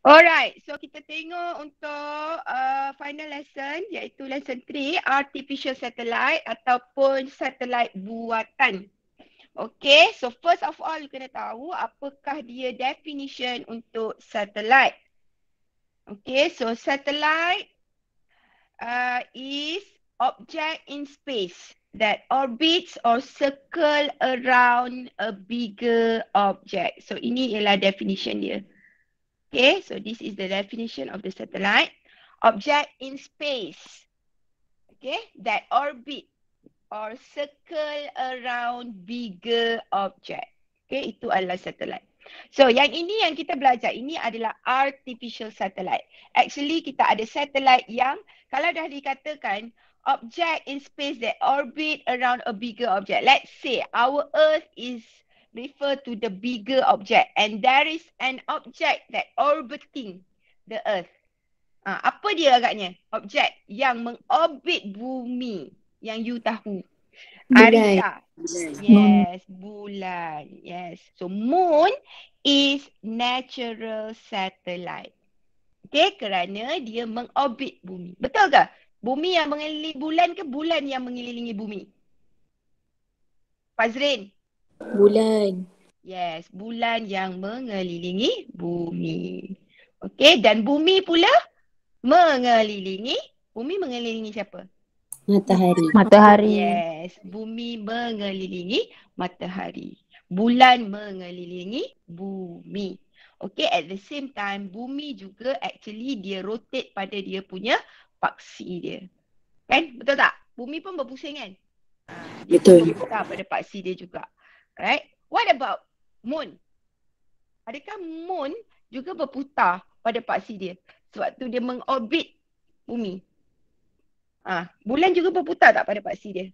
Alright, so kita tengok untuk uh, final lesson iaitu lesson 3 artificial satellite ataupun satellite buatan. Okay, so first of all you kena tahu apakah dia definition untuk satellite. Okay, so satellite uh, is object in space that orbits or circle around a bigger object. So ini ialah definition dia. Okay, so this is the definition of the satellite. Object in space. Okay, that orbit or circle around bigger object. Okay, itu adalah satellite. So, yang ini yang kita belajar, ini adalah artificial satellite. Actually, kita ada satellite yang kalau dah dikatakan object in space that orbit around a bigger object. Let's say our Earth is refer to the bigger object and there is an object that orbiting the earth. Ah, apa dia agaknya? Objek yang mengorbit bumi yang you tahu. Arita. Yes, bulan. Yes. So moon is natural satellite. Okay, kerana dia mengorbit bumi. Betul ke? Bumi yang mengelilingi bulan ke bulan yang mengelilingi bumi? Fazrin, Bulan. Yes, bulan yang mengelilingi bumi. Okey, dan bumi pula mengelilingi, bumi mengelilingi siapa? Matahari. Matahari. Yes, bumi mengelilingi matahari. Bulan mengelilingi bumi. Okay, at the same time, bumi juga actually dia rotate pada dia punya paksi dia. Kan? Betul tak? Bumi pun berpusing kan? Betul. Dia berputar pada paksi dia juga. Right? What about moon? Adakah moon juga berputar pada paksi dia sewaktu dia mengorbit bumi? Ha, bulan juga berputar tak pada paksi dia?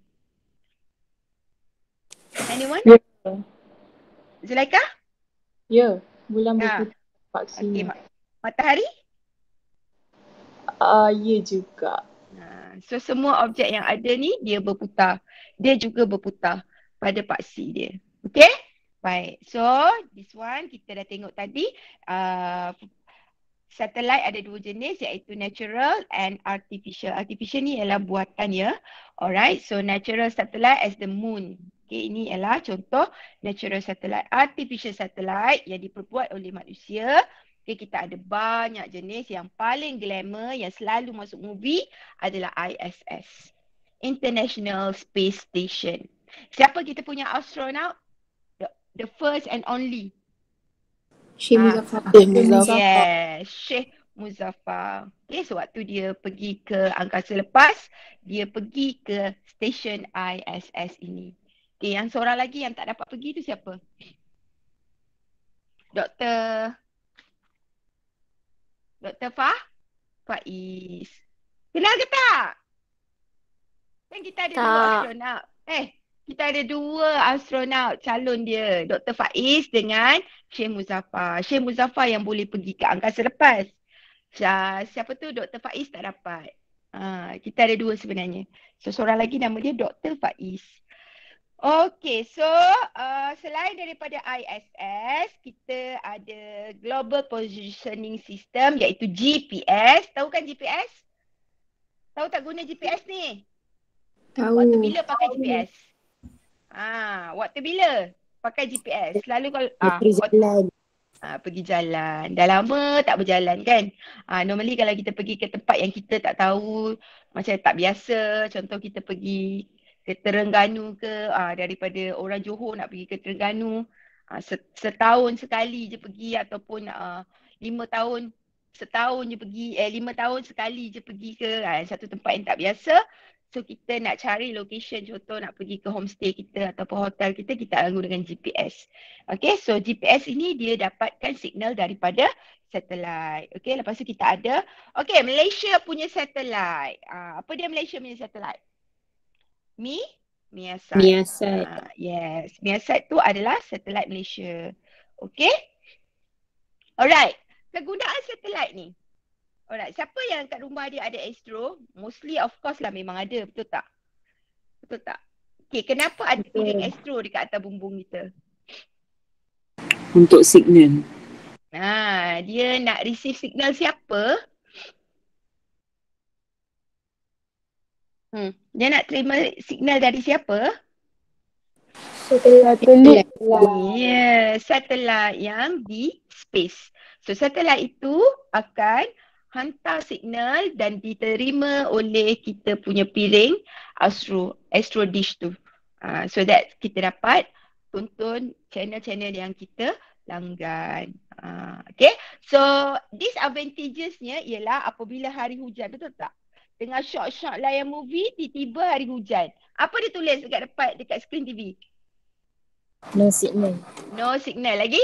Anyone? Yeah. Zulaika? Ya, yeah, ya, bulan ah. berputar ha. paksi. Okay, matahari? Ah, uh, ya yeah juga. Ah, so semua objek yang ada ni dia berputar. Dia juga berputar pada paksi dia. Okay? Baik. So, this one kita dah tengok tadi. Uh, satelit ada dua jenis iaitu natural and artificial. Artificial ni ialah buatan ya. Alright. So, natural satellite as the moon. Okay, ini ialah contoh natural satellite. Artificial satellite yang diperbuat oleh manusia. Okay, kita ada banyak jenis yang paling glamour yang selalu masuk movie adalah ISS. International Space Station. Siapa kita punya astronaut? the first and only Sheikh ah. Muzaffar. Ah, Sheikh Muzaffar. Yes, Sheikh Muzaffar. Okay, so waktu dia pergi ke angkasa lepas, dia pergi ke stesen ISS ini. Okay, yang seorang lagi yang tak dapat pergi tu siapa? Doktor Doktor Fah Faiz. Kenal ke tak? Kan kita ada tak. dua nak. Eh, kita ada dua astronaut calon dia, Dr. Faiz dengan Syekh Muzaffar. Syekh Muzaffar yang boleh pergi ke angkasa lepas. Siapa tu Dr. Faiz tak dapat. Ha, kita ada dua sebenarnya. So, seorang lagi nama dia Dr. Faiz. Okay, so uh, selain daripada ISS, kita ada Global Positioning System iaitu GPS. Tahu kan GPS? Tahu tak guna GPS ni? Tahu. Waktu bila pakai GPS? Ah, waktu bila pakai GPS? Selalu kalau ah, jalan. Ah, pergi jalan. Dah lama tak berjalan kan? Ah, normally kalau kita pergi ke tempat yang kita tak tahu, macam tak biasa, contoh kita pergi ke Terengganu ke, ah, daripada orang Johor nak pergi ke Terengganu, ah, setahun sekali je pergi ataupun ah, lima tahun setahun je pergi, eh lima tahun sekali je pergi ke ah, satu tempat yang tak biasa, So kita nak cari location contoh nak pergi ke homestay kita ataupun hotel kita kita akan gunakan GPS. Okay so GPS ini dia dapatkan signal daripada satellite. Okay lepas tu kita ada okay Malaysia punya satellite. Uh, apa dia Malaysia punya satellite? Mi? Miasat. Miasat. Uh, yes. Miasat tu adalah satellite Malaysia. Okay. Alright. Kegunaan satellite ni. Alright, siapa yang kat rumah dia ada astro? Mostly of course lah memang ada, betul tak? Betul tak? Okay, kenapa ada piring astro dekat atas bumbung kita? Untuk signal. Nah, ha, dia nak receive signal siapa? Hmm. Dia nak terima signal dari siapa? Satelit. Yeah, satelit lah. ya, yang di space. So satelit itu akan hantar signal dan diterima oleh kita punya piring astro astro dish tu. Uh, so that kita dapat tonton channel-channel yang kita langgan. Uh, okay. So disadvantagesnya ialah apabila hari hujan betul tak? Dengan shot-shot layar movie tiba-tiba hari hujan. Apa dia tulis dekat depan dekat screen TV? No signal. No signal lagi?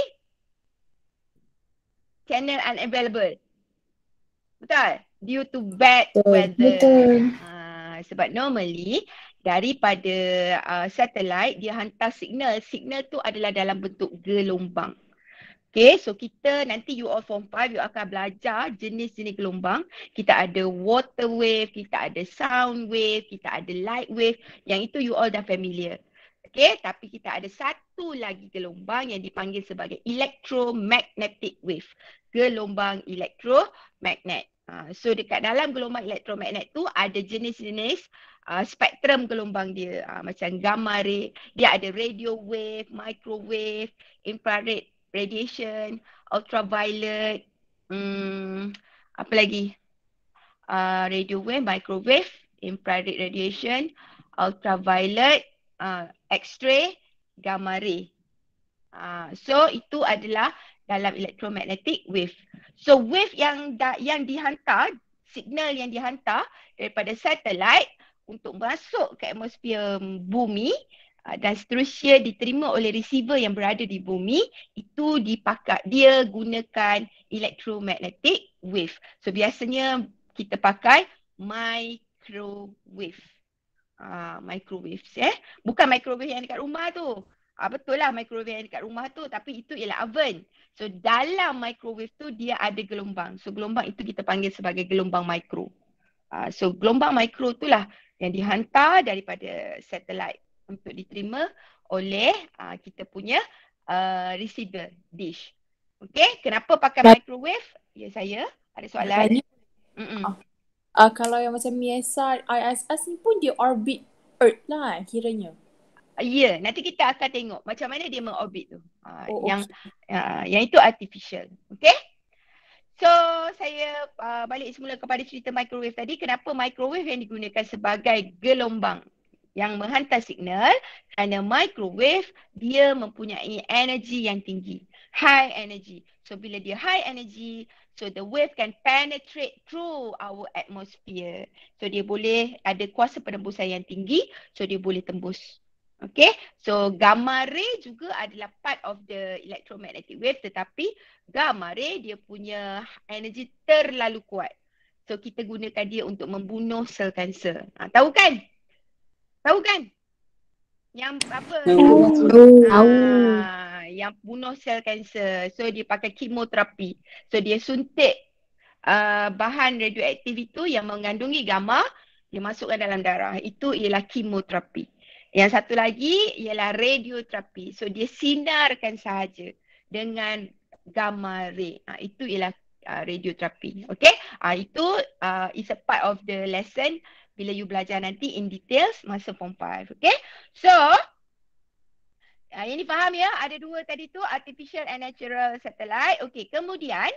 Channel unavailable. Betul. Due to bad Betul. weather. Betul. Uh, sebab normally daripada uh, satellite dia hantar signal. Signal tu adalah dalam bentuk gelombang. Okay, so kita nanti you all form 5, you akan belajar jenis-jenis gelombang. Kita ada water wave, kita ada sound wave, kita ada light wave. Yang itu you all dah familiar. Okay, tapi kita ada satu lagi gelombang yang dipanggil sebagai electromagnetic wave. Gelombang elektromagnet. Ha, so dekat dalam gelombang elektromagnet tu ada jenis-jenis uh, spektrum gelombang dia uh, macam gamma ray dia ada radio wave microwave infrared radiation ultraviolet um, apa lagi uh, radio wave microwave infrared radiation ultraviolet uh, x-ray gamma ray uh, so itu adalah dalam elektromagnetik wave. So wave yang da- yang dihantar, signal yang dihantar daripada satelit untuk masuk ke atmosfer bumi ah, dan seterusnya diterima oleh receiver yang berada di bumi itu dipakai dia gunakan elektromagnetik wave. So biasanya kita pakai microwave. Uh, ah, microwave eh. Bukan microwave yang dekat rumah tu. Ah betul lah microwave yang kat rumah tu tapi itu ialah oven. So dalam microwave tu dia ada gelombang. So gelombang itu kita panggil sebagai gelombang mikro. Ah so gelombang mikro itulah yang dihantar daripada satelit untuk diterima oleh ah kita punya uh, receiver dish. Okay, kenapa pakai microwave? Ya saya ada soalan. Ah uh, kalau yang macam MISR ISS ni pun dia orbit Earth lah kiranya. Ya, nanti kita akan tengok macam mana dia mengorbit tu. Uh, oh, yang okay. uh, yang itu artificial. Okay? So, saya uh, balik semula kepada cerita microwave tadi. Kenapa microwave yang digunakan sebagai gelombang yang menghantar signal? Kerana microwave dia mempunyai energy yang tinggi. High energy. So, bila dia high energy, so the wave can penetrate through our atmosphere. So, dia boleh ada kuasa penembusan yang tinggi. So, dia boleh tembus Okay, so gamma ray juga adalah part of the electromagnetic wave tetapi gamma ray dia punya energy terlalu kuat. So kita gunakan dia untuk membunuh sel kanser. Ha, tahu kan? Tahu kan? Yang apa? Tahu. Ha, yang bunuh sel kanser. So dia pakai kemoterapi. So dia suntik uh, bahan radioaktif itu yang mengandungi gamma dia masukkan dalam darah. Itu ialah kemoterapi. Yang satu lagi ialah radioterapi. So dia sinarkan sahaja dengan gamma ray. Ha, itu ialah uh, radioterapi. Okay. Ha, itu uh, is a part of the lesson bila you belajar nanti in details masa form 5. Okay. So uh, ini faham ya. Ada dua tadi tu artificial and natural satellite. Okay. Kemudian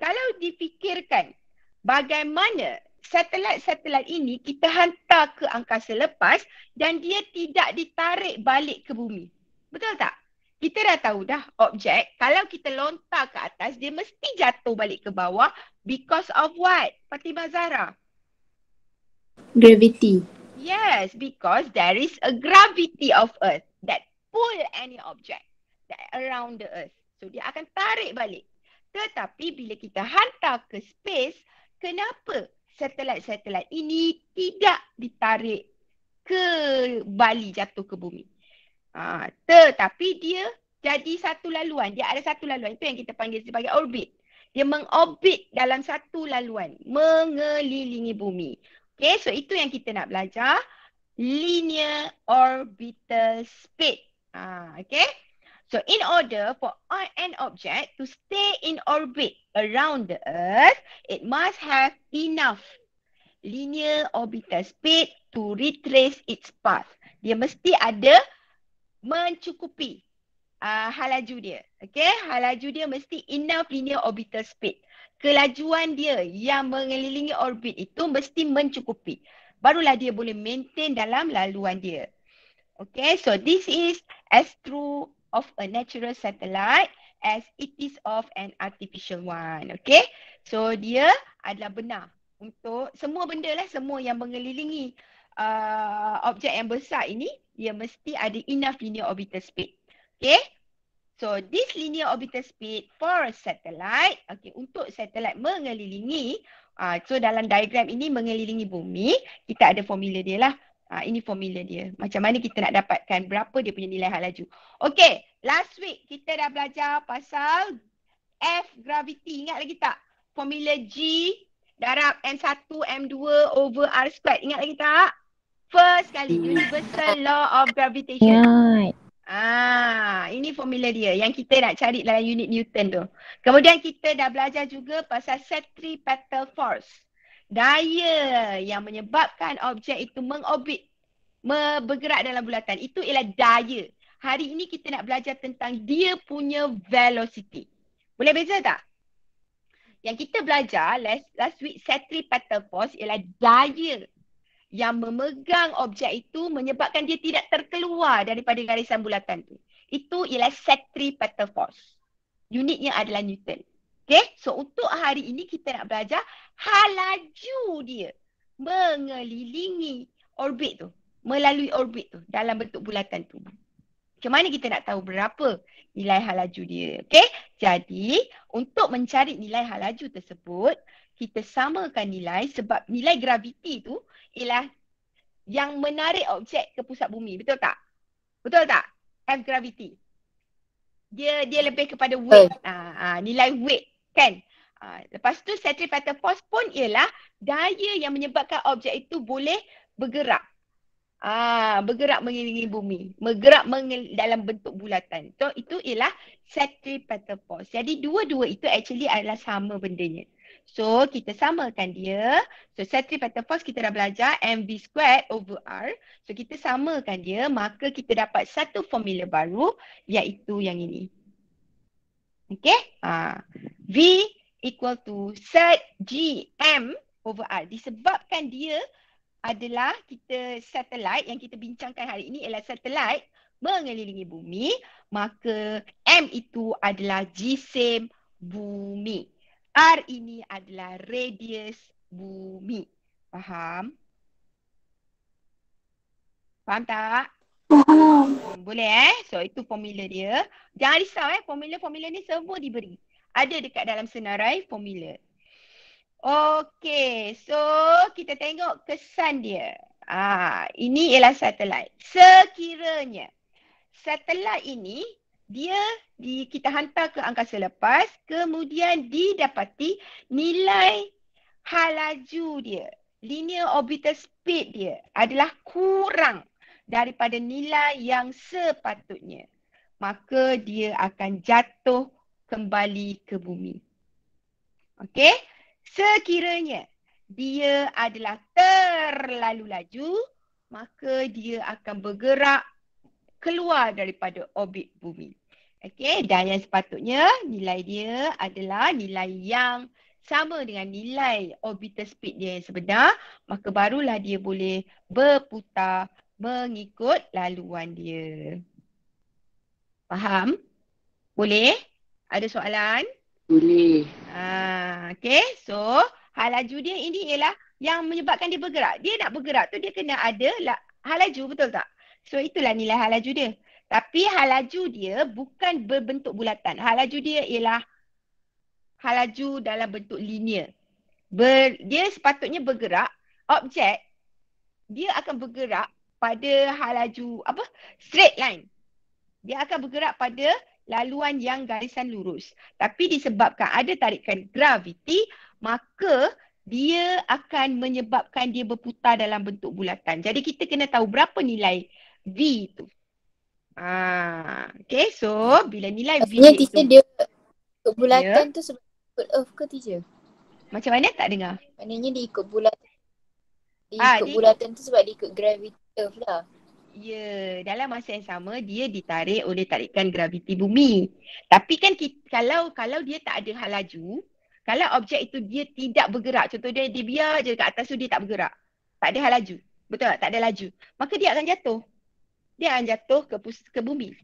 kalau difikirkan bagaimana satelit-satelit ini kita hantar ke angkasa lepas dan dia tidak ditarik balik ke bumi. Betul tak? Kita dah tahu dah objek kalau kita lontar ke atas dia mesti jatuh balik ke bawah because of what? Fatima bazara? Gravity. Yes, because there is a gravity of earth that pull any object that around the earth. So dia akan tarik balik. Tetapi bila kita hantar ke space, kenapa satelit-satelit ini tidak ditarik ke Bali jatuh ke bumi. Ha, tetapi dia jadi satu laluan. Dia ada satu laluan. Itu yang kita panggil sebagai orbit. Dia mengorbit dalam satu laluan. Mengelilingi bumi. Okay, so itu yang kita nak belajar. Linear Orbital Speed. Ha, okay. So in order for an object to stay in orbit around the Earth, it must have enough linear orbital speed to retrace its path. Dia mesti ada mencukupi uh, halaju dia. Okay, halaju dia mesti enough linear orbital speed. Kelajuan dia yang mengelilingi orbit itu mesti mencukupi. Barulah dia boleh maintain dalam laluan dia. Okay, so this is astro of a natural satellite as it is of an artificial one. Okay. So dia adalah benar untuk semua benda lah semua yang mengelilingi uh, objek yang besar ini dia mesti ada enough linear orbital speed. Okay. So this linear orbital speed for a satellite, okay, untuk satellite mengelilingi, uh, so dalam diagram ini mengelilingi bumi, kita ada formula dia lah. Ha, ini formula dia. Macam mana kita nak dapatkan berapa dia punya nilai hal laju. Okay, last week kita dah belajar pasal F gravity. Ingat lagi tak? Formula G darab M1, M2 over R squared. Ingat lagi tak? First kali, hmm. universal law of gravitation. Ah, ini formula dia yang kita nak cari dalam unit Newton tu. Kemudian kita dah belajar juga pasal centripetal force daya yang menyebabkan objek itu mengobit, bergerak dalam bulatan itu ialah daya. Hari ini kita nak belajar tentang dia punya velocity. Boleh beza tak? Yang kita belajar last, last week centripetal force ialah daya yang memegang objek itu menyebabkan dia tidak terkeluar daripada garisan bulatan itu. Itu ialah centripetal force. Unitnya adalah Newton. Okay, so untuk hari ini kita nak belajar halaju dia mengelilingi orbit tu. Melalui orbit tu dalam bentuk bulatan tu. Macam mana kita nak tahu berapa nilai halaju dia. Okay, jadi untuk mencari nilai halaju tersebut, kita samakan nilai sebab nilai graviti tu ialah yang menarik objek ke pusat bumi. Betul tak? Betul tak? F gravity. Dia dia lebih kepada weight. Ah, ah, nilai weight kan uh, lepas tu centripetal force pun ialah daya yang menyebabkan objek itu boleh bergerak ah bergerak mengelilingi bumi bergerak mengel- dalam bentuk bulatan so itu ialah centripetal force jadi dua-dua itu actually adalah sama bendanya So kita samakan dia. So centripetal force kita dah belajar mv squared over r. So kita samakan dia maka kita dapat satu formula baru iaitu yang ini. Okay. Uh, ah, v equal to set m over R. Disebabkan dia adalah kita satelit yang kita bincangkan hari ini ialah satelit mengelilingi bumi. Maka M itu adalah g jisim bumi. R ini adalah radius bumi. Faham? Faham tak? Boleh eh? So itu formula dia. Jangan risau eh, formula-formula ni semua diberi. Ada dekat dalam senarai formula. Okay, so kita tengok kesan dia. Ah, ini ialah satelit. Sekiranya satelit ini dia di, kita hantar ke angkasa lepas kemudian didapati nilai halaju dia linear orbital speed dia adalah kurang daripada nilai yang sepatutnya maka dia akan jatuh kembali ke bumi okey sekiranya dia adalah terlalu laju maka dia akan bergerak keluar daripada orbit bumi okey dan yang sepatutnya nilai dia adalah nilai yang sama dengan nilai orbital speed dia yang sebenar maka barulah dia boleh berputar mengikut laluan dia. Faham? Boleh? Ada soalan? Boleh. Ah, ha, okay, so halaju dia ini ialah yang menyebabkan dia bergerak. Dia nak bergerak tu dia kena ada halaju betul tak? So itulah nilai halaju dia. Tapi halaju dia bukan berbentuk bulatan. Halaju dia ialah halaju dalam bentuk linear. Ber, dia sepatutnya bergerak, objek dia akan bergerak pada halaju apa straight line kan? dia akan bergerak pada laluan yang garisan lurus tapi disebabkan ada tarikan graviti maka dia akan menyebabkan dia berputar dalam bentuk bulatan jadi kita kena tahu berapa nilai v itu ah ha, okey so bila nilai v itu dia untuk bulatan yeah. tu sebab earth ke teacher macam mana tak dengar maknanya dia ikut bulatan dia ah, ikut ah, bulatan dia... tu sebab dia ikut gravity Earth lah. Ya, dalam masa yang sama dia ditarik oleh tarikan graviti bumi. Tapi kan kita, kalau kalau dia tak ada hal laju, kalau objek itu dia tidak bergerak, contoh dia dia biar je dekat atas tu dia tak bergerak. Tak ada hal laju. Betul tak? Tak ada laju. Maka dia akan jatuh. Dia akan jatuh ke pus- ke bumi.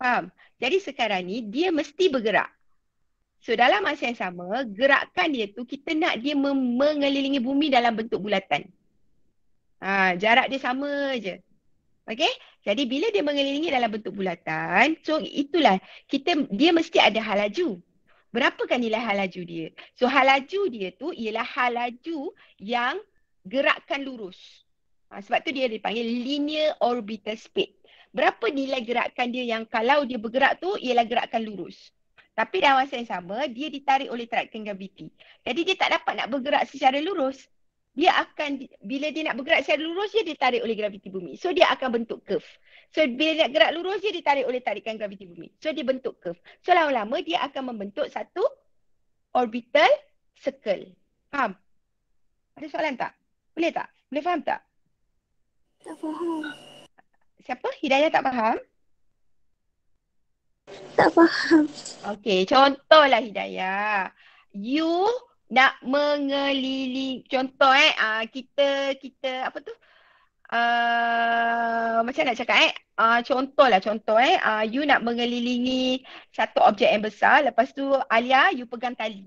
Faham? Jadi sekarang ni dia mesti bergerak. So dalam masa yang sama, gerakan dia tu kita nak dia mengelilingi bumi dalam bentuk bulatan. Ha, jarak dia sama je. Okay? Jadi bila dia mengelilingi dalam bentuk bulatan, so itulah kita dia mesti ada halaju. Berapakah nilai halaju dia? So halaju dia tu ialah halaju yang gerakkan lurus. Ha, sebab tu dia dipanggil linear orbital speed. Berapa nilai gerakkan dia yang kalau dia bergerak tu ialah gerakkan lurus. Tapi dalam masa yang sama, dia ditarik oleh traction graviti. Jadi dia tak dapat nak bergerak secara lurus dia akan bila dia nak bergerak secara lurus dia ditarik oleh graviti bumi. So dia akan bentuk curve. So bila dia nak gerak lurus dia ditarik oleh tarikan graviti bumi. So dia bentuk curve. So lama-lama dia akan membentuk satu orbital circle. Faham? Ada soalan tak? Boleh tak? Boleh faham tak? Tak faham. Siapa? Hidayah tak faham? Tak faham. Okay, contohlah Hidayah. You nak mengelilingi contoh eh uh, kita kita apa tu uh, macam nak cakap eh uh, contohlah contoh eh uh, you nak mengelilingi satu objek yang besar lepas tu Alia you pegang tali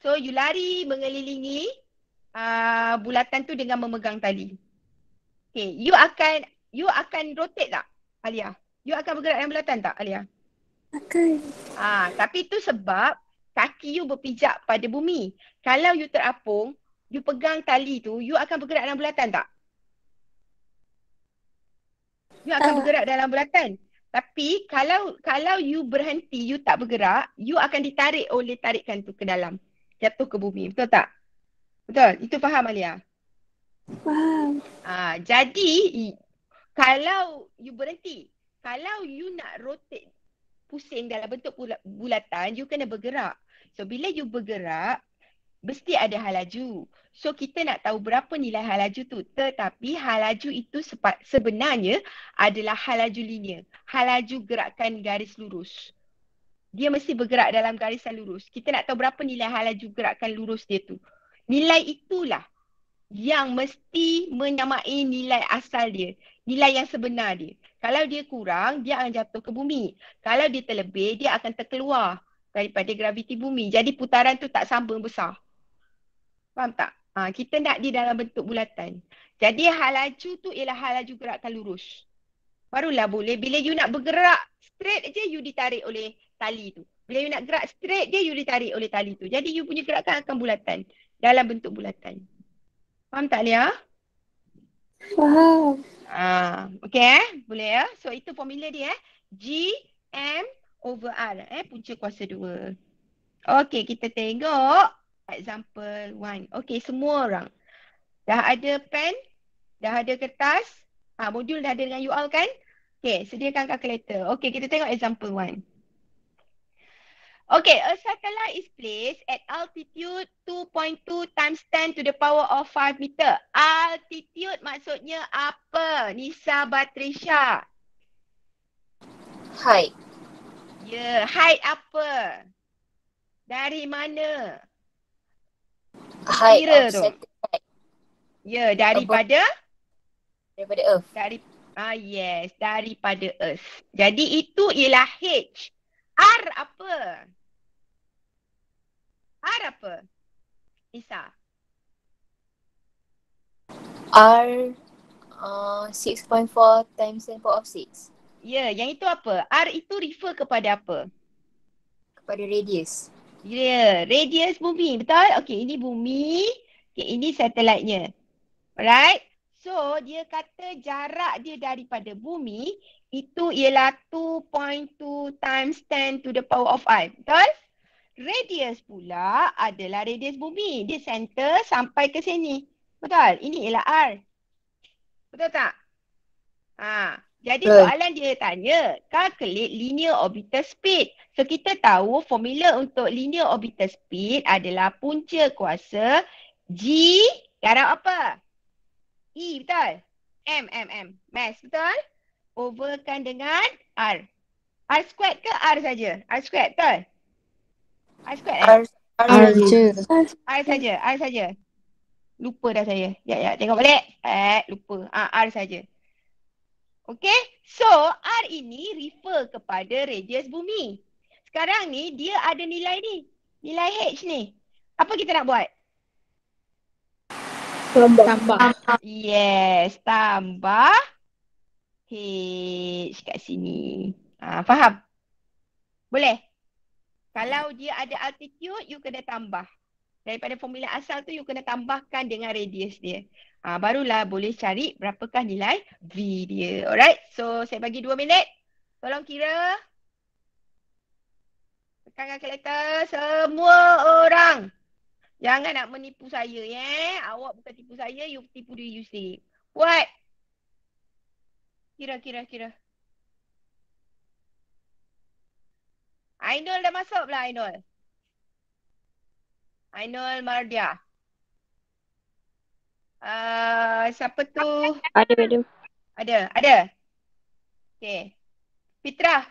so you lari mengelilingi uh, bulatan tu dengan memegang tali okay you akan you akan rotate tak Alia you akan bergerak dalam bulatan tak Alia akan okay. ah uh, tapi tu sebab kaki you berpijak pada bumi. Kalau you terapung, you pegang tali tu, you akan bergerak dalam bulatan tak? You akan uh. bergerak dalam bulatan. Tapi kalau kalau you berhenti, you tak bergerak, you akan ditarik oleh tarikan tu ke dalam. Jatuh ke bumi. Betul tak? Betul? Itu faham Alia? Faham. Ah, jadi kalau you berhenti, kalau you nak rotate pusing dalam bentuk bulatan, you kena bergerak. So bila you bergerak, mesti ada halaju. So kita nak tahu berapa nilai halaju tu. Tetapi halaju itu sebenarnya adalah halaju linear. Halaju gerakan garis lurus. Dia mesti bergerak dalam garisan lurus. Kita nak tahu berapa nilai halaju gerakan lurus dia tu. Nilai itulah yang mesti menyamai nilai asal dia. Nilai yang sebenar dia. Kalau dia kurang, dia akan jatuh ke bumi. Kalau dia terlebih, dia akan terkeluar daripada graviti bumi. Jadi putaran tu tak sama besar. Faham tak? Ha, kita nak di dalam bentuk bulatan. Jadi hal laju tu ialah hal laju gerakan lurus. Barulah boleh. Bila you nak bergerak straight je, you ditarik oleh tali tu. Bila you nak gerak straight je, you ditarik oleh tali tu. Jadi you punya gerakan akan bulatan. Dalam bentuk bulatan. Faham tak Lia? Faham. Ha, okay eh? Boleh ya? Eh? So itu formula dia eh. G, M, over R eh punca kuasa 2. Okey kita tengok example 1. Okey semua orang dah ada pen, dah ada kertas, ha, modul dah ada dengan you all kan? Okey sediakan kalkulator. Okey kita tengok example 1. Okay, a satellite is placed at altitude 2.2 times 10 to the power of 5 meter. Altitude maksudnya apa? Nisa Batrisha. Height. Ya, hai apa? Dari mana? Hai Kira tu. Ya, daripada daripada Earth. Dari Ah yes, daripada Earth. Jadi itu ialah H. R apa? R apa? Isa. R uh, 6.4 times 10 power of 6. Ya, yeah, yang itu apa? R itu refer kepada apa? Kepada radius. Ya, yeah, radius bumi. Betul? Okey, ini bumi. Okay, ini satelitnya. Alright? So, dia kata jarak dia daripada bumi itu ialah 2.2 times 10 to the power of I. Betul? Radius pula adalah radius bumi. Dia center sampai ke sini. Betul? Ini ialah R. Betul tak? Haa. Jadi soalan dia tanya, calculate kan linear orbital speed. So kita tahu formula untuk linear orbital speed adalah punca kuasa G darab apa? E betul? M, M, M. Mass betul? Overkan dengan R. R squared ke R saja? R squared betul? R squared eh? R, R, saja. R saja, R saja. Lupa dah saya. Ya, ya. Tengok balik. Eh, lupa. Ah, R saja. Okay, so R ini refer kepada radius bumi. Sekarang ni dia ada nilai ni. Nilai H ni. Apa kita nak buat? Tambah. tambah. Yes, tambah H kat sini. Ha, faham? Boleh? Kalau dia ada altitude, you kena tambah. Daripada formula asal tu, you kena tambahkan dengan radius dia. Ah uh, barulah boleh cari berapakah nilai V dia. Alright, so saya bagi 2 minit. Tolong kira. Tekankan kalkulator semua orang. Jangan nak menipu saya, ya. Yeah? Awak bukan tipu saya, you tipu diri you sendiri. Buat. Kira, kira, kira. Ainul dah masuk pula, Ainul. Ainul Mardia. Ah, siapa tu? Ada, ada. Ada, ada. Okay. Fitra,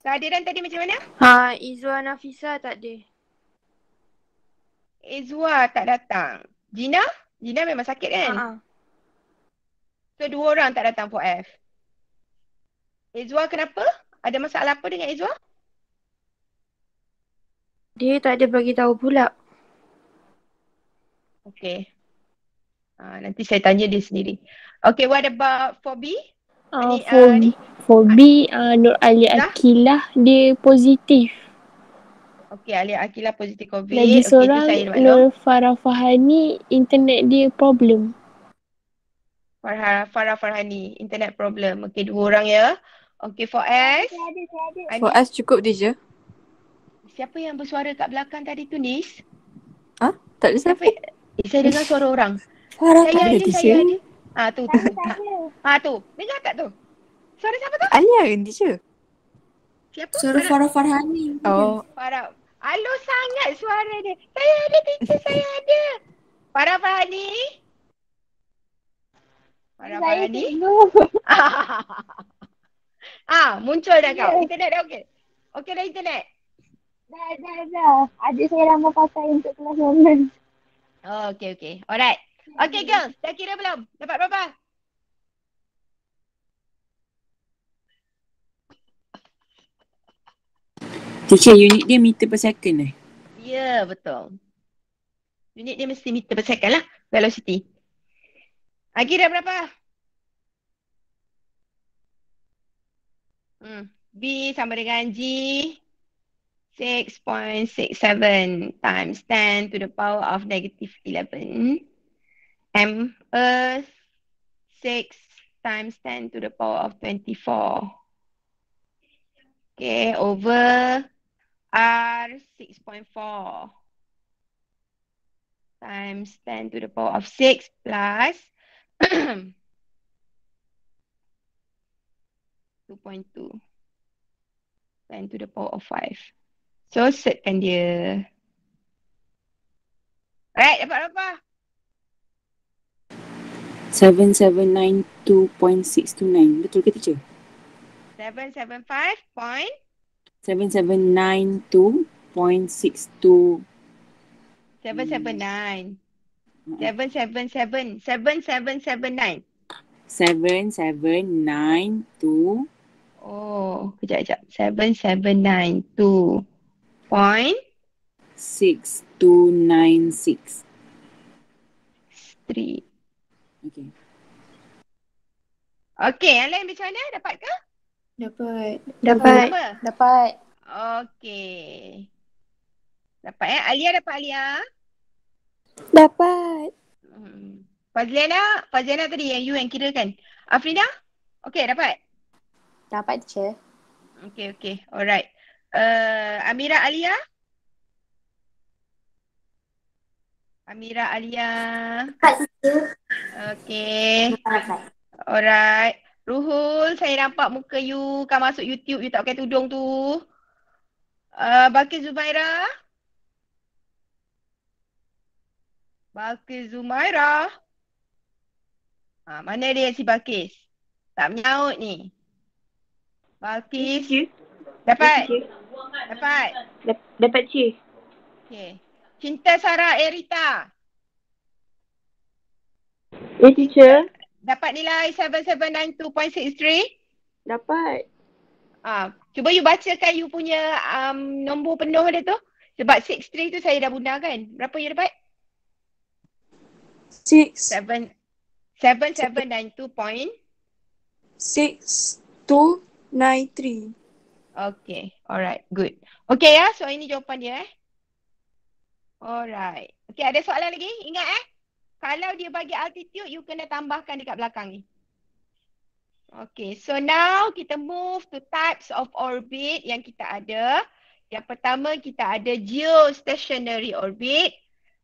kehadiran tadi macam mana? Ha, Izwa Nafisa tak ada. Izwa tak datang. Gina? Gina memang sakit kan? Ha, ha. So dua orang tak datang for F. Izwa kenapa? Ada masalah apa dengan Izwa? Dia tak ada bagi tahu pula. Okay. Ha, nanti saya tanya dia sendiri. Okay, what about Fobi? Ah, uh, Fobi, ah. uh, phobi, uh, Nur Ali Akilah dia positif. Okay, Ali Akilah positif COVID. Lagi okay, seorang Nur Farah Fahani, internet dia problem. Farah, Farah Farhani, internet problem. Okey, dua orang ya. Okay, for S. For S cukup dia je. Siapa yang bersuara kat belakang tadi tu, Nis? Ha? Tak ada siapa. Eh, saya dengar suara orang. Suara saya ada teacher. Saya ada. Ah tu. tu. Ah tu. Dengar tak tu? Suara siapa tu? Alia kan teacher. Siapa? Suara Farah Farhani. Oh. Farah. Halus sangat suara dia. Saya ada teacher, saya ada. Farah Farhani. Farah Farhani. ah, muncul dah kau. Ya. Internet dah okey. Okey dah internet. Dah, dah, dah. Adik saya lama pakai untuk kelas online. Oh, okay, okay. Alright. Okay girl, dah kira belum? Dapat berapa? Teacher, unit dia meter per second eh? Ya, yeah, betul. Unit dia mesti meter per second lah. Velocity. Lagi dah berapa? Hmm. B sama dengan G. 6.67 times 10 to the power of negative 11. M Earth 6 times 10 to the power of 24. Okay, over R 6.4 times 10 to the power of 6 plus 2.2 10 to the power of 5. So, setkan dia. Alright, dapat berapa? 7792.629. Betul ke teacher? 775 point 7792.62 7797 7779 7779 Oh, kejap kejap. 7792 point 6296 3 Okay. Okay, yang lain macam mana? Dapat ke? Dapat. Dapat. Dapat. dapat. Okay. Dapat eh? Alia dapat Alia? Dapat. Hmm. Fazliana, Fazliana tadi yang you yang kira kan? Afrina? Okay, dapat? Dapat je. Okay, okay. Alright. Uh, Amira Alia? Dapat. Amira Alia. Okay. Alright. Ruhul, saya nampak muka you kan masuk YouTube, you tak pakai tudung tu. Uh, Bakir Zubaira. Bakir Zumaira. Ha, mana dia si Bakis? Tak menyaut ni. Bakis. Dapat? Dapat? Dapat, Dapat Cik. Okay. Cinta Sarah Erita. Eh hey, eh, teacher. Dapat nilai 7792.63? Dapat. Ah, cuba you bacakan you punya um, nombor penuh dia tu. Sebab 63 tu saya dah bunda kan. Berapa you dapat? 6. 7. 7792 point 6293 Okay, alright, good Okay ya, yeah. so ini jawapan dia eh Alright. Okay, ada soalan lagi? Ingat eh. Kalau dia bagi altitude, you kena tambahkan dekat belakang ni. Okay, so now kita move to types of orbit yang kita ada. Yang pertama kita ada geostationary orbit.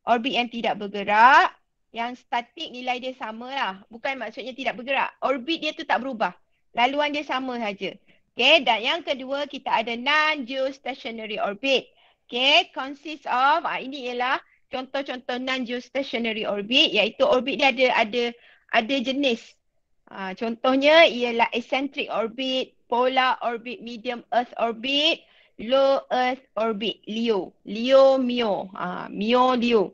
Orbit yang tidak bergerak. Yang statik nilai dia sama lah. Bukan maksudnya tidak bergerak. Orbit dia tu tak berubah. Laluan dia sama saja. Okay, dan yang kedua kita ada non-geostationary orbit. Okay, consists of ah, ini ialah contoh-contoh non geostationary orbit iaitu orbit dia ada ada ada jenis. Ah, contohnya ialah eccentric orbit, polar orbit, medium earth orbit, low earth orbit, LEO, LEO, Mio, ah, MEO, LEO.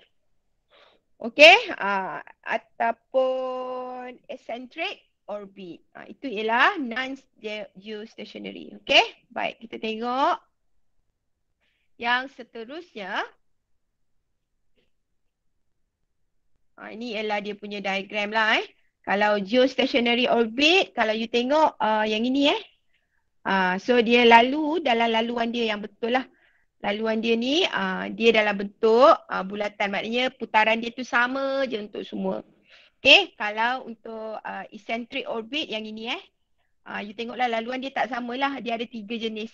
Okay, ah, ataupun eccentric orbit. Ah, itu ialah non geostationary. Okay, baik kita tengok. Yang seterusnya, ha, ini ialah dia punya diagram lah eh. Kalau geostationary orbit, kalau you tengok uh, yang ini eh. Uh, so dia lalu dalam laluan dia yang betul lah. Laluan dia ni, uh, dia dalam bentuk uh, bulatan. Maknanya putaran dia tu sama je untuk semua. Okay, kalau untuk uh, eccentric orbit yang ini eh. Uh, you tengoklah laluan dia tak samalah. Dia ada tiga jenis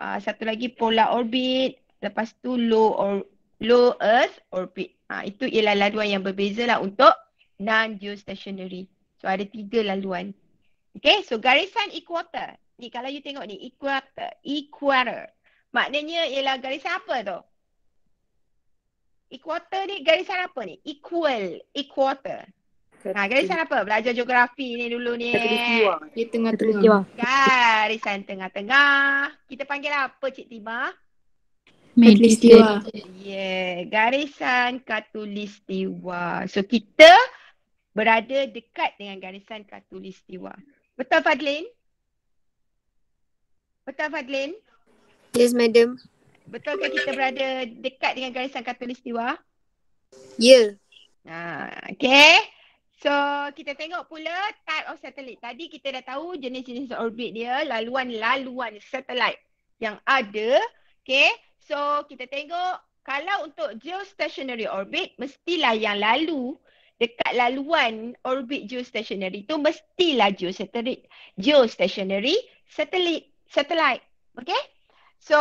uh, satu lagi pola orbit, lepas tu low or low earth orbit. Ha, itu ialah laluan yang berbeza lah untuk non geostationary. So ada tiga laluan. Okay, so garisan equator. Ni kalau you tengok ni, equator. Equator. Maknanya ialah garisan apa tu? Equator ni garisan apa ni? Equal. Equator. Ha, kan Rishan apa? Belajar geografi ni dulu ni. Eh? Dia tengah-tengah. Kan Rishan tengah-tengah. Kita panggil apa Cik Tiba? Katulistiwa. Yeah. Garisan Katulistiwa. So kita berada dekat dengan garisan Katulistiwa. Betul Fadlin? Betul Fadlin? Yes madam. Betul ke kita berada dekat dengan garisan Katulistiwa? Ya. Yeah. Ha, okay. So kita tengok pula type of satellite. Tadi kita dah tahu jenis-jenis orbit dia, laluan-laluan satellite yang ada. Okay, so kita tengok kalau untuk geostationary orbit, mestilah yang lalu dekat laluan orbit geostationary tu mestilah geostationary, geostationary satellite. satellite. Okay, so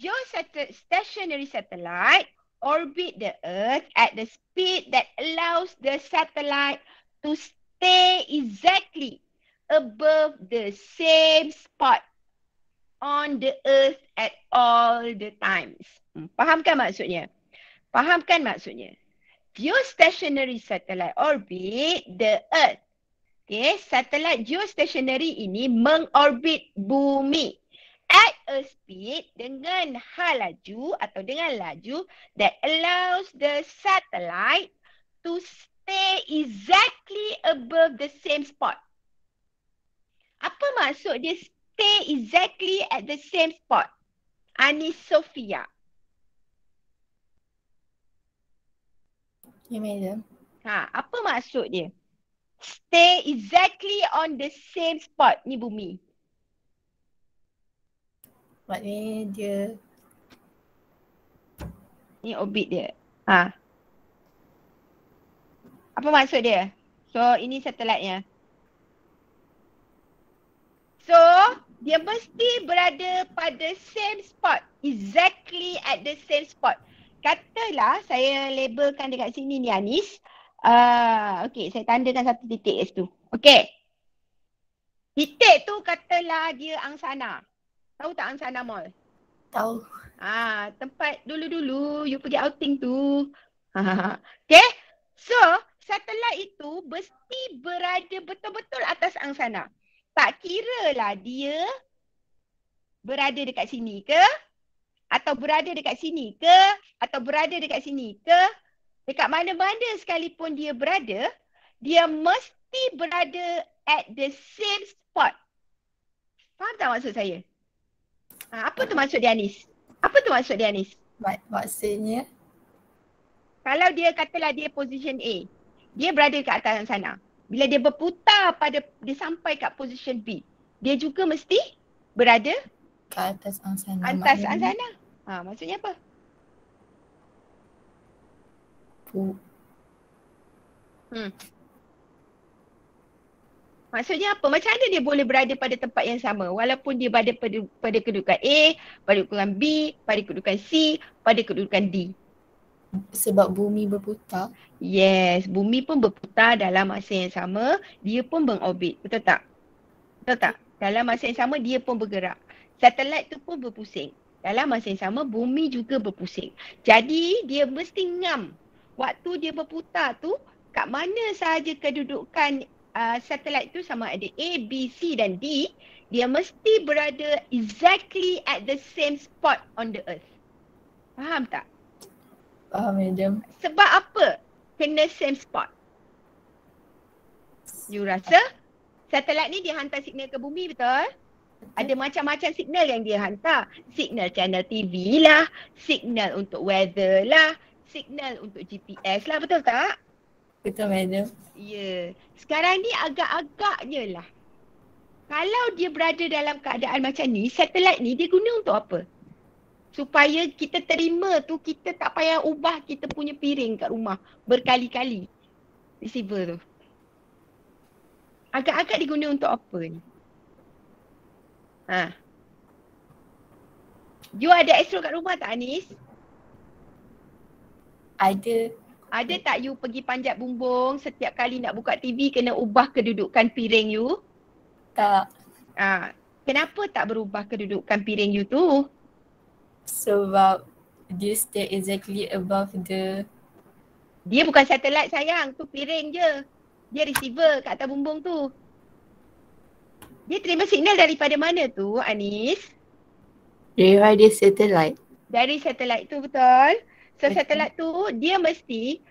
geostationary satellite orbit the Earth at the speed that allows the satellite to stay exactly above the same spot on the Earth at all the times. Hmm, fahamkan maksudnya? Fahamkan maksudnya? Geostationary satellite orbit the Earth. Okay, satellite geostationary ini mengorbit bumi at a speed dengan halaju atau dengan laju that allows the satellite to stay exactly above the same spot. Apa maksud dia stay exactly at the same spot? Anis Sofia. Ya, Madam. Ha, apa maksud dia? Stay exactly on the same spot ni bumi ni dia Ni orbit dia ha. Apa maksud dia? So ini satelitnya So dia mesti berada pada same spot Exactly at the same spot Katalah saya labelkan dekat sini ni Anis uh, ah, Okay saya tandakan satu titik kat situ Okay Titik tu katalah dia angsana Tahu tak Angsana Mall? Tahu. Ah, tempat dulu-dulu you pergi outing tu. okay? So, setelah itu mesti berada betul-betul atas Angsana. Tak kira lah dia berada dekat sini ke? Atau berada dekat sini ke? Atau berada dekat sini ke? Dekat mana-mana sekalipun dia berada, dia mesti berada at the same spot. Faham tak maksud saya? Ha, apa tu maksud dia Anis? Apa tu maksud dia Anis? Mak, maksudnya kalau dia katalah dia position A, dia berada kat atas sana. Bila dia berputar pada dia sampai kat position B, dia juga mesti berada kat atas sana. Atas sana. Ha, maksudnya apa? hmm. Maksudnya apa? Macam mana dia boleh berada pada tempat yang sama walaupun dia berada pada, pada kedudukan A, pada kedudukan B, pada kedudukan C, pada kedudukan D? Sebab bumi berputar. Yes, bumi pun berputar dalam masa yang sama, dia pun mengorbit. Betul tak? Betul tak? Dalam masa yang sama, dia pun bergerak. Satelit tu pun berpusing. Dalam masa yang sama, bumi juga berpusing. Jadi, dia mesti ngam. Waktu dia berputar tu, kat mana sahaja kedudukan Ah, satelit tu sama ada A, B, C dan D, dia mesti berada exactly at the same spot on the earth. Faham tak? Faham, Madam. Sebab apa? Kena same spot. You rasa? Satelit ni dia hantar signal ke bumi betul? Ada macam-macam signal yang dia hantar. Signal channel TV lah, signal untuk weather lah, signal untuk GPS lah betul tak? Betul madam. Ya. Sekarang ni agak-agaknya lah. Kalau dia berada dalam keadaan macam ni, satelit ni dia guna untuk apa? Supaya kita terima tu, kita tak payah ubah kita punya piring kat rumah berkali-kali. Receiver tu. Agak-agak diguna untuk apa ni? Ha. You ada astro kat rumah tak Anis? Ada. Ada okay. tak you pergi panjat bumbung setiap kali nak buka TV kena ubah kedudukan piring you? Tak. Ha. Kenapa tak berubah kedudukan piring you tu? Sebab dia stay exactly above the... Dia bukan satelit sayang. Tu piring je. Dia receiver kat atas bumbung tu. Dia terima signal daripada mana tu Anis? dari satelit. Dari satelit tu betul. So satelit tu dia mesti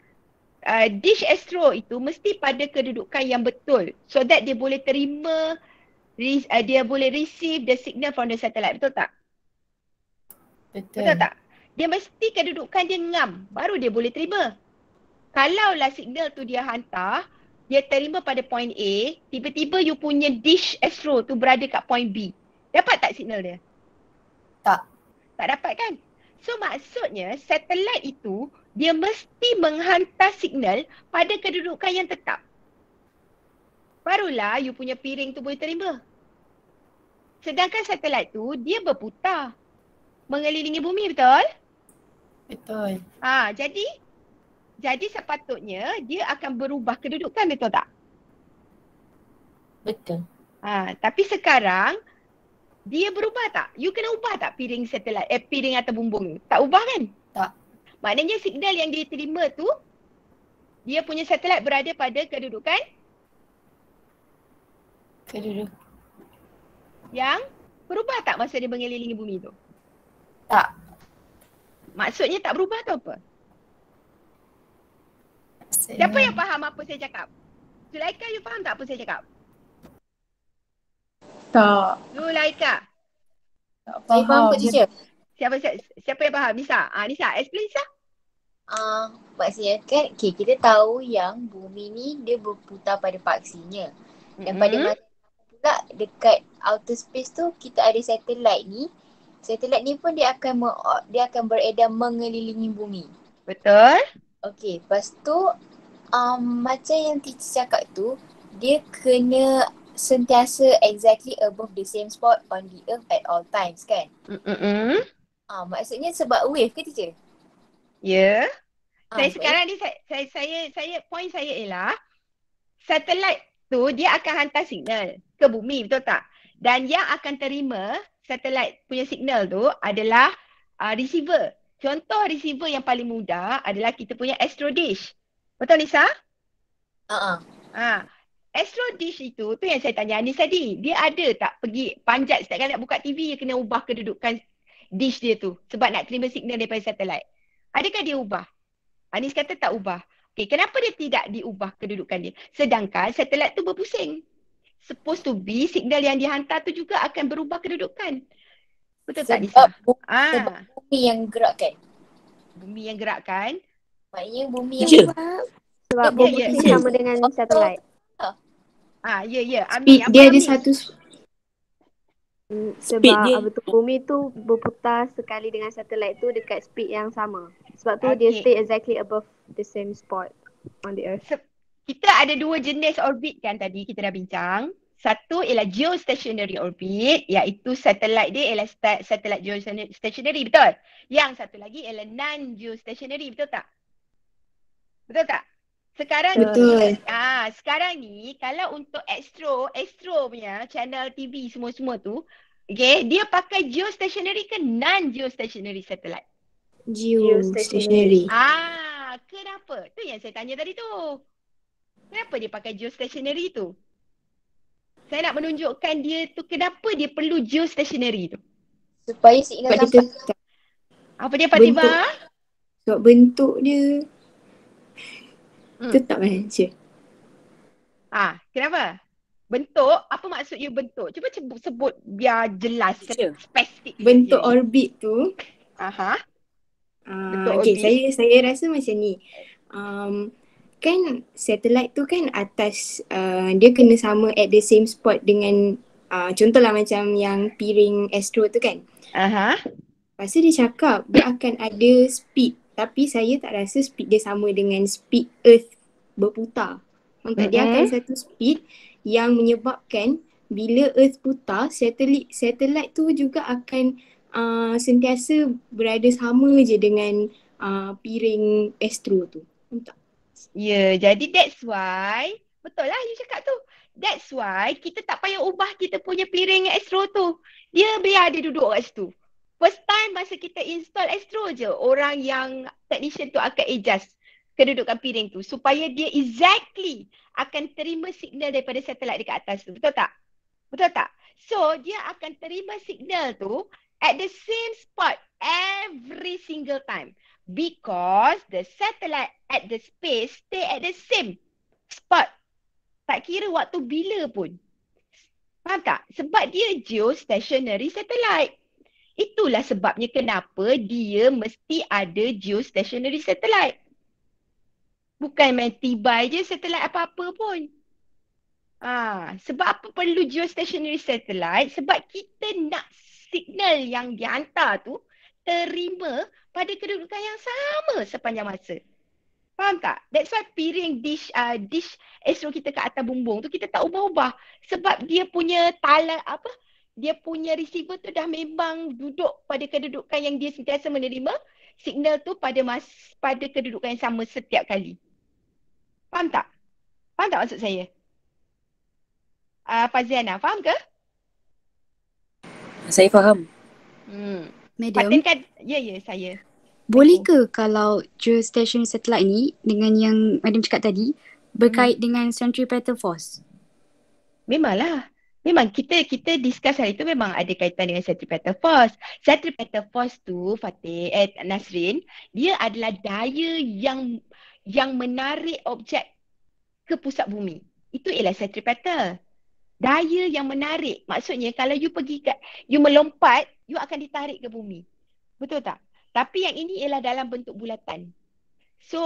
uh, dish astro itu mesti pada kedudukan yang betul so that dia boleh terima uh, dia boleh receive the signal from the satellite betul tak? Betul. Betul tak? Dia mesti kedudukan dia ngam baru dia boleh terima. Kalau Kalaulah signal tu dia hantar dia terima pada point A, tiba-tiba you punya dish astro tu berada kat point B. Dapat tak signal dia? Tak. Tak dapat kan? So maksudnya satelit itu dia mesti menghantar signal pada kedudukan yang tetap. Barulah you punya piring tu boleh terima. Sedangkan satelit tu dia berputar. Mengelilingi bumi betul? Betul. Ha, jadi jadi sepatutnya dia akan berubah kedudukan betul tak? Betul. Ha, tapi sekarang dia berubah tak? You kena ubah tak piring setelah eh, piring atau bumbung? Tak ubah kan? Tak. Maknanya signal yang dia terima tu, dia punya satelit berada pada kedudukan? Kedudukan. Yang berubah tak masa dia mengelilingi bumi tu? Tak. Maksudnya tak berubah tu apa? Siapa yang faham apa saya cakap? Zulaika, you faham tak apa saya cakap? Tak. Nur Tak faham. Saya faham Siapa, siapa, siapa yang faham? Nisa. Ah, uh, Nisa, explain Nisa. Ah, uh, maksudnya kan, okay, kita tahu yang bumi ni dia berputar pada paksinya. Dan mm-hmm. pada masa juga dekat outer space tu kita ada satelit ni. Satelit ni pun dia akan dia akan beredar mengelilingi bumi. Betul. Okay, lepas tu um, macam yang teacher cakap tu, dia kena sentiasa exactly above the same spot on the earth at all times kan? Mm-mm. Ah, maksudnya sebab wave ke teacher? Ya. Yeah. Ah, saya sekarang ni saya, saya saya saya point saya ialah satelit tu dia akan hantar signal ke bumi betul tak? Dan yang akan terima satelit punya signal tu adalah uh, receiver. Contoh receiver yang paling mudah adalah kita punya astro dish. Betul Nisa? Ha. Uh-uh. Ah. ah. ah Astro Dish itu tu yang saya tanya Anis tadi. Dia ada tak pergi panjat setiap kali nak buka TV dia kena ubah kedudukan dish dia tu sebab nak terima signal daripada satelit. Adakah dia ubah? Anis kata tak ubah. Okay, kenapa dia tidak diubah kedudukan dia? Sedangkan satelit tu berpusing. Supposed to be signal yang dihantar tu juga akan berubah kedudukan. Betul sebab tak Nisa? Bu- ha. bumi yang gerakkan. Bumi yang gerakkan. Maknanya bumi yang yeah. ubah. Sebab yeah, bumi yeah, yeah. sama dengan satelit. Ah. Ah, ya, ya. Speed dia ambil? ada satu... Sebab speed apa tu, hmm, ah, bumi tu berputar sekali dengan satelit tu dekat speed yang sama. Sebab tu dia stay exactly above the same spot on the earth. Kita ada dua jenis orbit kan tadi kita dah bincang. Satu ialah geostationary orbit iaitu satelit dia ialah satelit geostationary betul? Yang satu lagi ialah non-geostationary betul tak? Betul tak? Sekarang Betul. ni, ah, sekarang ni kalau untuk Astro, Astro punya channel TV semua-semua tu, okay, dia pakai geostationary ke non-geostationary satellite? Geostationary. Ah, kenapa? Tu yang saya tanya tadi tu. Kenapa dia pakai geostationary tu? Saya nak menunjukkan dia tu kenapa dia perlu geostationary tu. Supaya signal sampai. Apa dia Fatiba? Sebab bentuk dia hmm. tetap manja. Ah, kenapa? Bentuk, apa maksud you bentuk? Cuba sebut, sebut biar jelas sure. spesifik. Bentuk je. orbit tu. Aha. Ah, uh, okay, orbit. saya saya rasa macam ni. Um, kan satellite tu kan atas uh, dia kena sama at the same spot dengan uh, contohlah macam yang piring astro tu kan. Aha. Uh-huh. dia cakap dia akan ada speed tapi saya tak rasa speed dia sama dengan speed earth berputar. Maksudnya mm dia akan satu speed yang menyebabkan bila earth putar, satelit satellite tu juga akan uh, sentiasa berada sama je dengan uh, piring astro tu. Entah. Yeah, jadi that's why betul lah you cakap tu. That's why kita tak payah ubah kita punya piring astro tu. Dia biar dia duduk kat situ first time masa kita install Astro je orang yang technician tu akan adjust kedudukan piring tu supaya dia exactly akan terima signal daripada satelit dekat atas tu. Betul tak? Betul tak? So dia akan terima signal tu at the same spot every single time because the satellite at the space stay at the same spot. Tak kira waktu bila pun. Faham tak? Sebab dia geostationary satellite. Itulah sebabnya kenapa dia mesti ada geostationary satellite. Bukan main tiba je satellite apa-apa pun. Ha, sebab apa perlu geostationary satellite? Sebab kita nak signal yang dihantar tu terima pada kedudukan yang sama sepanjang masa. Faham tak? That's why piring dish uh, dish astro kita kat atas bumbung tu kita tak ubah-ubah. Sebab dia punya talang apa? dia punya receiver tu dah memang duduk pada kedudukan yang dia sentiasa menerima signal tu pada mas pada kedudukan yang sama setiap kali. Faham tak? Faham tak maksud saya? Ah uh, Faziana, faham ke? Saya faham. Hmm. Madam. Patinkan, ya ya saya. Boleh ke kalau station setelah ini dengan yang Madam cakap tadi berkait hmm. dengan century pattern force? Memanglah. Memang kita kita discuss hari tu memang ada kaitan dengan centripetal force. Centripetal force tu Fatih eh Nasrin, dia adalah daya yang yang menarik objek ke pusat bumi. Itu ialah centripetal. Daya yang menarik. Maksudnya kalau you pergi kat you melompat, you akan ditarik ke bumi. Betul tak? Tapi yang ini ialah dalam bentuk bulatan. So,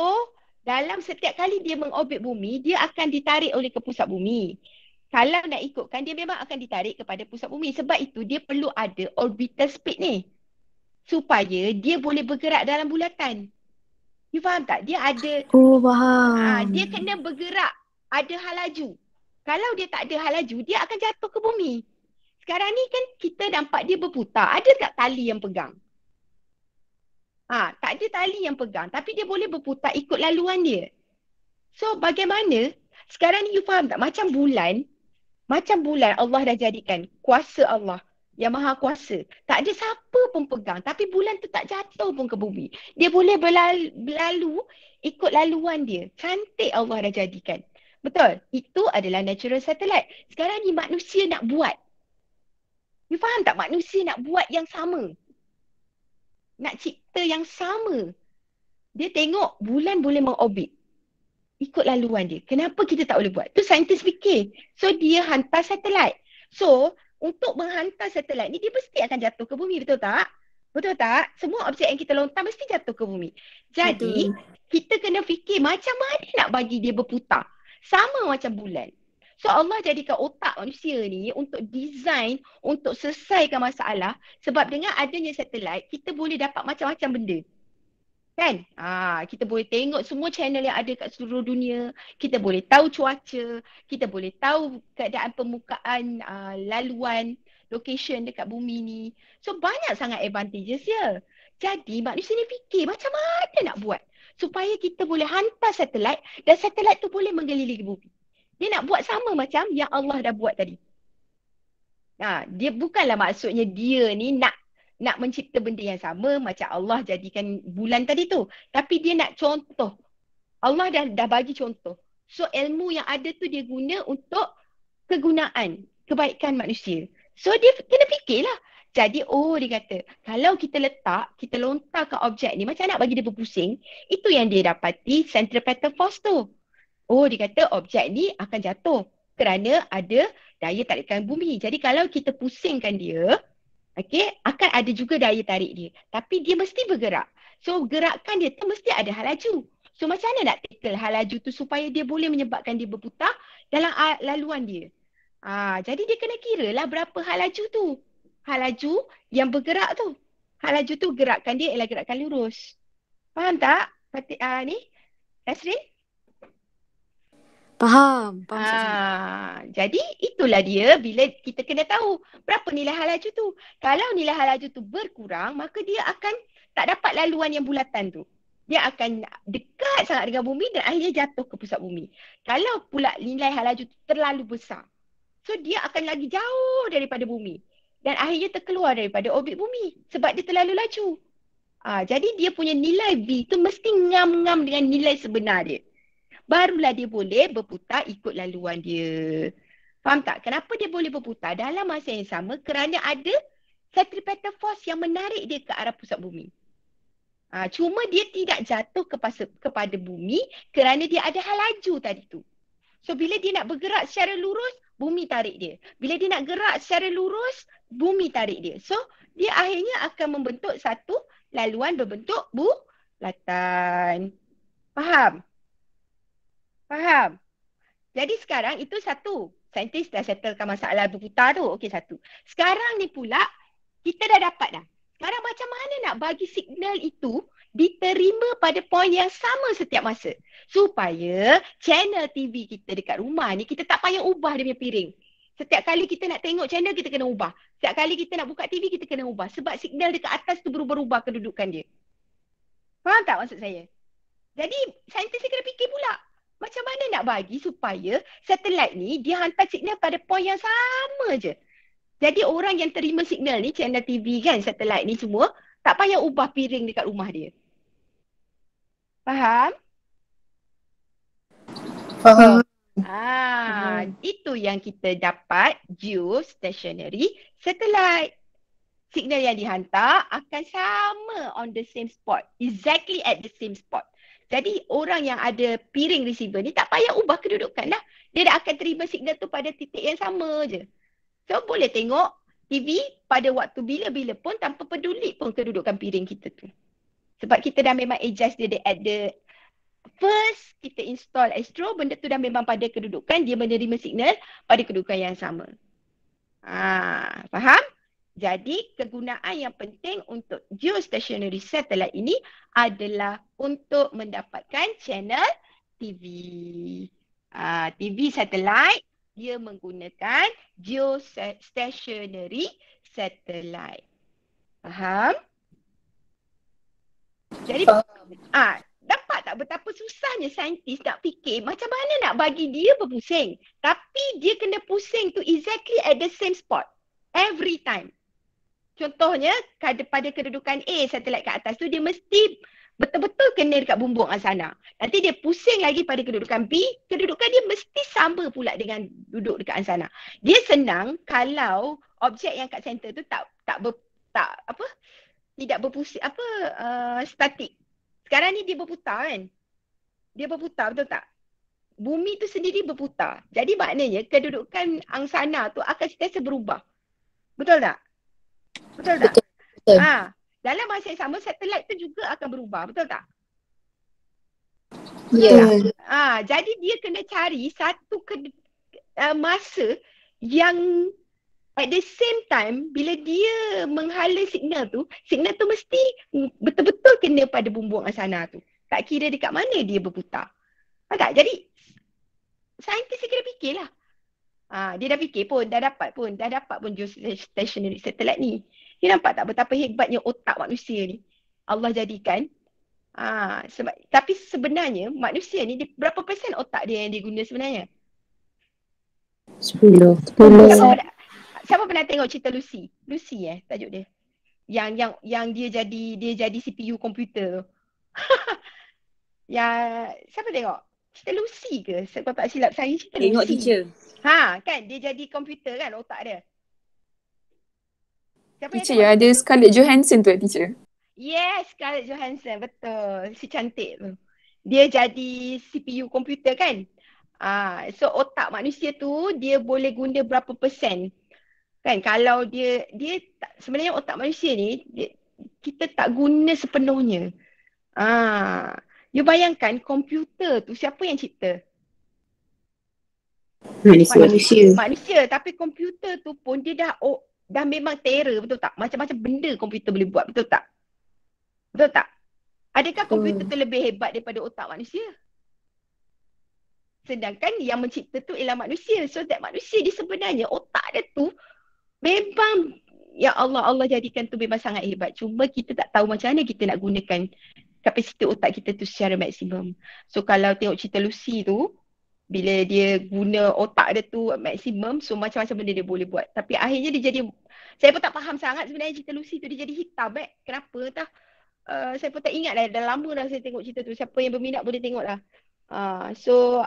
dalam setiap kali dia mengorbit bumi, dia akan ditarik oleh ke pusat bumi kalau nak ikutkan dia memang akan ditarik kepada pusat bumi sebab itu dia perlu ada orbital speed ni supaya dia boleh bergerak dalam bulatan you faham tak dia ada oh wow. ha, ah, dia kena bergerak ada halaju kalau dia tak ada halaju dia akan jatuh ke bumi sekarang ni kan kita nampak dia berputar ada tak tali yang pegang ha, tak ada tali yang pegang tapi dia boleh berputar ikut laluan dia so bagaimana sekarang ni you faham tak macam bulan macam bulan Allah dah jadikan kuasa Allah yang maha kuasa. Tak ada siapa pun pegang. Tapi bulan tu tak jatuh pun ke bumi. Dia boleh berlalu, berlalu ikut laluan dia. Cantik Allah dah jadikan. Betul? Itu adalah natural satellite. Sekarang ni manusia nak buat. You faham tak manusia nak buat yang sama? Nak cipta yang sama. Dia tengok bulan boleh mengobit ikut laluan dia. Kenapa kita tak boleh buat? Tu saintis fikir. So dia hantar satelit. So untuk menghantar satelit ni dia mesti akan jatuh ke bumi betul tak? Betul tak? Semua objek yang kita lontar mesti jatuh ke bumi. Jadi betul. kita kena fikir macam mana nak bagi dia berputar. Sama macam bulan. So Allah jadikan otak manusia ni untuk design, untuk selesaikan masalah sebab dengan adanya satelit, kita boleh dapat macam-macam benda. Kan? Ha, kita boleh tengok semua channel yang ada kat seluruh dunia. Kita boleh tahu cuaca. Kita boleh tahu keadaan permukaan ha, laluan location dekat bumi ni. So banyak sangat advantages dia. Ya. Jadi manusia ni fikir macam mana nak buat supaya kita boleh hantar satelit dan satelit tu boleh mengelilingi bumi. Dia nak buat sama macam yang Allah dah buat tadi. Ha, dia bukanlah maksudnya dia ni nak nak mencipta benda yang sama macam Allah jadikan bulan tadi tu. Tapi dia nak contoh. Allah dah dah bagi contoh. So ilmu yang ada tu dia guna untuk kegunaan, kebaikan manusia. So dia kena fikirlah. Jadi oh dia kata, kalau kita letak, kita lontarkan objek ni macam nak bagi dia berpusing, itu yang dia dapati central pattern force tu. Oh dia kata objek ni akan jatuh kerana ada daya tarikan bumi. Jadi kalau kita pusingkan dia, Okay, akan ada juga daya tarik dia. Tapi dia mesti bergerak. So, gerakkan dia tu mesti ada hal laju. So, macam mana nak tackle hal laju tu supaya dia boleh menyebabkan dia berputar dalam ah, laluan dia. Ha, jadi, dia kena kira lah berapa hal laju tu. Hal laju yang bergerak tu. Hal laju tu gerakkan dia ialah gerakan lurus. Faham tak? Pati, uh, ah, ni, Nasrin? Faham, faham. Ha, jadi itulah dia bila kita kena tahu berapa nilai halaju tu. Kalau nilai halaju tu berkurang, maka dia akan tak dapat laluan yang bulatan tu. Dia akan dekat sangat dengan bumi dan akhirnya jatuh ke pusat bumi. Kalau pula nilai halaju tu terlalu besar, so dia akan lagi jauh daripada bumi dan akhirnya terkeluar daripada orbit bumi sebab dia terlalu laju. Ha, jadi dia punya nilai V tu mesti ngam-ngam dengan nilai sebenar dia barulah dia boleh berputar ikut laluan dia. Faham tak? Kenapa dia boleh berputar dalam masa yang sama? Kerana ada centripetal force yang menarik dia ke arah pusat bumi. Ha, cuma dia tidak jatuh kepasa, kepada bumi kerana dia ada hal laju tadi tu. So bila dia nak bergerak secara lurus, bumi tarik dia. Bila dia nak gerak secara lurus, bumi tarik dia. So dia akhirnya akan membentuk satu laluan berbentuk bulatan. Faham? Faham? Jadi sekarang itu satu. Saintis dah settlekan masalah berputar tu. Okey satu. Sekarang ni pula kita dah dapat dah. Sekarang macam mana nak bagi signal itu diterima pada poin yang sama setiap masa. Supaya channel TV kita dekat rumah ni kita tak payah ubah dia punya piring. Setiap kali kita nak tengok channel kita kena ubah. Setiap kali kita nak buka TV kita kena ubah. Sebab signal dekat atas tu berubah-ubah kedudukan dia. Faham tak maksud saya? Jadi saintis kena fikir pula. Macam mana nak bagi supaya satelit ni dia hantar signal pada point yang sama je. Jadi orang yang terima signal ni channel TV kan satelit ni semua tak payah ubah piring dekat rumah dia. Faham? Faham. Ah, Faham. itu yang kita dapat geostationary satelit. Signal yang dihantar akan sama on the same spot. Exactly at the same spot. Jadi orang yang ada piring receiver ni tak payah ubah kedudukan dah. Dia dah akan terima signal tu pada titik yang sama je. So boleh tengok TV pada waktu bila-bila pun tanpa peduli pun kedudukan piring kita tu. Sebab kita dah memang adjust dia at the first kita install Astro, benda tu dah memang pada kedudukan dia menerima signal pada kedudukan yang sama. Ah, faham? Jadi kegunaan yang penting untuk geostationary satellite ini adalah untuk mendapatkan channel TV. Uh, ah, TV satellite dia menggunakan geostationary satellite. Faham? Jadi ah uh, dapat tak betapa susahnya saintis nak fikir macam mana nak bagi dia berpusing tapi dia kena pusing tu exactly at the same spot every time contohnya pada kedudukan A satelit kat atas tu dia mesti betul-betul kena dekat bumbung asana. Nanti dia pusing lagi pada kedudukan B, kedudukan dia mesti sama pula dengan duduk dekat asana. Dia senang kalau objek yang kat center tu tak tak ber, tak apa? tidak berpusing apa uh, statik. Sekarang ni dia berputar kan? Dia berputar betul tak? Bumi tu sendiri berputar. Jadi maknanya kedudukan angsana tu akan sentiasa berubah. Betul tak? Betul tak? Betul. betul. Ha. Dalam masa yang sama satelit tu juga akan berubah. Betul tak? Ya. Yeah. Ah, ha, jadi dia kena cari satu ke, uh, eh, masa yang at the same time bila dia menghala signal tu, signal tu mesti betul-betul kena pada bumbung asana tu. Tak kira dekat mana dia berputar. Ha, tak? Jadi saintis saya kira fikirlah. Ah, ha, dia dah fikir pun, dah dapat pun, dah dapat pun stationary satellite ni. You nampak tak betapa hebatnya otak manusia ni? Allah jadikan. Ha, sebab, tapi sebenarnya manusia ni dia, berapa persen otak dia yang diguna sebenarnya? Sepuluh. 10. Siapa, pernah tengok cerita Lucy? Lucy eh tajuk dia. Yang yang yang dia jadi dia jadi CPU komputer ya siapa tengok? Cerita Lucy ke? Saya tak silap saya cerita Lucy. Tengok teacher. Ha kan dia jadi komputer kan otak dia. Siapa teacher yang ada Scarlett Johansson tu eh, teacher. Yes, Scarlett Johansson betul. Si cantik tu. Dia jadi CPU komputer kan? Ah, so otak manusia tu dia boleh guna berapa persen? Kan kalau dia dia tak, sebenarnya otak manusia ni dia, kita tak guna sepenuhnya. Ah, you bayangkan komputer tu siapa yang cipta? Manusia. manusia. Manusia tapi komputer tu pun dia dah oh, dah memang terror betul tak? Macam-macam benda komputer boleh buat betul tak? Betul tak? Adakah komputer hmm. tu lebih hebat daripada otak manusia? Sedangkan yang mencipta tu ialah manusia. So that manusia dia sebenarnya otak dia tu memang ya Allah Allah jadikan tu memang sangat hebat. Cuma kita tak tahu macam mana kita nak gunakan kapasiti otak kita tu secara maksimum. So kalau tengok cerita Lucy tu bila dia guna otak dia tu maksimum so macam-macam benda dia boleh buat. Tapi akhirnya dia jadi saya pun tak faham sangat sebenarnya cerita Lucy tu dia jadi hitam eh. Kenapa entah. Uh, eh, saya pun tak ingat lah. Dah lama dah saya tengok cerita tu. Siapa yang berminat boleh tengok lah. Uh, so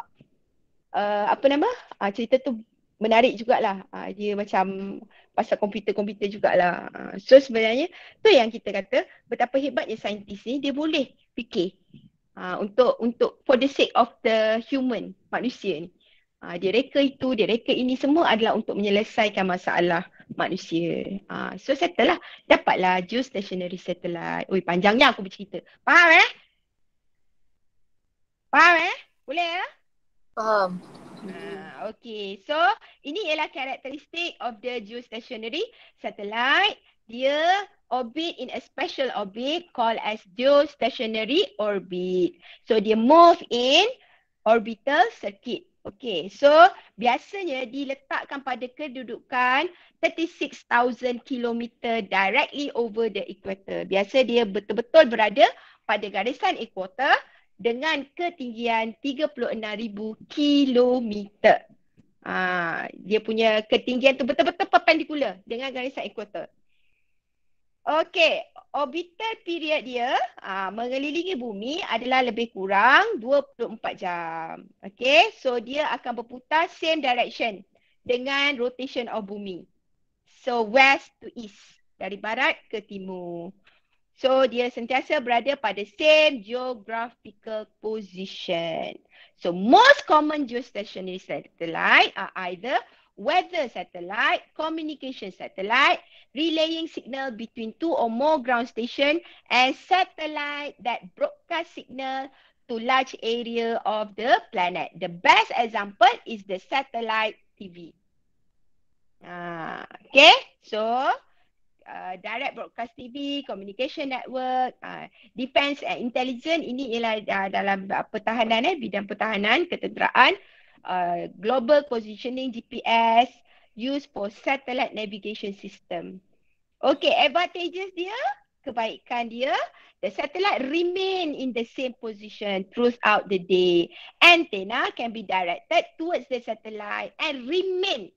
uh, apa nama? Uh, cerita tu menarik jugalah. Uh, dia macam pasal komputer-komputer jugalah. Uh, so sebenarnya tu yang kita kata betapa hebatnya saintis ni dia boleh fikir. Uh, untuk untuk for the sake of the human manusia ni. Uh, dia reka itu, dia reka ini semua adalah untuk menyelesaikan masalah manusia. Uh, so settle lah. Dapatlah juice stationary satellite. Ui panjangnya aku bercerita. Faham eh? Faham eh? Boleh ya? Eh? Faham. Uh, ah, okay, so ini ialah karakteristik of the geostationary satellite. Dia orbit in a special orbit called as geostationary orbit. So dia move in orbital circuit. Okay, so biasanya diletakkan pada kedudukan 36,000 km directly over the equator. Biasa dia betul-betul berada pada garisan equator dengan ketinggian 36,000 km. Ah, dia punya ketinggian tu betul-betul perpendicular dengan garisan equator. Okey, orbital period dia uh, mengelilingi bumi adalah lebih kurang 24 jam. Okey, so dia akan berputar same direction dengan rotation of bumi. So west to east, dari barat ke timur. So dia sentiasa berada pada same geographical position. So most common geostationary satellite are either weather satellite, communication satellite, relaying signal between two or more ground station, and satellite that broadcast signal to large area of the planet. The best example is the satellite TV. Uh, ah, okay, so uh, direct broadcast TV, communication network, uh, defense and intelligence, ini ialah uh, dalam uh, pertahanan, eh, bidang pertahanan, ketenteraan, Uh, global positioning GPS used for satellite navigation system. Okay, advantages dia, kebaikan dia, the satellite remain in the same position throughout the day. Antenna can be directed towards the satellite and remain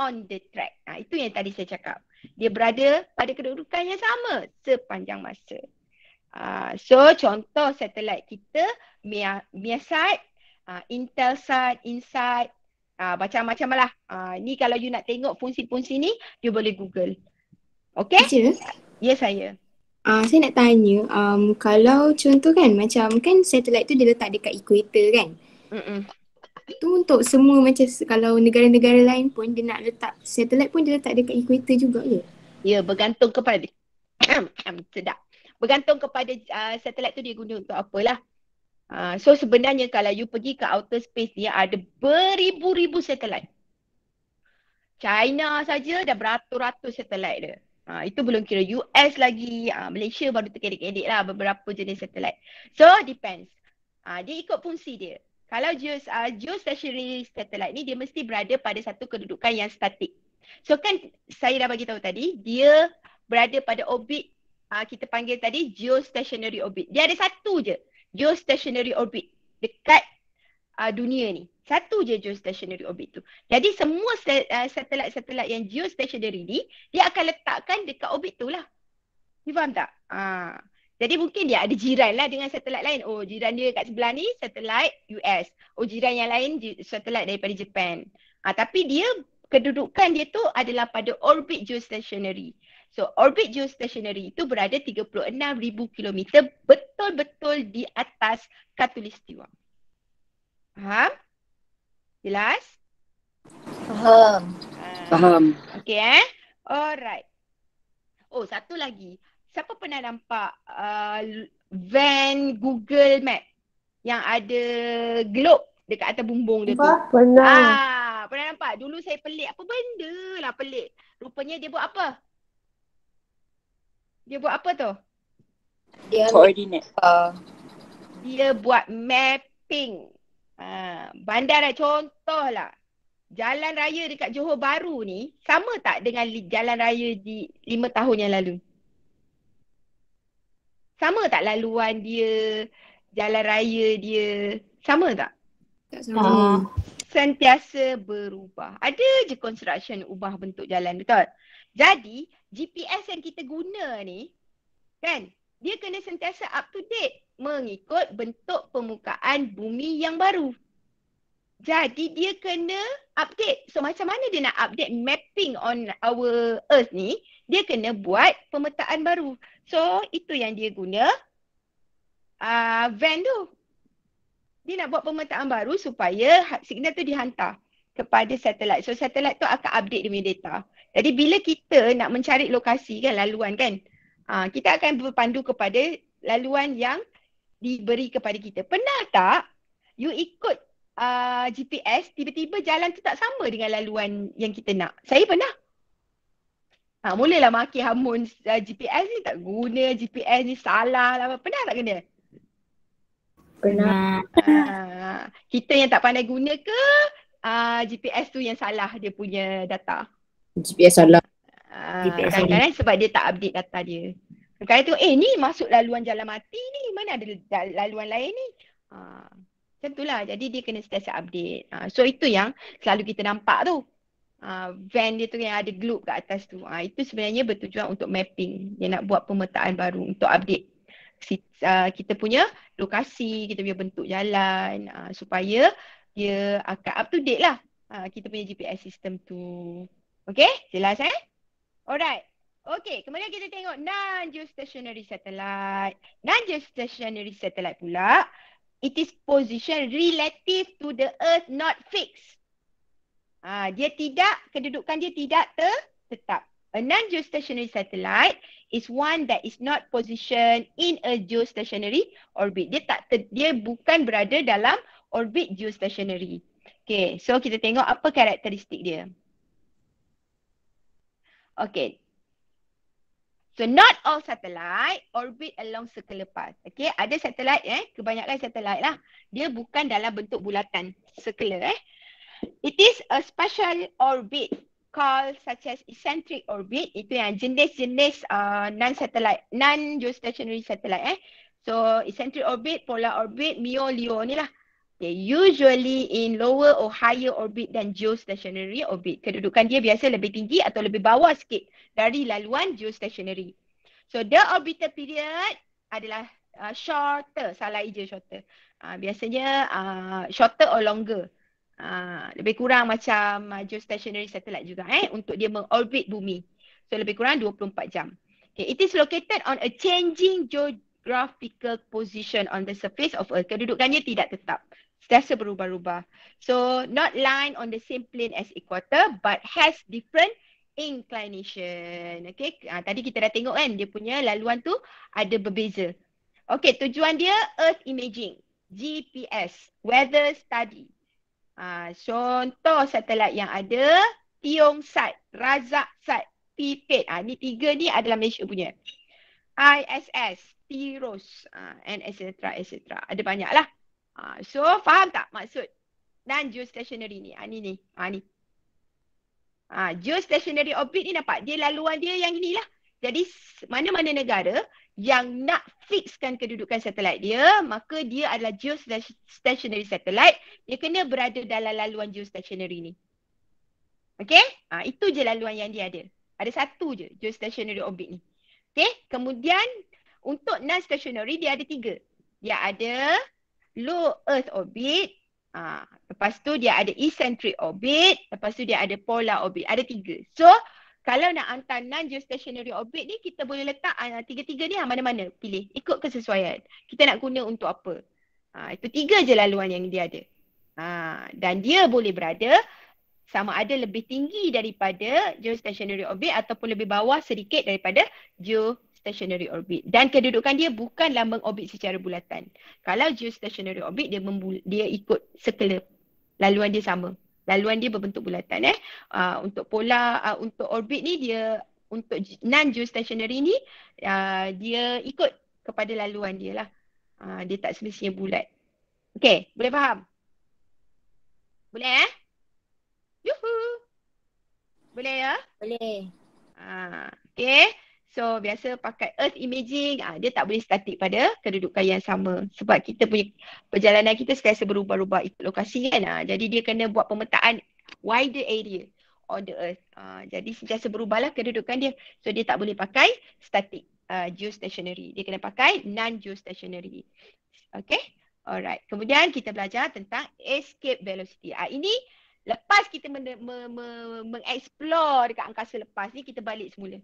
on the track. Nah, ha, itu yang tadi saya cakap. Dia berada pada kedudukan yang sama sepanjang masa. Uh, so contoh satelit kita Mia, MiaSat uh, ah, Intelsat, Inside, uh, ah, macam-macam lah. Uh, ni kalau you nak tengok fungsi-fungsi ni, you boleh google. Okay? Ya, yes, saya. Uh, saya nak tanya, um, kalau contoh kan macam kan satellite tu dia letak dekat equator kan? Mm-mm. Itu untuk semua macam kalau negara-negara lain pun dia nak letak satellite pun dia letak dekat equator juga ya? Ya, bergantung kepada, sedap. Bergantung kepada uh, satellite tu dia guna untuk apalah. Uh, so sebenarnya kalau you pergi ke outer space ni ada beribu-ribu satelit. China saja dah beratus-ratus satelit dia. Uh, itu belum kira US lagi, uh, Malaysia baru terkedik-kedik lah beberapa jenis satelit. So depends. Uh, dia ikut fungsi dia. Kalau geos, uh, satellite ni dia mesti berada pada satu kedudukan yang statik. So kan saya dah bagi tahu tadi dia berada pada orbit uh, kita panggil tadi geostationary orbit. Dia ada satu je geostationary orbit dekat uh, dunia ni. Satu je geostationary orbit tu. Jadi semua uh, satelit-satelit yang geostationary ni, dia akan letakkan dekat orbit tu lah. You faham tak? Ha. Jadi mungkin dia ada jiran lah dengan satelit lain. Oh jiran dia kat sebelah ni satelit US. Oh jiran yang lain satelit daripada Jepun. Ha, ah, tapi dia kedudukan dia tu adalah pada orbit geostationary. So orbit geostationary itu berada 36,000 km betul-betul di atas katulistiwa. Faham? Jelas? Faham. Faham. Okay eh. Alright. Oh satu lagi. Siapa pernah nampak uh, van Google Map yang ada globe dekat atas bumbung dia tu? Pernah. Ah, pernah nampak? Dulu saya pelik. Apa benda lah pelik? Rupanya dia buat apa? Dia buat apa tu? Dia coordinate. Uh, dia buat mapping. Uh, bandar lah contohlah. Jalan raya dekat Johor Baru ni sama tak dengan jalan raya di lima tahun yang lalu? Sama tak laluan dia, jalan raya dia, sama tak? Tak sama. Uh. Sentiasa berubah. Ada je construction ubah bentuk jalan, betul? Jadi, GPS yang kita guna ni kan, dia kena sentiasa up to date mengikut bentuk permukaan bumi yang baru. Jadi dia kena update. So macam mana dia nak update mapping on our earth ni? Dia kena buat pemetaan baru. So itu yang dia guna uh, van tu. Dia nak buat pemetaan baru supaya ha- signal tu dihantar kepada satelit. So satelit tu akan update dia punya data. Jadi bila kita nak mencari lokasi kan laluan kan, uh, kita akan berpandu kepada laluan yang diberi kepada kita. Pernah tak you ikut uh, GPS tiba-tiba jalan tu tak sama dengan laluan yang kita nak? Saya pernah. Ha, lah maki hamun uh, GPS ni tak guna, GPS ni salah lah. Pernah tak kena? Pernah. Ha, kita yang tak pandai guna ke uh, GPS tu yang salah dia punya data? GPS online. Uh, ah, GPS kan, online. Kan, sebab dia tak update data dia. Kalau tu, eh ni masuk laluan jalan mati ni mana ada laluan lain ni. Uh, macam itulah jadi dia kena setiap update. Uh, so itu yang selalu kita nampak tu. Uh, van dia tu yang ada globe kat atas tu. Uh, itu sebenarnya bertujuan untuk mapping. Dia nak buat pemetaan baru untuk update si, uh, kita punya lokasi, kita punya bentuk jalan uh, supaya dia akan up to date lah uh, kita punya GPS sistem tu. Okay, jelas eh? Alright. Okay, kemudian kita tengok non-geostationary satellite. Non-geostationary satellite pula, it is position relative to the earth not fixed. Ha, dia tidak, kedudukan dia tidak tetap. A non-geostationary satellite is one that is not positioned in a geostationary orbit. Dia tak ter, dia bukan berada dalam orbit geostationary. Okay, so kita tengok apa karakteristik dia. Okay. So not all satellite orbit along circular path. Okay, ada satellite eh, kebanyakan satellite lah. Dia bukan dalam bentuk bulatan circular eh. It is a special orbit called such as eccentric orbit. Itu yang jenis-jenis uh, non-satellite, non-geostationary satellite eh. So eccentric orbit, polar orbit, MIO, LEO ni lah. Okay, usually in lower or higher orbit than geostationary orbit. Kedudukan dia biasa lebih tinggi atau lebih bawah sikit dari laluan geostationary. So the orbital period adalah uh, shorter, salah je shorter. Uh, biasanya uh, shorter or longer. Uh, lebih kurang macam uh, geostationary satellite juga eh untuk dia mengorbit bumi. So lebih kurang 24 jam. Okay, it is located on a changing geographical position on the surface of Earth. Kedudukannya tidak tetap stesa berubah-ubah. So not line on the same plane as equator but has different inclination. Okay, ha, tadi kita dah tengok kan dia punya laluan tu ada berbeza. Okay, tujuan dia Earth Imaging, GPS, Weather Study. Ha, contoh satelit yang ada, Tiong Sat, Razak Sat, Pipet. Ha, ah, ni tiga ni adalah Malaysia punya. ISS, Tiros, ha, e, and etc. etc. Ada banyak lah. Ha, so faham tak maksud dan geostationary stationary ni? Ha, ni ni. Ha, ni. Ha, geostationary orbit ni nampak? Dia laluan dia yang inilah. Jadi mana-mana negara yang nak fixkan kedudukan satelit dia, maka dia adalah geostationary satelit. Dia kena berada dalam laluan geostationary ni. Okay? Ha, itu je laluan yang dia ada. Ada satu je geostationary orbit ni. Okay? Kemudian untuk non-stationary dia ada tiga. Dia ada low earth orbit. Ha, lepas tu dia ada eccentric orbit. Lepas tu dia ada polar orbit. Ada tiga. So kalau nak hantar non-geostationary orbit ni kita boleh letak ah, tiga-tiga ni ah, mana-mana pilih. Ikut kesesuaian. Kita nak guna untuk apa. Ha, itu tiga je laluan yang dia ada. Ha, dan dia boleh berada sama ada lebih tinggi daripada geostationary orbit ataupun lebih bawah sedikit daripada geostationary geostationary orbit dan kedudukan dia bukanlah mengorbit secara bulatan. Kalau geostationary orbit dia dia ikut circular laluan dia sama. Laluan dia berbentuk bulatan eh. Uh, untuk pola uh, untuk orbit ni dia untuk non geostationary ni uh, dia ikut kepada laluan dia lah. Uh, dia tak semestinya bulat. Okay, boleh faham? Boleh eh? Yuhu! Boleh ya? Boleh. Ah, uh, okay. So biasa pakai earth imaging ha, dia tak boleh statik pada kedudukan yang sama sebab kita punya perjalanan kita sentiasa berubah-ubah ikut lokasi kan. Ha. Jadi dia kena buat pemetaan wider area on the earth. Ha, jadi sentiasa berubahlah kedudukan dia. So dia tak boleh pakai statik uh, geostationary. Dia kena pakai non-geostationary. Okay. Alright. Kemudian kita belajar tentang escape velocity. Ha, ini lepas kita men- me- me- mengeksplor dekat angkasa lepas ni kita balik semula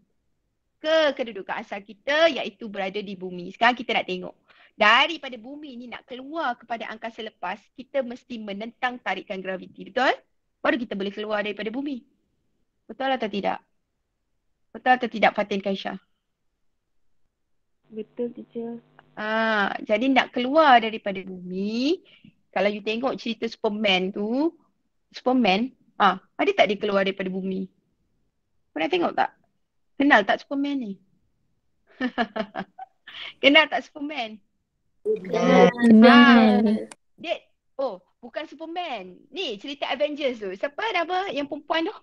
ke kedudukan asal kita iaitu berada di bumi. Sekarang kita nak tengok. Daripada bumi ni nak keluar kepada angkasa lepas, kita mesti menentang tarikan graviti. Betul? Baru kita boleh keluar daripada bumi. Betul atau tidak? Betul atau tidak Fatin Kaisha? Betul teacher. Ah, jadi nak keluar daripada bumi, kalau you tengok cerita Superman tu, Superman, ah, ada tak dia keluar daripada bumi? Pernah tengok tak? Kenal tak Superman ni? Kenal tak Superman? Kenal. Ah, dia, oh, bukan Superman. Ni cerita Avengers tu. Siapa nama yang perempuan tu?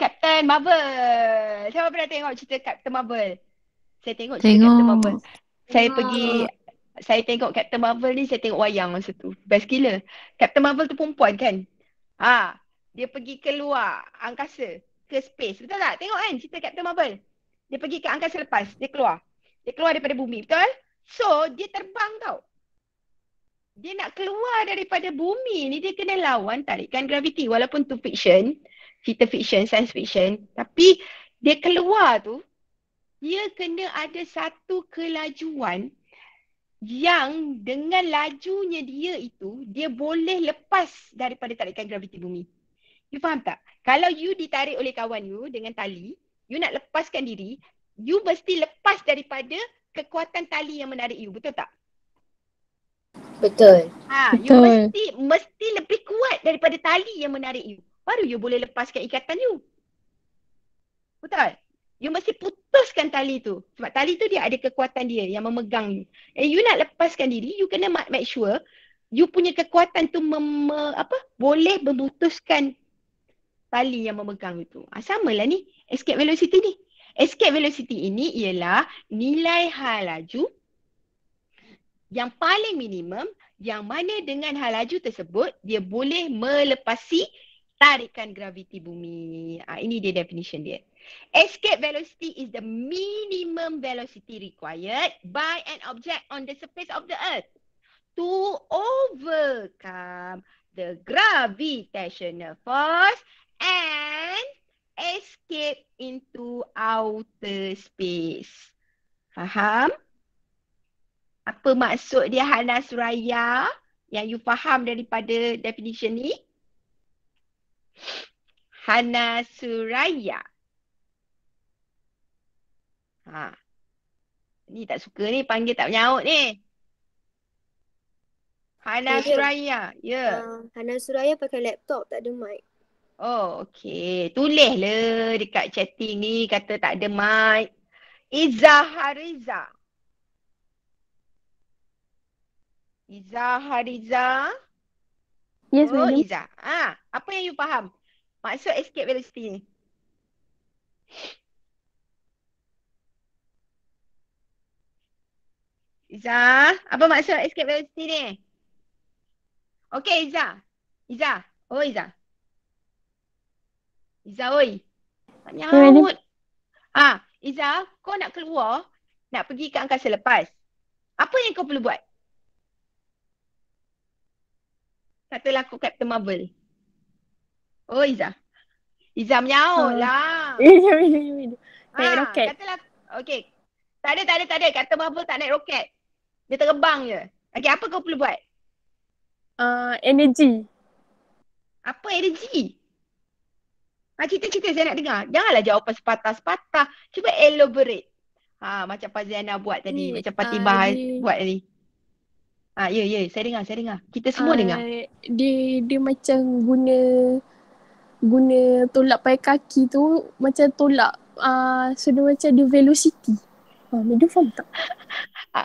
Captain Marvel. Siapa pernah tengok cerita Captain Marvel? Saya tengok cerita tengok. Captain Marvel. Saya tengok. pergi saya tengok Captain Marvel ni, saya tengok wayang masa tu. Best gila. Captain Marvel tu perempuan kan? Ha, dia pergi keluar angkasa ke space. Betul tak? Tengok kan cerita Captain Marvel. Dia pergi ke angkasa lepas. Dia keluar. Dia keluar daripada bumi. Betul? So, dia terbang tau. Dia nak keluar daripada bumi ni, dia kena lawan tarikan graviti. Walaupun tu fiction, cerita fiction, science fiction. Tapi, dia keluar tu, dia kena ada satu kelajuan yang dengan lajunya dia itu, dia boleh lepas daripada tarikan graviti bumi. You faham tak? Kalau you ditarik oleh kawan you dengan tali, you nak lepaskan diri, you mesti lepas daripada kekuatan tali yang menarik you. Betul tak? Betul. Ha, you Betul. mesti mesti lebih kuat daripada tali yang menarik you. Baru you boleh lepaskan ikatan you. Betul? You mesti putuskan tali tu. Sebab tali tu dia ada kekuatan dia yang memegang you. And eh, you nak lepaskan diri, you kena make sure you punya kekuatan tu mem- apa boleh memutuskan tali yang memegang itu. Ha, ah, sama lah ni escape velocity ni. Escape velocity ini ialah nilai hal laju yang paling minimum yang mana dengan hal laju tersebut dia boleh melepasi tarikan graviti bumi. Ha, ini dia definition dia. Escape velocity is the minimum velocity required by an object on the surface of the earth to overcome the gravitational force and escape into outer space. Faham? Apa maksud dia Hana Suraya yang you faham daripada definition ni? Hana Suraya. Ha. Ni tak suka ni panggil tak menyaut ni. Hana Suraya. Ya. Yeah. Uh, Hana Suraya pakai laptop tak ada mic. Oh, okay. Tulis le dekat chatting ni kata tak ada mic. Iza Hariza. Iza Hariza. Yes, oh, really. Iza. Ha, apa yang you faham? Maksud escape velocity ni. Iza, apa maksud escape velocity ni? Okay, Iza. Iza. Oh, Iza. Iza oi. Tak nyamut. Ha, ah, Iza, kau nak keluar, nak pergi ke angkasa lepas. Apa yang kau perlu buat? Katalah aku Captain Marvel. Oh, Iza. Iza menyaut ah. lah. Iza, Iza, Iza. roket. Katalah, okay. Tak ada, tak ada, tak ada. Captain Marvel tak naik roket. Dia terbang je. Okay, apa kau perlu buat? Uh, energy. Apa energy? Nak cerita-cerita saya nak dengar. Janganlah jawapan sepatah-sepatah. Cuba elaborate. Ha, macam Pak Ziana buat tadi. Ni, macam Pati ah, uh, buat tadi. Ha, ya, ya. Saya dengar, saya dengar. Kita semua uh, dengar. Dia, dia macam guna guna tolak pakai kaki tu macam tolak uh, so macam dia velocity. Ha, uh, dia faham tak?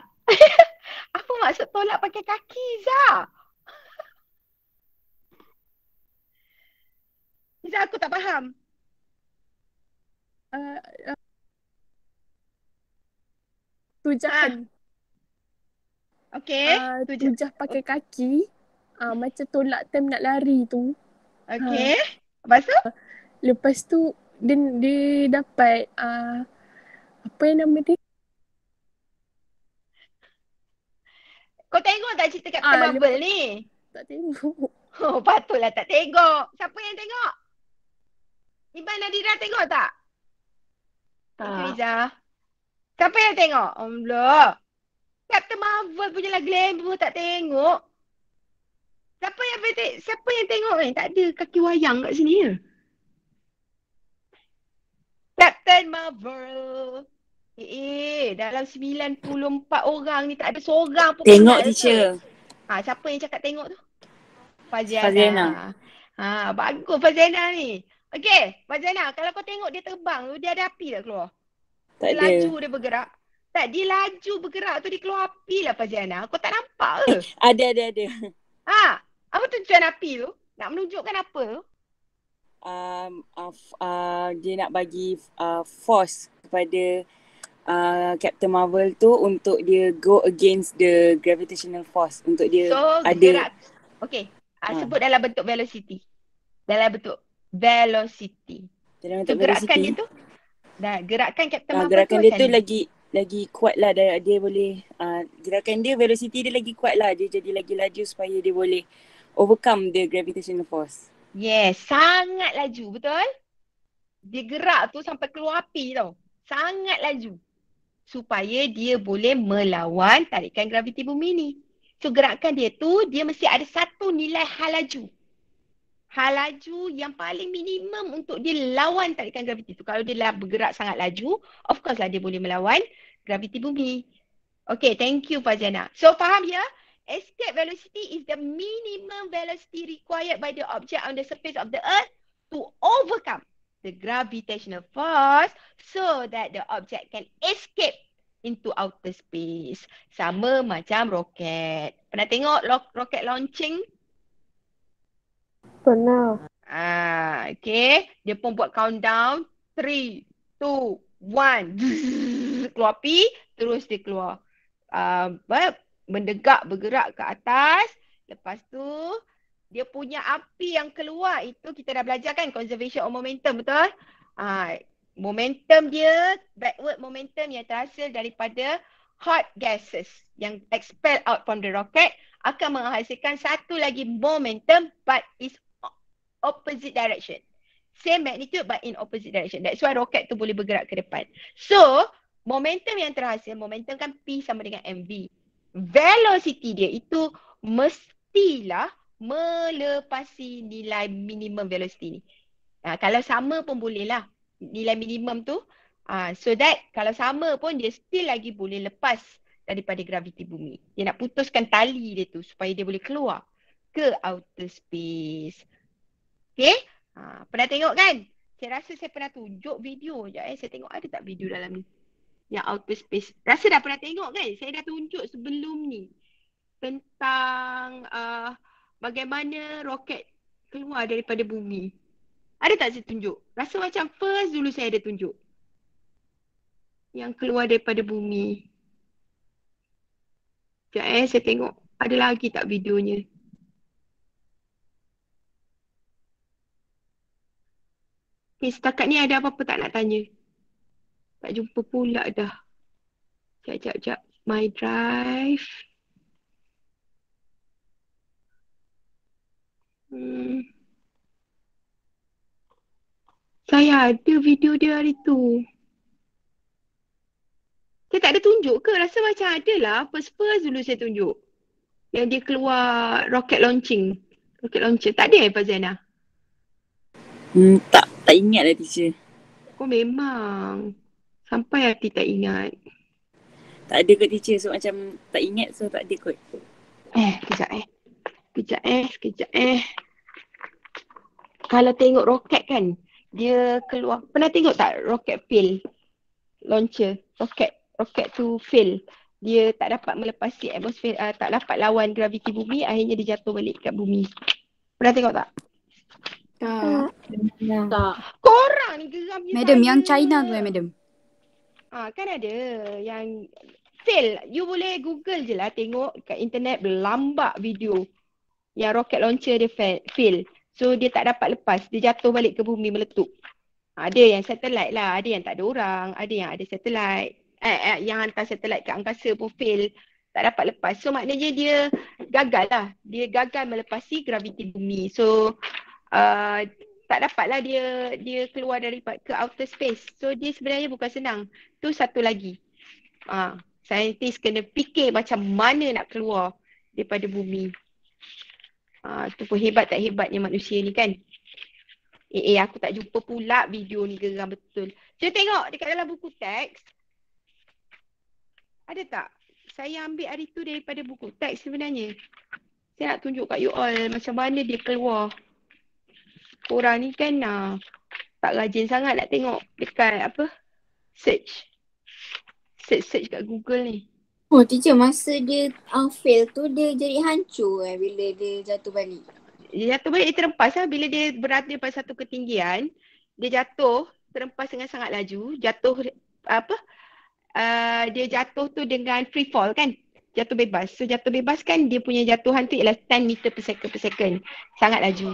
Apa maksud tolak pakai kaki, Zah? Sebab aku tak faham. Uh, Okay. Uh, tujah. pakai kaki. Uh, macam tolak tem nak lari tu. Okay. Uh, ah. lepas tu? Uh, lepas tu dia, dia dapat uh, apa yang nama dia? Kau tengok tak cerita kat ah, Marvel ni? Tak tengok. Oh, patutlah tak tengok. Siapa yang tengok? Iban Nadira tengok tak? Tak. Riza. Siapa yang tengok? Allah. Captain Marvel punya lah glamour tak tengok. Siapa yang beti, siapa yang tengok eh? Tak ada kaki wayang kat sini ya? Captain Marvel. Eh, eh dalam empat orang ni tak ada seorang pun. Tengok teacher. Ha, siapa yang cakap tengok tu? Fazliana. Fazliana. Ha, bagus Fazliana ni. Okay, Mak kalau kau tengok dia terbang tu, dia ada api dah keluar. Tak ada. Laju dia bergerak. Tak, dia laju bergerak tu, dia keluar api lah Mak Kau tak nampak ke? ada, ada, ada. Ha, apa tujuan api tu? Nak menunjukkan apa tu? Um, uh, uh, dia nak bagi uh, force kepada uh, Captain Marvel tu untuk dia go against the gravitational force. Untuk dia so, ada... Gerak. Okay, uh, uh. dalam bentuk velocity. Dalam bentuk velocity. Dalam so, gerakan dia tu. Dah, gerakan Captain Marvel ah, gerakan dia tu lagi lagi kuat lah dia, dia boleh uh, gerakan dia velocity dia lagi kuat lah dia jadi lagi laju supaya dia boleh overcome the gravitational force. Yes, sangat laju betul? Dia gerak tu sampai keluar api tau. Sangat laju. Supaya dia boleh melawan tarikan graviti bumi ni. So gerakan dia tu dia mesti ada satu nilai hal laju hal laju yang paling minimum untuk dia lawan tarikan graviti tu. Kalau dia lah bergerak sangat laju, of course lah dia boleh melawan graviti bumi. Okay, thank you Fajana. So, faham ya? Escape velocity is the minimum velocity required by the object on the surface of the earth to overcome the gravitational force so that the object can escape into outer space. Sama macam roket. Pernah tengok roket launching? pernah. Ah, okay. Dia pun buat countdown. Three, two, one. keluar api. Terus dia keluar. Uh, ah, mendegak bergerak ke atas. Lepas tu, dia punya api yang keluar. Itu kita dah belajar kan? Conservation of momentum, betul? Ah, uh, momentum dia, backward momentum yang terhasil daripada hot gases yang expel out from the rocket akan menghasilkan satu lagi momentum but it's opposite direction. Same magnitude but in opposite direction. That's why roket tu boleh bergerak ke depan. So, momentum yang terhasil, momentum kan P sama dengan MV. Velocity dia itu mestilah melepasi nilai minimum velocity ni. Ha, kalau sama pun boleh lah nilai minimum tu. Ha, so that kalau sama pun dia still lagi boleh lepas daripada graviti bumi. Dia nak putuskan tali dia tu supaya dia boleh keluar ke outer space. Okay. Ha, pernah tengok kan? Saya rasa saya pernah tunjuk video je eh. Saya tengok ada tak video dalam ni? Yang outer space. Rasa dah pernah tengok kan? Saya dah tunjuk sebelum ni. Tentang uh, bagaimana roket keluar daripada bumi. Ada tak saya tunjuk? Rasa macam first dulu saya ada tunjuk. Yang keluar daripada bumi. Sekejap eh, saya tengok ada lagi tak videonya. Okay, eh, setakat ni ada apa-apa tak nak tanya? Tak jumpa pula dah. Sekejap, sekejap, sekejap. My drive. Hmm. Saya ada video dia hari tu. Saya tak ada tunjuk ke? Rasa macam ada lah. First first dulu saya tunjuk. Yang dia keluar rocket launching. Rocket launching. Tak ada eh Pak Zainah? Hmm, tak tak ingat lah teacher. Oh memang. Sampai hati tak ingat. Tak ada kot teacher. So macam tak ingat so tak ada kot. Eh kejap eh. Kejap eh. Kejap eh. Kalau tengok roket kan. Dia keluar. Pernah tengok tak roket fail? Launcher. Roket. Roket tu fail. Dia tak dapat melepasi atmosfer. Uh, tak dapat lawan graviti bumi. Akhirnya dia jatuh balik kat bumi. Pernah tengok tak? Tak. Ah. Tak. Korang ni geram je. Madam, yang China tu eh, madam. Ah, kan ada yang fail. You boleh Google je lah tengok kat internet berlambak video yang roket launcher dia fail. So dia tak dapat lepas. Dia jatuh balik ke bumi meletup. Ah, ada yang satellite lah. Ada yang tak ada orang. Ada yang ada satellite. Eh, eh, yang hantar satellite ke angkasa pun fail. Tak dapat lepas. So maknanya dia gagal lah. Dia gagal melepasi graviti bumi. So Uh, tak dapatlah dia dia keluar dari ke outer space. So dia sebenarnya bukan senang. Tu satu lagi. Ah, uh, saintis kena fikir macam mana nak keluar daripada bumi. Ah, uh, tu pun hebat tak hebatnya manusia ni kan. Eh, eh aku tak jumpa pula video ni geram betul. Saya tengok dekat dalam buku teks. Ada tak? Saya ambil hari tu daripada buku teks sebenarnya. Saya nak tunjuk kat you all macam mana dia keluar korang ni kan uh, tak rajin sangat nak tengok dekat apa search search search kat Google ni Oh teacher masa dia uh, fail tu dia jadi hancur eh bila dia jatuh balik Dia jatuh balik dia terempas lah bila dia berada pada satu ketinggian dia jatuh terempas dengan sangat laju jatuh apa uh, dia jatuh tu dengan free fall kan jatuh bebas. So jatuh bebas kan dia punya jatuhan tu ialah 10 meter per second per second. Sangat laju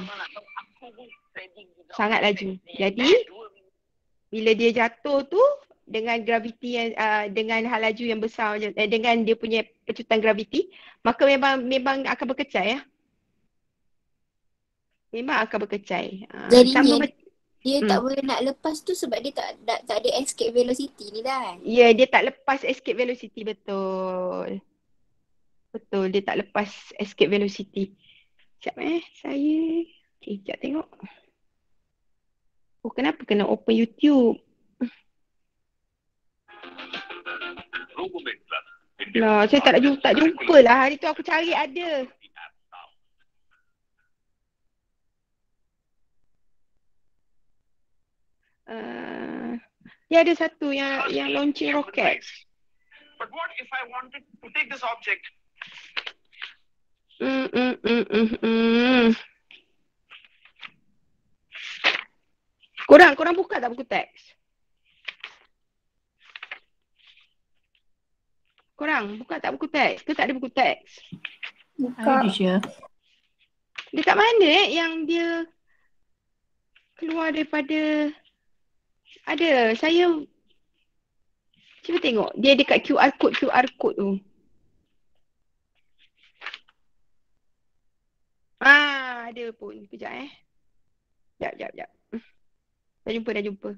sangat laju. Jadi bila dia jatuh tu dengan graviti yang uh, dengan hal laju yang besar eh, dengan dia punya pecutan graviti maka memang memang akan berkecai ya. Memang akan berkecai. Ah, Jadi uh, dia, dia hmm. tak boleh nak lepas tu sebab dia tak tak, tak ada escape velocity ni dah. Ya, yeah, dia tak lepas escape velocity betul. Betul, dia tak lepas escape velocity. Sekejap eh, saya. Okay, sekejap tengok. Oh, kenapa kena open YouTube? Nah, saya tak jumpa, tak jumpa lah. Hari tu aku cari ada. Uh, dia ada satu yang yang launching roket. But what if I wanted Korang, korang buka tak buku teks? Korang, buka tak buku teks? Ke tak ada buku teks? Buka. Ada Dekat mana eh, yang dia keluar daripada ada, saya cuba tengok. Dia dekat QR code, QR code tu. Ah, ada pun. Kejap eh. Jap, jap, jap. Dah jumpa, dah jumpa.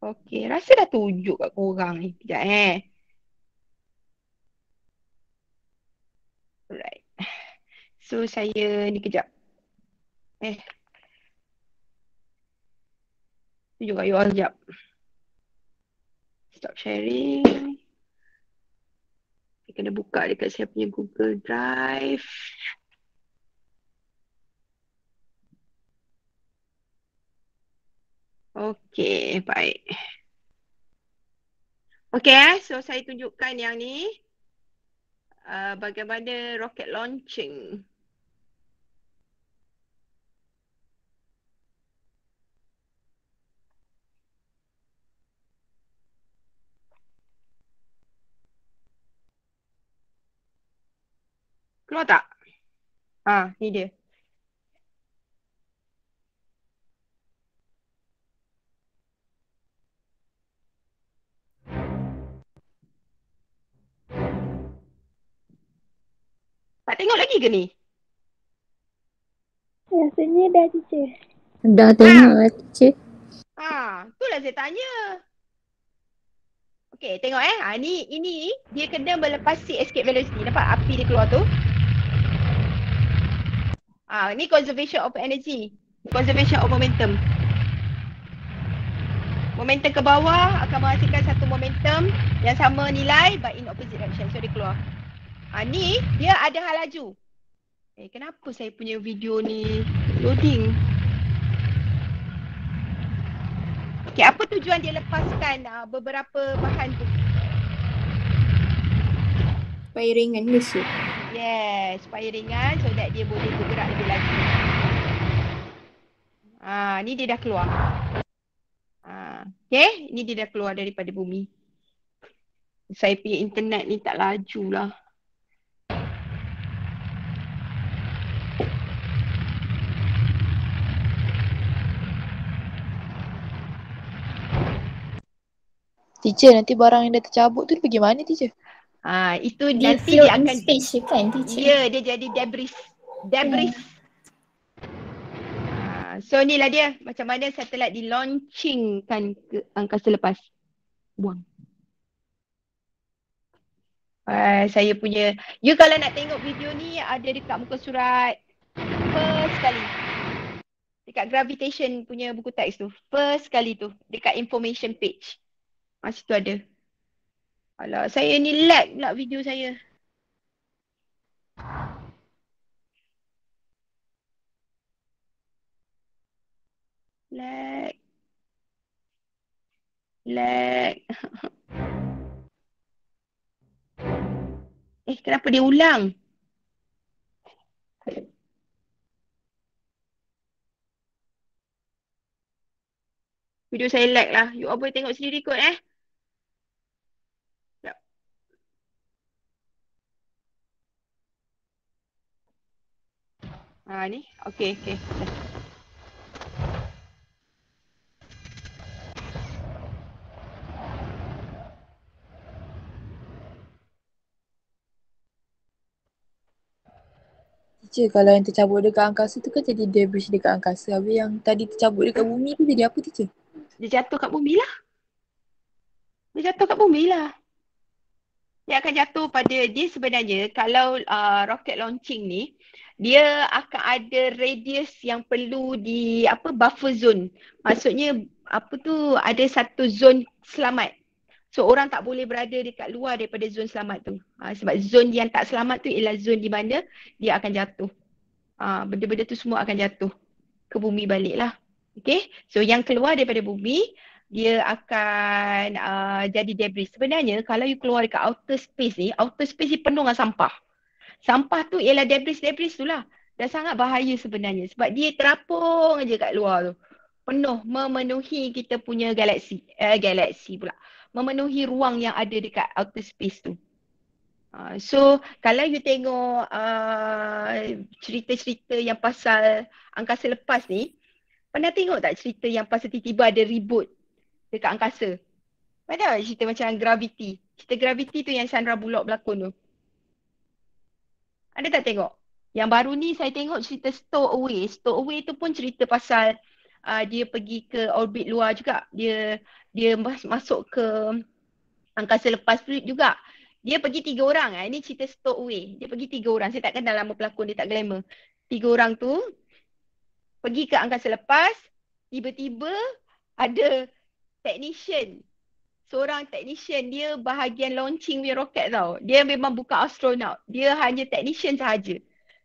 Okay. rasa dah tunjuk kat korang ni. Sekejap eh. Alright. So, saya ni kejap. Eh. Tunjuk kat you all sekejap. Stop sharing. Saya kena buka dekat saya punya Google Drive. Okay, baik. Okay, eh. so saya tunjukkan yang ni. Uh, bagaimana rocket launching. Keluar tak? Ha, ni dia. Tak tengok lagi ke ni? Rasanya dah teacher. Dah tengok ah. lah ha. tu Ha, saya tanya. Okay, tengok eh. Ha, ni, ini dia kena melepasi escape velocity. Nampak api dia keluar tu? Ah, ni conservation of energy. Conservation of momentum. Momentum ke bawah akan menghasilkan satu momentum yang sama nilai but in opposite direction. So dia keluar. Ah, ni dia ada hal laju. Eh kenapa saya punya video ni loading? Okay, apa tujuan dia lepaskan uh, beberapa bahan tu? Supaya ringan besok. Yes, supaya ringan so that dia boleh bergerak lebih lagi. Ha, ni dia dah keluar. Ha, okay, ni dia dah keluar daripada bumi. Saya punya internet ni tak laju lah. Teacher, nanti barang yang dah tercabut tu pergi mana teacher? Ha, itu dia nanti dia akan speech kan Ya, dia jadi debrief. Debrief. Ya. Hmm. Ha, so lah dia macam mana satelit di launching kan ke angkasa lepas. Buang. Uh, saya punya, you kalau nak tengok video ni ada dekat muka surat first kali. Dekat gravitation punya buku teks tu. First kali tu dekat information page. Masih tu ada. Alah, saya ni lag pula video saya. Lag. Lag. eh, kenapa dia ulang? Video saya lag lah. You all boleh tengok sendiri kot eh. Ha ni. Okey, okey. Teacher, kalau yang tercabut dekat angkasa tu kan jadi debris dekat angkasa. Habis yang tadi tercabut dekat bumi tu jadi apa teacher? Dia jatuh kat bumi lah. Dia jatuh kat bumi lah dia akan jatuh pada dia sebenarnya kalau uh, rocket launching ni dia akan ada radius yang perlu di apa buffer zone maksudnya apa tu ada satu zone selamat so orang tak boleh berada dekat luar daripada zone selamat tu uh, sebab zone yang tak selamat tu ialah zone di mana dia akan jatuh uh, benda-benda tu semua akan jatuh ke bumi baliklah Okay, so yang keluar daripada bumi dia akan uh, jadi debris. Sebenarnya kalau you keluar dekat outer space ni, outer space ni penuh dengan sampah. Sampah tu ialah debris-debris tu lah. Dah sangat bahaya sebenarnya sebab dia terapung aja kat luar tu. Penuh memenuhi kita punya galaksi, eh, galaksi pula. Memenuhi ruang yang ada dekat outer space tu. Uh, so kalau you tengok uh, cerita-cerita yang pasal angkasa lepas ni, pernah tengok tak cerita yang pasal tiba-tiba ada reboot dekat angkasa. Mana cerita macam gravity? Cerita gravity tu yang Sandra Bullock berlakon tu. Ada tak tengok? Yang baru ni saya tengok cerita Stowaway. Stowaway tu pun cerita pasal uh, dia pergi ke orbit luar juga. Dia dia mas- masuk ke angkasa lepas tu juga. Dia pergi tiga orang. Ah. Ini cerita Stowaway. Dia pergi tiga orang. Saya takkan kenal nama pelakon dia tak glamour. Tiga orang tu pergi ke angkasa lepas. Tiba-tiba ada technician seorang technician dia bahagian launching punya roket tau dia memang bukan astronaut dia hanya technician sahaja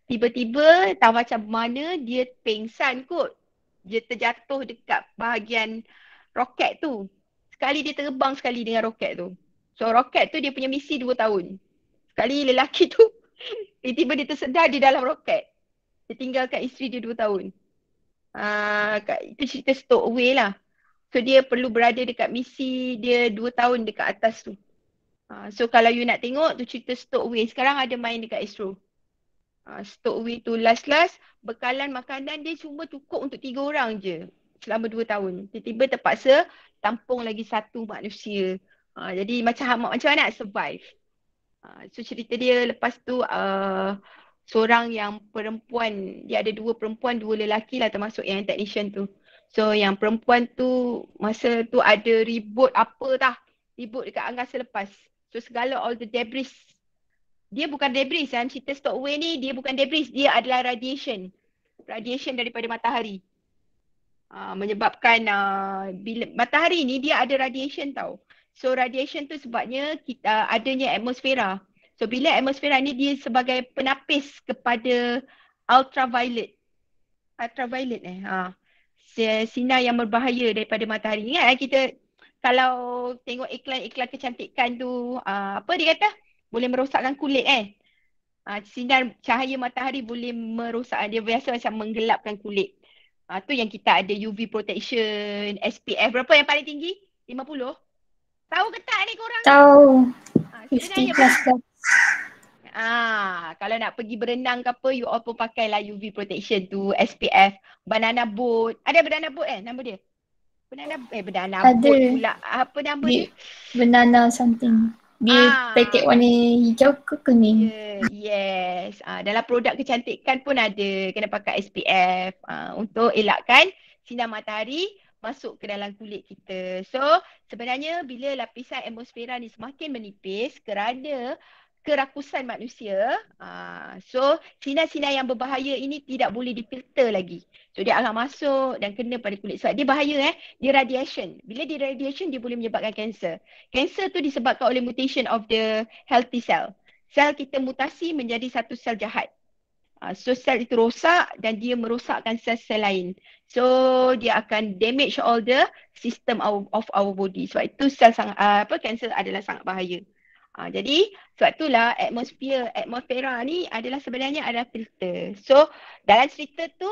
tiba-tiba tak macam mana dia pengsan kot dia terjatuh dekat bahagian roket tu sekali dia terbang sekali dengan roket tu so roket tu dia punya misi 2 tahun sekali lelaki tu tiba-tiba dia tersedar di dalam roket dia tinggalkan isteri dia 2 tahun Ah, uh, kat, itu cerita stowaway lah. So dia perlu berada dekat misi dia dua tahun dekat atas tu. Uh, so kalau you nak tengok tu cerita Stok Stokeway. Sekarang ada main dekat Astro. Uh, Stokeway tu last-last bekalan makanan dia cuma cukup untuk tiga orang je selama dua tahun. Tiba-tiba terpaksa tampung lagi satu manusia. Uh, jadi macam hamak macam mana nak survive. Uh, so cerita dia lepas tu uh, seorang yang perempuan, dia ada dua perempuan, dua lelaki lah termasuk yang technician tu. So yang perempuan tu masa tu ada ribut apa tah. Ribut dekat angkasa lepas. So segala all the debris. Dia bukan debris kan. Cerita Stockway ni dia bukan debris. Dia adalah radiation. Radiation daripada matahari. Uh, menyebabkan uh, bila, matahari ni dia ada radiation tau. So radiation tu sebabnya kita, uh, adanya atmosfera. So bila atmosfera ni dia sebagai penapis kepada ultraviolet. Ultraviolet eh. Uh sinar yang berbahaya daripada matahari. Ingat eh, kita kalau tengok iklan-iklan kecantikan tu ah, apa dia kata? Boleh merosakkan kulit kan? sinar cahaya matahari boleh merosak dia biasa macam menggelapkan kulit. Ah tu yang kita ada UV protection, SPF berapa yang paling tinggi? 50. Tahu ke tak ni korang? Tahu. Ah, 50 plus. Ah, kalau nak pergi berenang ke apa, you all pun pakai lah UV protection tu, SPF, banana boat. Ada banana boat eh nama dia? Banana eh banana Ada. boat pula. Apa nama Be- dia? Banana something. Dia ah. paket warna hijau ke kuning? Yeah. Yes. Ah, dalam produk kecantikan pun ada. Kena pakai SPF ah, untuk elakkan sinar matahari masuk ke dalam kulit kita. So sebenarnya bila lapisan atmosfera ni semakin menipis kerana kerakusan manusia. Ah, so sinar-sinar yang berbahaya ini tidak boleh difilter lagi. So dia akan masuk dan kena pada kulit. Sebab dia bahaya eh. Dia radiation. Bila dia radiation dia boleh menyebabkan kanser. Kanser tu disebabkan oleh mutation of the healthy cell. Sel kita mutasi menjadi satu sel jahat. Ah, so sel itu rosak dan dia merosakkan sel-sel lain. So dia akan damage all the system of, of our body. Sebab itu sel sangat, uh, apa, cancer adalah sangat bahaya. Ha, jadi sebab itulah atmosfera atmosfera ni adalah sebenarnya ada filter. So dalam cerita tu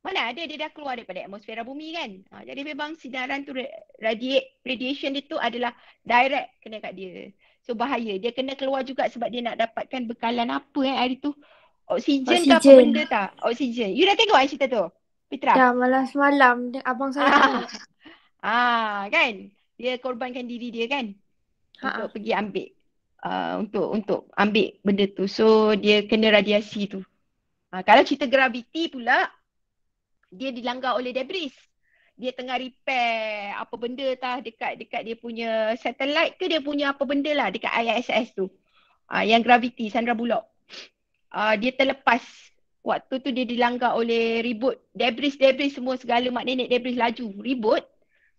mana ada dia dah keluar daripada atmosfera bumi kan. Ha, jadi memang sinaran tu radiate, radiation dia tu adalah direct kena kat dia. So bahaya. Dia kena keluar juga sebab dia nak dapatkan bekalan apa kan hari tu. Oksigen, tak ke apa benda tak? Oksigen. You dah tengok eh cerita tu? Petra? Dah malam semalam. Abang saya. Ah. ah kan? Dia korbankan diri dia kan? Ha-ha. Untuk pergi ambil uh, untuk untuk ambil benda tu. So dia kena radiasi tu. Uh, kalau cerita graviti pula dia dilanggar oleh debris. Dia tengah repair apa benda tah dekat dekat dia punya satellite ke dia punya apa benda lah dekat ISS tu. Uh, yang graviti Sandra Bullock. Uh, dia terlepas waktu tu dia dilanggar oleh ribut debris debris semua segala mak nenek debris laju ribut,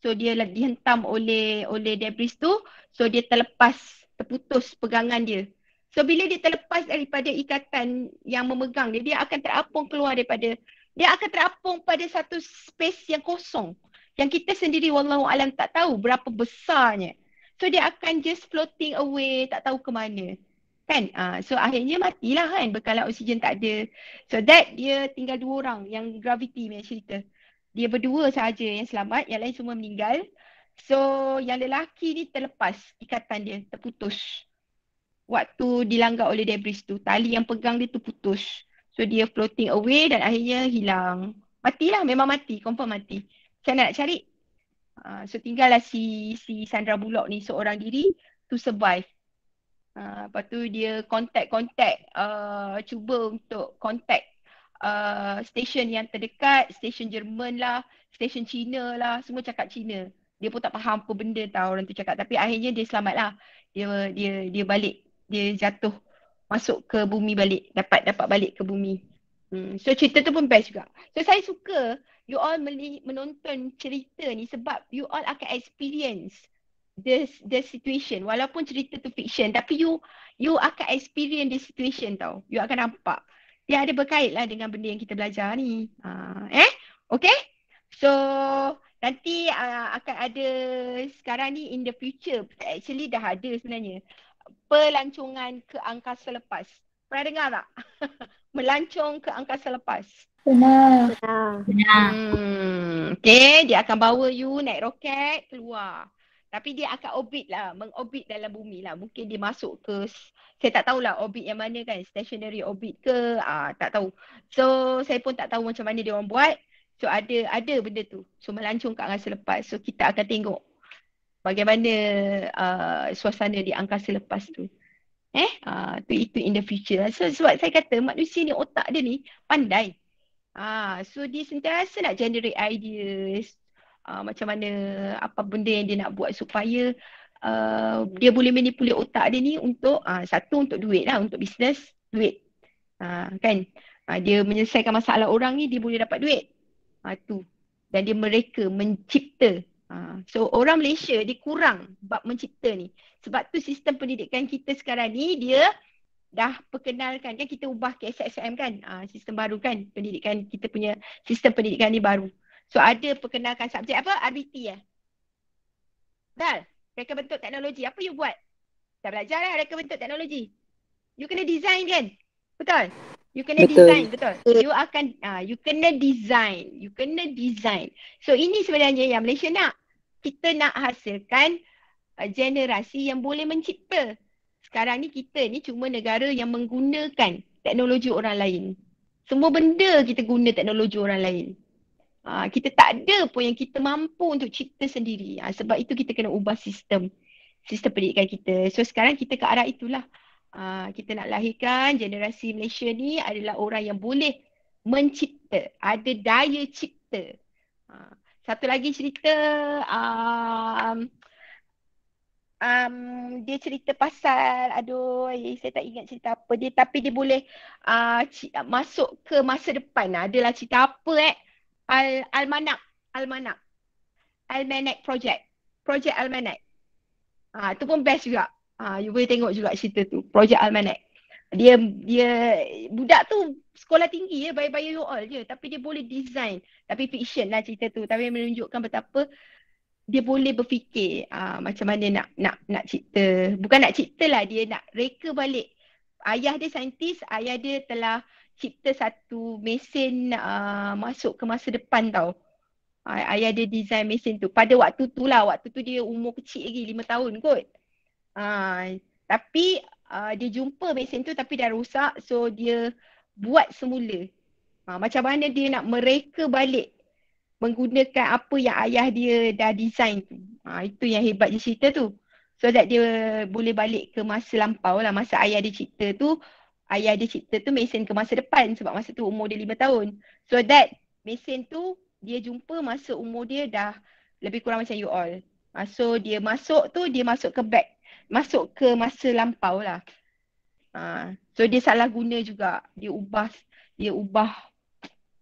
so dia dihentam oleh oleh debris tu so dia terlepas terputus pegangan dia. So bila dia terlepas daripada ikatan yang memegang dia, dia akan terapung keluar daripada dia akan terapung pada satu space yang kosong yang kita sendiri wallahu alam tak tahu berapa besarnya. So dia akan just floating away tak tahu ke mana. Kan? Uh, so akhirnya matilah kan bekalan oksigen tak ada. So that dia tinggal dua orang yang gravity punya cerita. Dia berdua saja yang selamat, yang lain semua meninggal. So yang lelaki ni terlepas ikatan dia terputus. Waktu dilanggar oleh debris tu, tali yang pegang dia tu putus. So dia floating away dan akhirnya hilang. Matilah memang mati, confirm mati. Macam nak cari? Uh, so tinggallah si si Sandra Bullock ni seorang diri to survive. Uh, lepas tu dia contact-contact uh, cuba untuk contact uh, stesen yang terdekat, station Jerman lah, station China lah, semua cakap China dia pun tak faham apa benda tau orang tu cakap tapi akhirnya dia selamat lah dia dia dia balik dia jatuh masuk ke bumi balik dapat dapat balik ke bumi hmm. so cerita tu pun best juga so saya suka you all menonton cerita ni sebab you all akan experience the the situation walaupun cerita tu fiction tapi you you akan experience the situation tau you akan nampak dia ada berkait lah dengan benda yang kita belajar ni uh, eh okay so Nanti uh, akan ada sekarang ni in the future actually dah ada sebenarnya pelancongan ke angkasa lepas. Pernah dengar tak? Melancong ke angkasa lepas. Pernah. Hmm. Okay, dia akan bawa you naik roket keluar. Tapi dia akan orbit lah, mengorbit dalam bumi lah. Mungkin dia masuk ke, saya tak tahulah orbit yang mana kan, stationary orbit ke, ah tak tahu. So, saya pun tak tahu macam mana dia orang buat. So ada ada benda tu. So melancung kat angkasa lepas. So kita akan tengok bagaimana uh, suasana di angkasa lepas tu. Eh, uh, tu itu in the future. So sebab saya kata manusia ni otak dia ni pandai. Ah, uh, so dia sentiasa nak generate ideas. Uh, macam mana apa benda yang dia nak buat supaya uh, dia boleh manipulate otak dia ni untuk uh, satu untuk duit lah untuk bisnes duit uh, kan uh, dia menyelesaikan masalah orang ni dia boleh dapat duit ha, tu dan dia mereka mencipta ha. so orang Malaysia dia kurang bab mencipta ni sebab tu sistem pendidikan kita sekarang ni dia dah perkenalkan kan kita ubah ke SSM kan ha, sistem baru kan pendidikan kita punya sistem pendidikan ni baru so ada perkenalkan subjek apa RBT ya dah reka bentuk teknologi apa you buat dah belajar lah reka bentuk teknologi you kena design kan betul You kena betul. design betul. You akan uh, you kena design. You kena design. So ini sebenarnya yang Malaysia nak. Kita nak hasilkan uh, generasi yang boleh mencipta. Sekarang ni kita ni cuma negara yang menggunakan teknologi orang lain. Semua benda kita guna teknologi orang lain. Ha, kita tak ada pun yang kita mampu untuk cipta sendiri. Ha, sebab itu kita kena ubah sistem. Sistem pendidikan kita. So sekarang kita ke arah itulah. Ah, kita nak lahirkan generasi Malaysia ni adalah orang yang boleh mencipta, ada daya cipta. Uh, satu lagi cerita um, um, dia cerita pasal aduh eh, saya tak ingat cerita apa dia tapi dia boleh uh, masuk ke masa depan. Adalah cerita apa eh? Al Almanak, Almanak. Almanak project. Project Almanak. Itu uh, pun best juga. Ah, uh, you boleh tengok juga cerita tu. Projek Almanac. Dia dia budak tu sekolah tinggi ya, bayar-bayar you all je. Tapi dia boleh design. Tapi fiction lah cerita tu. Tapi menunjukkan betapa dia boleh berfikir uh, macam mana nak nak nak cipta. Bukan nak cipta lah. Dia nak reka balik. Ayah dia saintis. Ayah dia telah cipta satu mesin uh, masuk ke masa depan tau. Ayah dia design mesin tu. Pada waktu tu lah. Waktu tu dia umur kecil lagi. lima tahun kot. Ha, tapi uh, dia jumpa mesin tu tapi dah rosak so dia buat semula. Ha, macam mana dia nak mereka balik menggunakan apa yang ayah dia dah design tu. Ha, itu yang hebat dia cerita tu. So that dia boleh balik ke masa lampau lah. Masa ayah dia cerita tu, ayah dia cerita tu mesin ke masa depan sebab masa tu umur dia lima tahun. So that mesin tu dia jumpa masa umur dia dah lebih kurang macam you all. Ha, so dia masuk tu, dia masuk ke back masuk ke masa lampau lah. Uh, so dia salah guna juga. Dia ubah, dia ubah,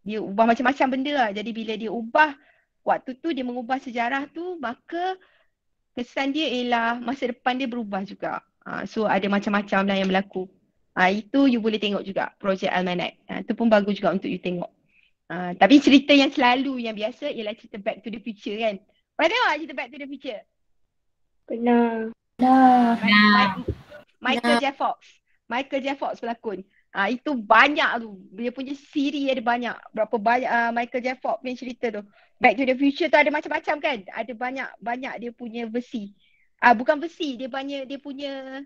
dia ubah macam-macam benda lah. Jadi bila dia ubah, waktu tu dia mengubah sejarah tu, maka kesan dia ialah masa depan dia berubah juga. Uh, so ada macam-macam lah yang berlaku. Uh, itu you boleh tengok juga projek Almanac. Itu uh, pun bagus juga untuk you tengok. Uh, tapi cerita yang selalu yang biasa ialah cerita Back to the Future kan. Pernah tengok cerita Back to the Future? Pernah. Nah. Nah. Michael nah. Jeff Fox. Michael J Fox pelakon. Ah itu banyak tu. Dia punya siri ada banyak. Berapa banyak uh, Michael J Fox punya cerita tu. Back to the Future tu ada macam-macam kan? Ada banyak banyak dia punya versi. Ah uh, bukan versi, dia banyak dia punya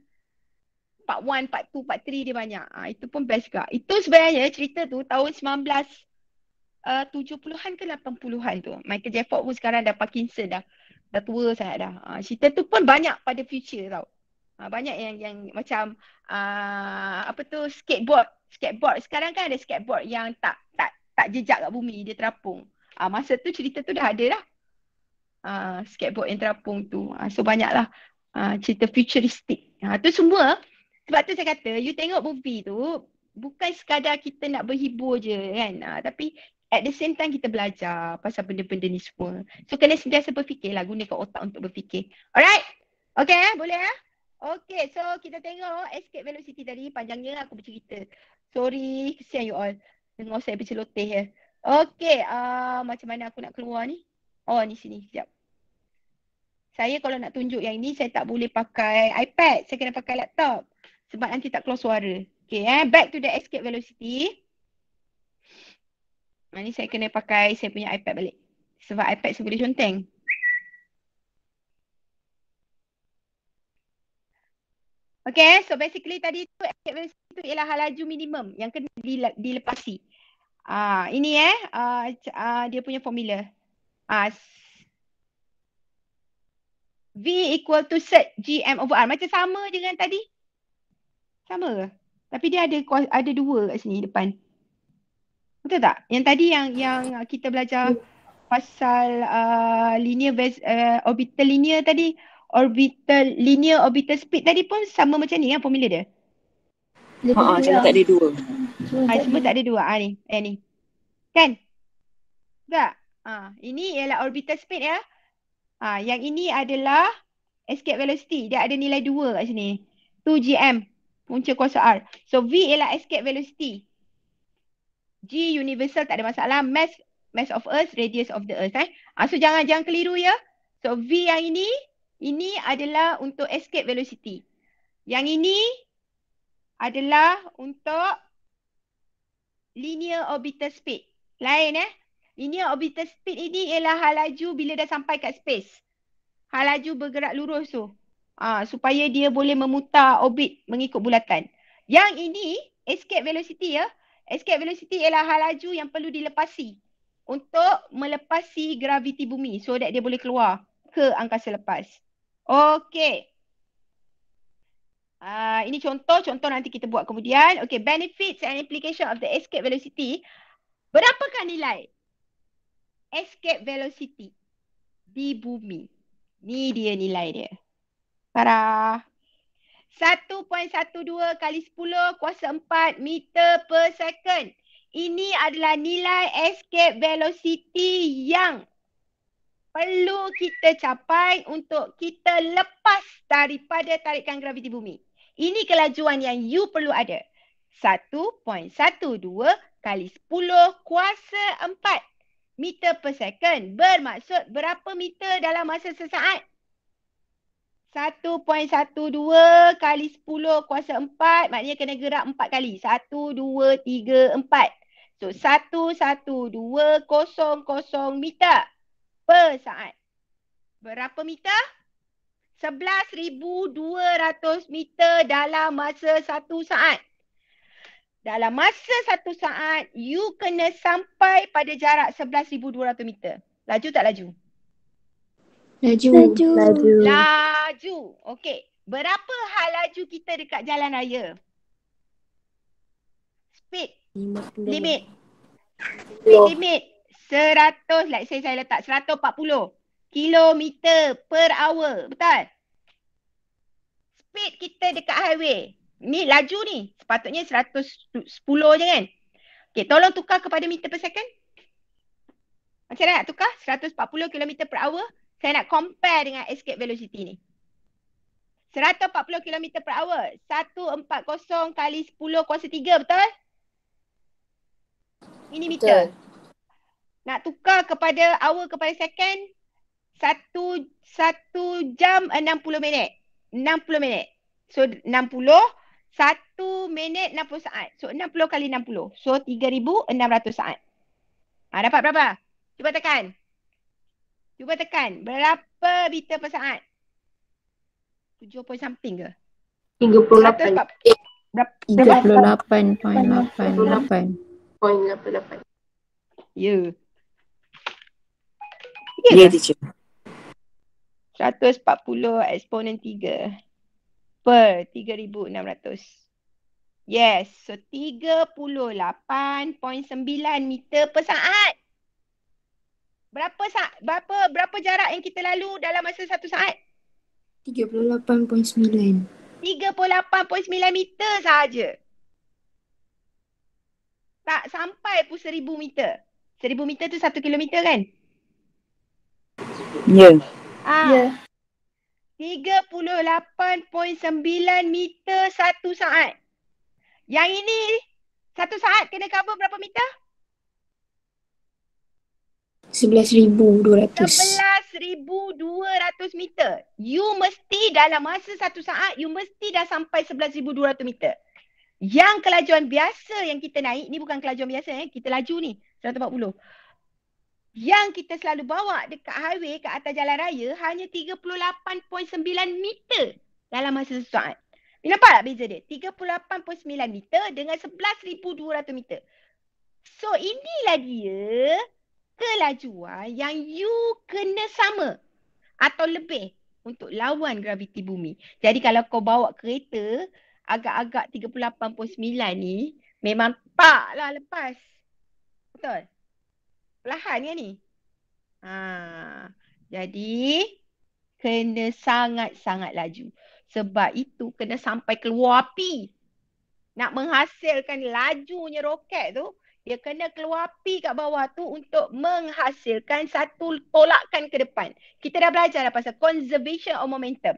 part 1, part 2, part 3 dia banyak. Ah uh, itu pun best juga. Itu sebenarnya cerita tu tahun 19 uh, 70-an ke 80-an tu. Michael J Fox pun sekarang dah Parkinson dah dah tua sangat dah. Ha, cerita tu pun banyak pada future tau. Ha, banyak yang yang macam uh, apa tu skateboard. Skateboard sekarang kan ada skateboard yang tak tak tak jejak kat bumi, dia terapung. Ha, masa tu cerita tu dah ada dah. Uh, skateboard yang terapung tu. Uh, so banyaklah uh, cerita futuristik. Ha, tu semua sebab tu saya kata you tengok bumi tu bukan sekadar kita nak berhibur je kan. Uh, tapi at the same time kita belajar pasal benda-benda ni semua. So kena sentiasa berfikir lah, gunakan otak untuk berfikir. Alright? Okay, eh? boleh ya? Eh? Okay, so kita tengok escape velocity tadi panjangnya aku bercerita. Sorry, kesian you all. Dengar saya berceloteh ya. Okay, uh, macam mana aku nak keluar ni? Oh, ni sini, sekejap. Saya kalau nak tunjuk yang ni, saya tak boleh pakai iPad. Saya kena pakai laptop. Sebab nanti tak keluar suara. Okay, eh? back to the escape velocity. Ini saya kena pakai saya punya iPad balik. Sebab iPad saya boleh conteng. Okay, so basically tadi tu activation tu ialah halaju minimum yang kena dilepasi. Ah, uh, ini eh, uh, uh, dia punya formula. Uh, v equal to set gm over r. Macam sama dengan tadi. Sama ke? Tapi dia ada ada dua kat sini depan. Betul tak? Yang tadi yang yang kita belajar pasal uh, linear bas- uh, orbital linear tadi orbital linear orbital speed tadi pun sama macam ni ya formula dia. Ha, ha cuma tak ada dua. Ha, semua tak ada dua ha, ni. Eh ni. Kan? Tak? Ha, ini ialah orbital speed ya. Ha, yang ini adalah escape velocity. Dia ada nilai dua kat sini. 2gm punca kuasa R. So V ialah escape velocity. G universal tak ada masalah. Mass mass of earth, radius of the earth. Eh. Ha, so jangan jangan keliru ya. So V yang ini, ini adalah untuk escape velocity. Yang ini adalah untuk linear orbital speed. Lain eh. Linear orbital speed ini ialah hal laju bila dah sampai kat space. Hal laju bergerak lurus tu. Ha, supaya dia boleh memutar orbit mengikut bulatan. Yang ini escape velocity ya. Eh. Escape velocity ialah hal laju yang perlu dilepasi untuk melepasi graviti bumi so that dia boleh keluar ke angkasa lepas. Okay. Uh, ah, ini contoh, contoh nanti kita buat kemudian. Okay, benefits and implication of the escape velocity. Berapakah nilai escape velocity di bumi? Ni dia nilai dia. Tadah. 1.12 kali 10 kuasa 4 meter per second. Ini adalah nilai escape velocity yang perlu kita capai untuk kita lepas daripada tarikan graviti bumi. Ini kelajuan yang you perlu ada. 1.12 kali 10 kuasa 4 meter per second. Bermaksud berapa meter dalam masa sesaat? 1.12 kali 10 kuasa 4 maknanya kena gerak 4 kali. 1, 2, 3, 4. So 11200 meter per saat. Berapa meter? 11200 meter dalam masa satu saat. Dalam masa satu saat, you kena sampai pada jarak 11200 meter. Laju tak laju? Laju. Laju. Laju. laju. Okey. Berapa hal laju kita dekat jalan raya? Speed. Limit. Speed limit. seratus. like saya saya letak seratus empat puluh kilometer per hour. Betul? Speed kita dekat highway. Ni laju ni. Sepatutnya 110 je kan? Okey, tolong tukar kepada meter per second. Macam mana nak tukar? puluh kilometer per hour saya nak compare dengan escape velocity ni. 140 km per hour. 140 kali 10 kuasa 3 betul? Ini meter. Nak tukar kepada hour kepada second. Satu, satu jam 60 minit. 60 minit. So 60. Satu minit 60 saat. So 60 kali 60. So 3,600 saat. Ha, dapat berapa? Cuba tekan. 3,600. Cuba tekan. Berapa bitter per saat? 7 point something ke? 38. 38.88. Ya. Ya, teacher. 140 eksponen 3 per 3,600. Yes, so 38.9 meter per saat. Berapa sa berapa berapa jarak yang kita lalu dalam masa satu saat? 38.9. 38.9 meter saja. Tak sampai pun 1000 meter. 1000 meter tu satu kilometer kan? Ya. Yeah. Ah. Ya. Yeah. 38.9 meter satu saat. Yang ini satu saat kena cover berapa meter? 11,200 meter. You mesti dalam masa satu saat, you mesti dah sampai 11,200 meter. Yang kelajuan biasa yang kita naik, ni bukan kelajuan biasa eh, kita laju ni 140. Yang kita selalu bawa dekat highway, kat atas jalan raya, hanya 38.9 meter dalam masa satu saat. You nampak tak beza dia? 38.9 meter dengan 11,200 meter. So inilah dia kelajuan yang you kena sama atau lebih untuk lawan graviti bumi. Jadi kalau kau bawa kereta agak-agak 38.9 ni memang tak lah lepas. Betul? Perlahan kan ni? Ha. Jadi kena sangat-sangat laju. Sebab itu kena sampai keluar api. Nak menghasilkan lajunya roket tu, dia kena keluar api kat bawah tu untuk menghasilkan satu tolakan ke depan. Kita dah belajar dah pasal conservation of momentum.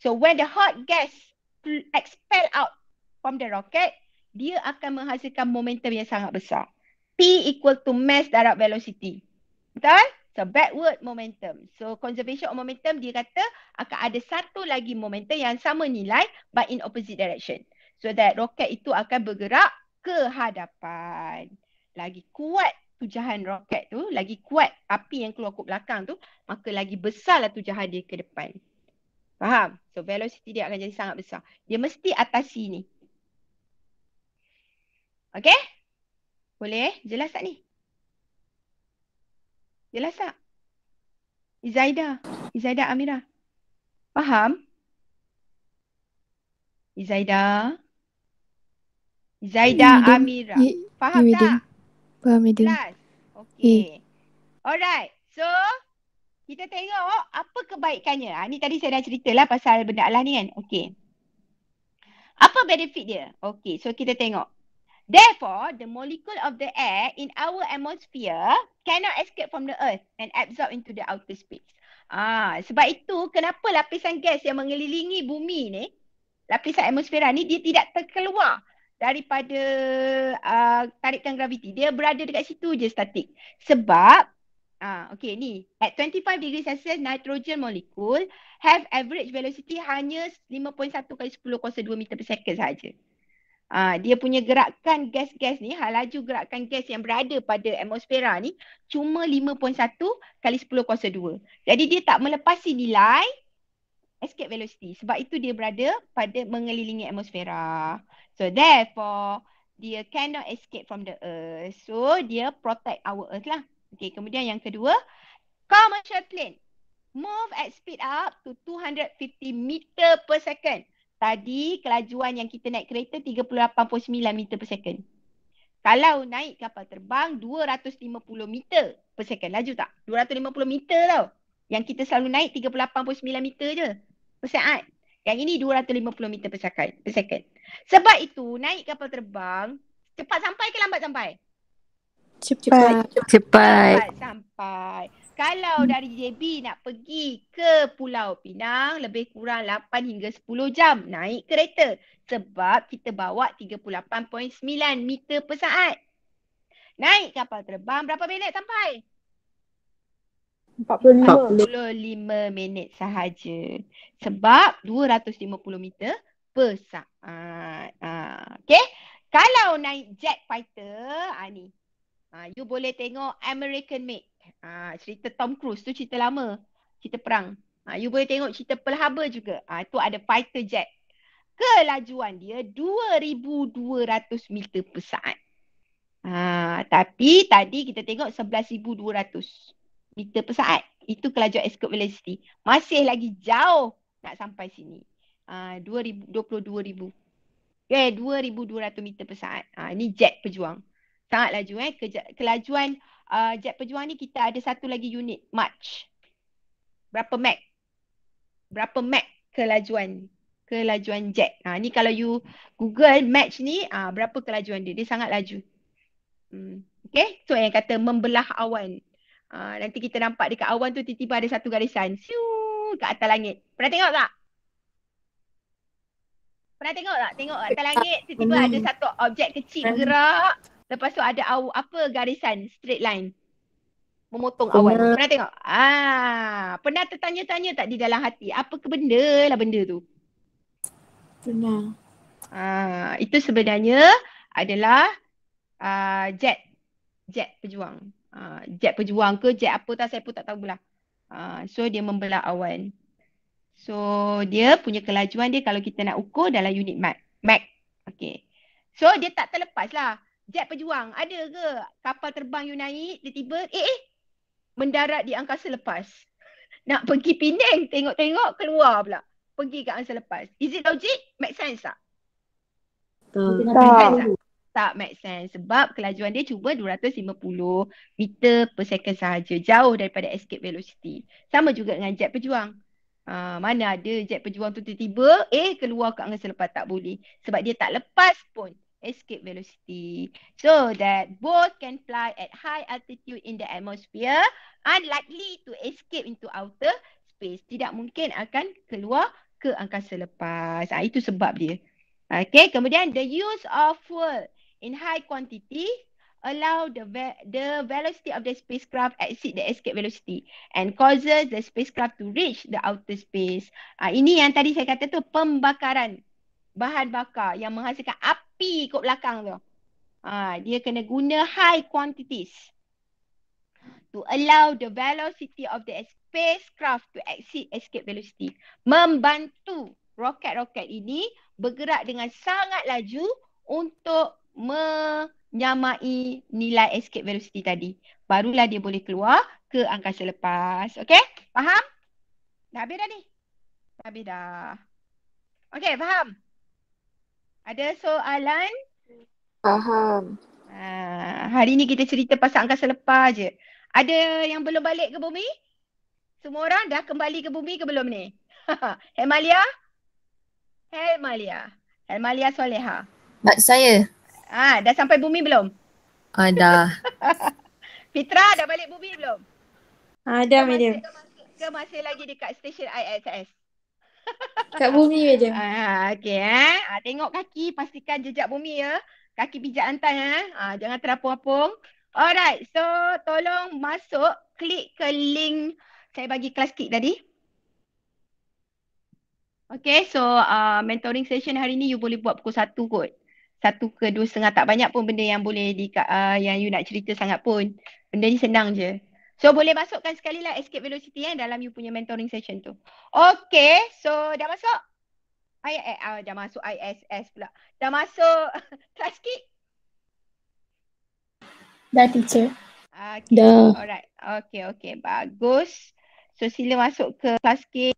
So when the hot gas expel out from the rocket, dia akan menghasilkan momentum yang sangat besar. P equal to mass darab velocity. Betul? So backward momentum. So conservation of momentum dia kata akan ada satu lagi momentum yang sama nilai but in opposite direction. So that rocket itu akan bergerak ke hadapan. Lagi kuat tujahan roket tu, lagi kuat api yang keluar ke belakang tu, maka lagi besarlah tujahan dia ke depan. Faham? So velocity dia akan jadi sangat besar. Dia mesti atas sini Okay? Boleh eh? Jelas tak ni? Jelas tak? Izaida. Izaida Amira. Faham? Izaida. Izaida. Zaida Imidin. Amira. I, Faham Imidin. tak? Faham Imidin. Okay. Hmm. Alright. So, kita tengok oh, apa kebaikannya. Ha, ni tadi saya dah ceritalah pasal benda Allah ni kan. Okay. Apa benefit dia? Okay. So, kita tengok. Therefore, the molecule of the air in our atmosphere cannot escape from the earth and absorb into the outer space. Ah, sebab itu kenapa lapisan gas yang mengelilingi bumi ni, lapisan atmosfera ni dia tidak terkeluar daripada uh, tarikan graviti. Dia berada dekat situ je statik. Sebab uh, ah, okay ni at 25 degree Celsius nitrogen molecule have average velocity hanya 5.1 kali 10 kuasa 2 meter per second saja. Uh, ah, dia punya gerakan gas-gas ni, hal laju gerakan gas yang berada pada atmosfera ni cuma 5.1 kali 10 kuasa 2. Jadi dia tak melepasi nilai uh, escape velocity sebab itu dia berada pada mengelilingi atmosfera. So therefore dia cannot escape from the earth. So dia protect our earth lah. Okay kemudian yang kedua commercial plane move at speed up to 250 meter per second. Tadi kelajuan yang kita naik kereta 38.9 meter per second. Kalau naik kapal terbang 250 meter per second laju tak? 250 meter tau. Yang kita selalu naik 38.9 meter je per saat. Yang ini 250 meter per second. Per second. Sebab itu naik kapal terbang cepat sampai ke lambat sampai? Cepat. Cepat. cepat. cepat sampai. Kalau hmm. dari JB nak pergi ke Pulau Pinang lebih kurang 8 hingga 10 jam naik kereta sebab kita bawa 38.9 meter per saat. Naik kapal terbang berapa minit sampai? 45, 45 minit sahaja. Sebab 250 meter per saat. Ha, ah, okay. Kalau naik jet fighter, ha, ni. Ha, you boleh tengok American Made. Ha, cerita Tom Cruise tu cerita lama. Cerita perang. Ha, you boleh tengok cerita Pearl juga. Ha, tu ada fighter jet. Kelajuan dia 2,200 meter per saat. Ha, tapi tadi kita tengok 11,200 meter meter per saat. Itu kelajuan escape velocity. Masih lagi jauh nak sampai sini. Uh, 22,000. Eh, 2,200 meter per saat. Uh, ah, ini jet pejuang. Sangat laju eh. Keja- kelajuan uh, jet pejuang ni kita ada satu lagi unit. March. Berapa mag? Berapa mag kelajuan kelajuan jet. Ha, ni kalau you google match ni, ha, berapa kelajuan dia? Dia sangat laju. Hmm. Okay, so yang kata membelah awan. Uh, nanti kita nampak dekat awan tu tiba-tiba ada satu garisan. Siu, kat atas langit. Pernah tengok tak? Pernah tengok tak? Tengok kat atas eh, langit tiba-tiba hmm. ada satu objek kecil bergerak. Hmm. Lepas tu ada aw- apa garisan straight line. Memotong pernah. awan. Pernah tengok? Ah, pernah tertanya-tanya tak di dalam hati? Apa ke benda lah benda tu? Pernah. Ah, itu sebenarnya adalah uh, jet. Jet pejuang uh, ah, jet pejuang ke jet apa tak saya pun tak tahulah. Uh, so dia membelah awan. So dia punya kelajuan dia kalau kita nak ukur dalam unit mag. mag. Okay. So dia tak terlepas lah. Jet pejuang ada ke kapal terbang you naik dia tiba eh eh mendarat di angkasa lepas. Nak pergi Penang tengok-tengok keluar pula. Pergi ke angkasa lepas. Is it logic? Make sense tak? Tak. Tak tak make sense sebab kelajuan dia cuba 250 meter per second sahaja jauh daripada escape velocity. Sama juga dengan jet pejuang. Uh, mana ada jet pejuang tu tiba-tiba eh keluar kat angkasa lepas tak boleh sebab dia tak lepas pun escape velocity. So that both can fly at high altitude in the atmosphere unlikely to escape into outer space. Tidak mungkin akan keluar ke angkasa lepas. Ha, itu sebab dia. Okay, kemudian the use of fuel in high quantity allow the ve- the velocity of the spacecraft exceed the escape velocity and causes the spacecraft to reach the outer space. uh, ini yang tadi saya kata tu pembakaran bahan bakar yang menghasilkan api kat belakang tu. uh, dia kena guna high quantities to allow the velocity of the spacecraft to exceed escape velocity. Membantu roket-roket ini bergerak dengan sangat laju untuk menyamai nilai escape velocity tadi. Barulah dia boleh keluar ke angkasa lepas. Okay? Faham? Dah habis dah ni? Dah habis dah. Okay, faham? Ada soalan? Faham. Ha, hari ni kita cerita pasal angkasa lepas je. Ada yang belum balik ke bumi? Semua orang dah kembali ke bumi ke belum ni? Hemalia? Hemalia. Hemalia Soleha. Mak saya. Ah, dah sampai bumi belum? Ada. Ah, Fitra dah balik bumi belum? Ada ah, medium. Ke masih lagi dekat stesen ISS? Kat bumi medium. Ah, okey eh. Ah, tengok kaki pastikan jejak bumi ya. Kaki pijak lantai ya. Eh? Ah, jangan terapung-apung. Alright, so tolong masuk klik ke link saya bagi kelas kick tadi. Okay, so uh, mentoring session hari ni you boleh buat pukul 1 kot satu ke dua setengah tak banyak pun benda yang boleh di uh, yang you nak cerita sangat pun. Benda ni senang je. So boleh masukkan sekali lah escape velocity eh dalam you punya mentoring session tu. Okay, so dah masuk? I, eh, uh, dah masuk ISS pula. Dah masuk class kit? Dah teacher. Ah, okay, Dah. alright. Okay, okay. Bagus. So sila masuk ke class kit.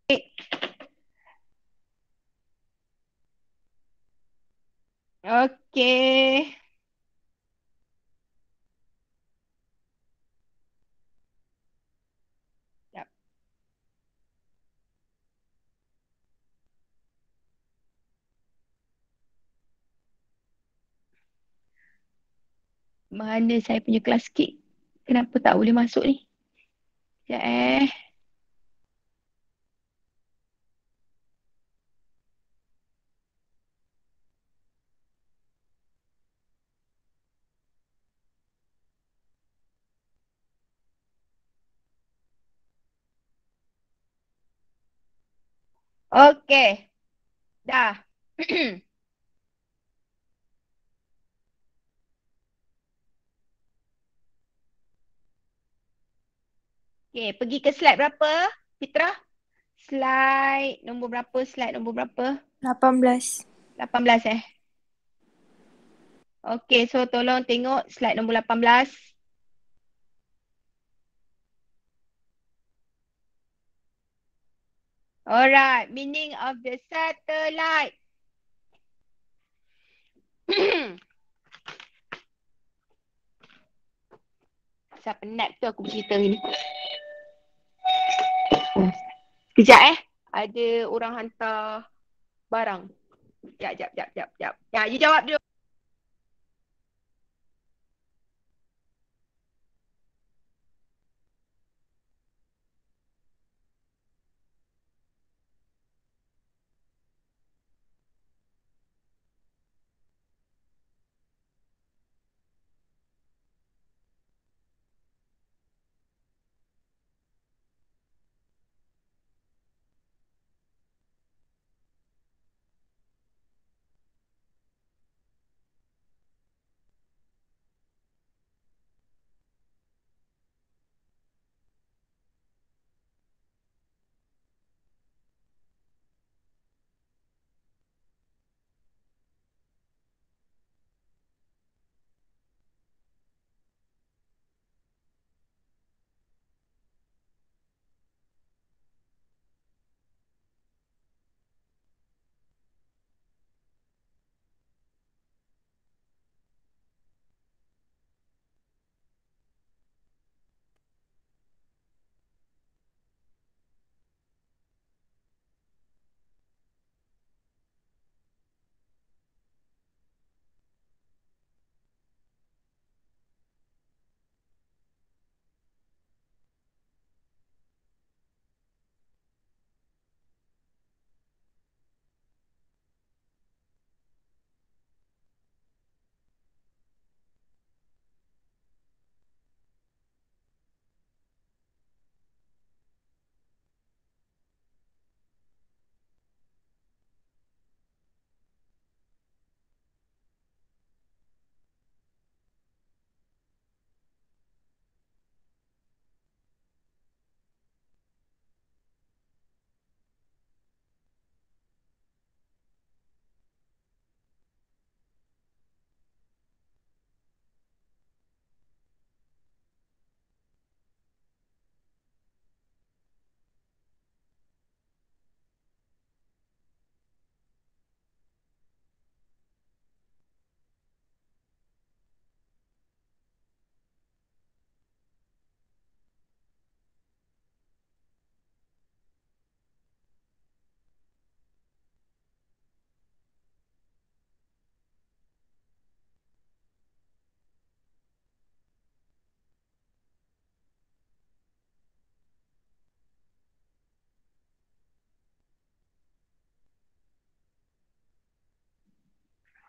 Okay. Ya. Mana saya punya kelas kit? Kenapa tak boleh masuk ni? Sekejap ya, eh. Okey. Dah. Okey, pergi ke slide berapa, Fitra? Slide nombor berapa, slide nombor berapa? 18. 18 eh. Okey, so tolong tengok slide nombor 18. Alright, meaning of the satellite. Siapa penat tu aku bercerita ni. Sekejap eh. Ada orang hantar barang. Sekejap, sekejap, sekejap, sekejap. Ya, you jawab dulu.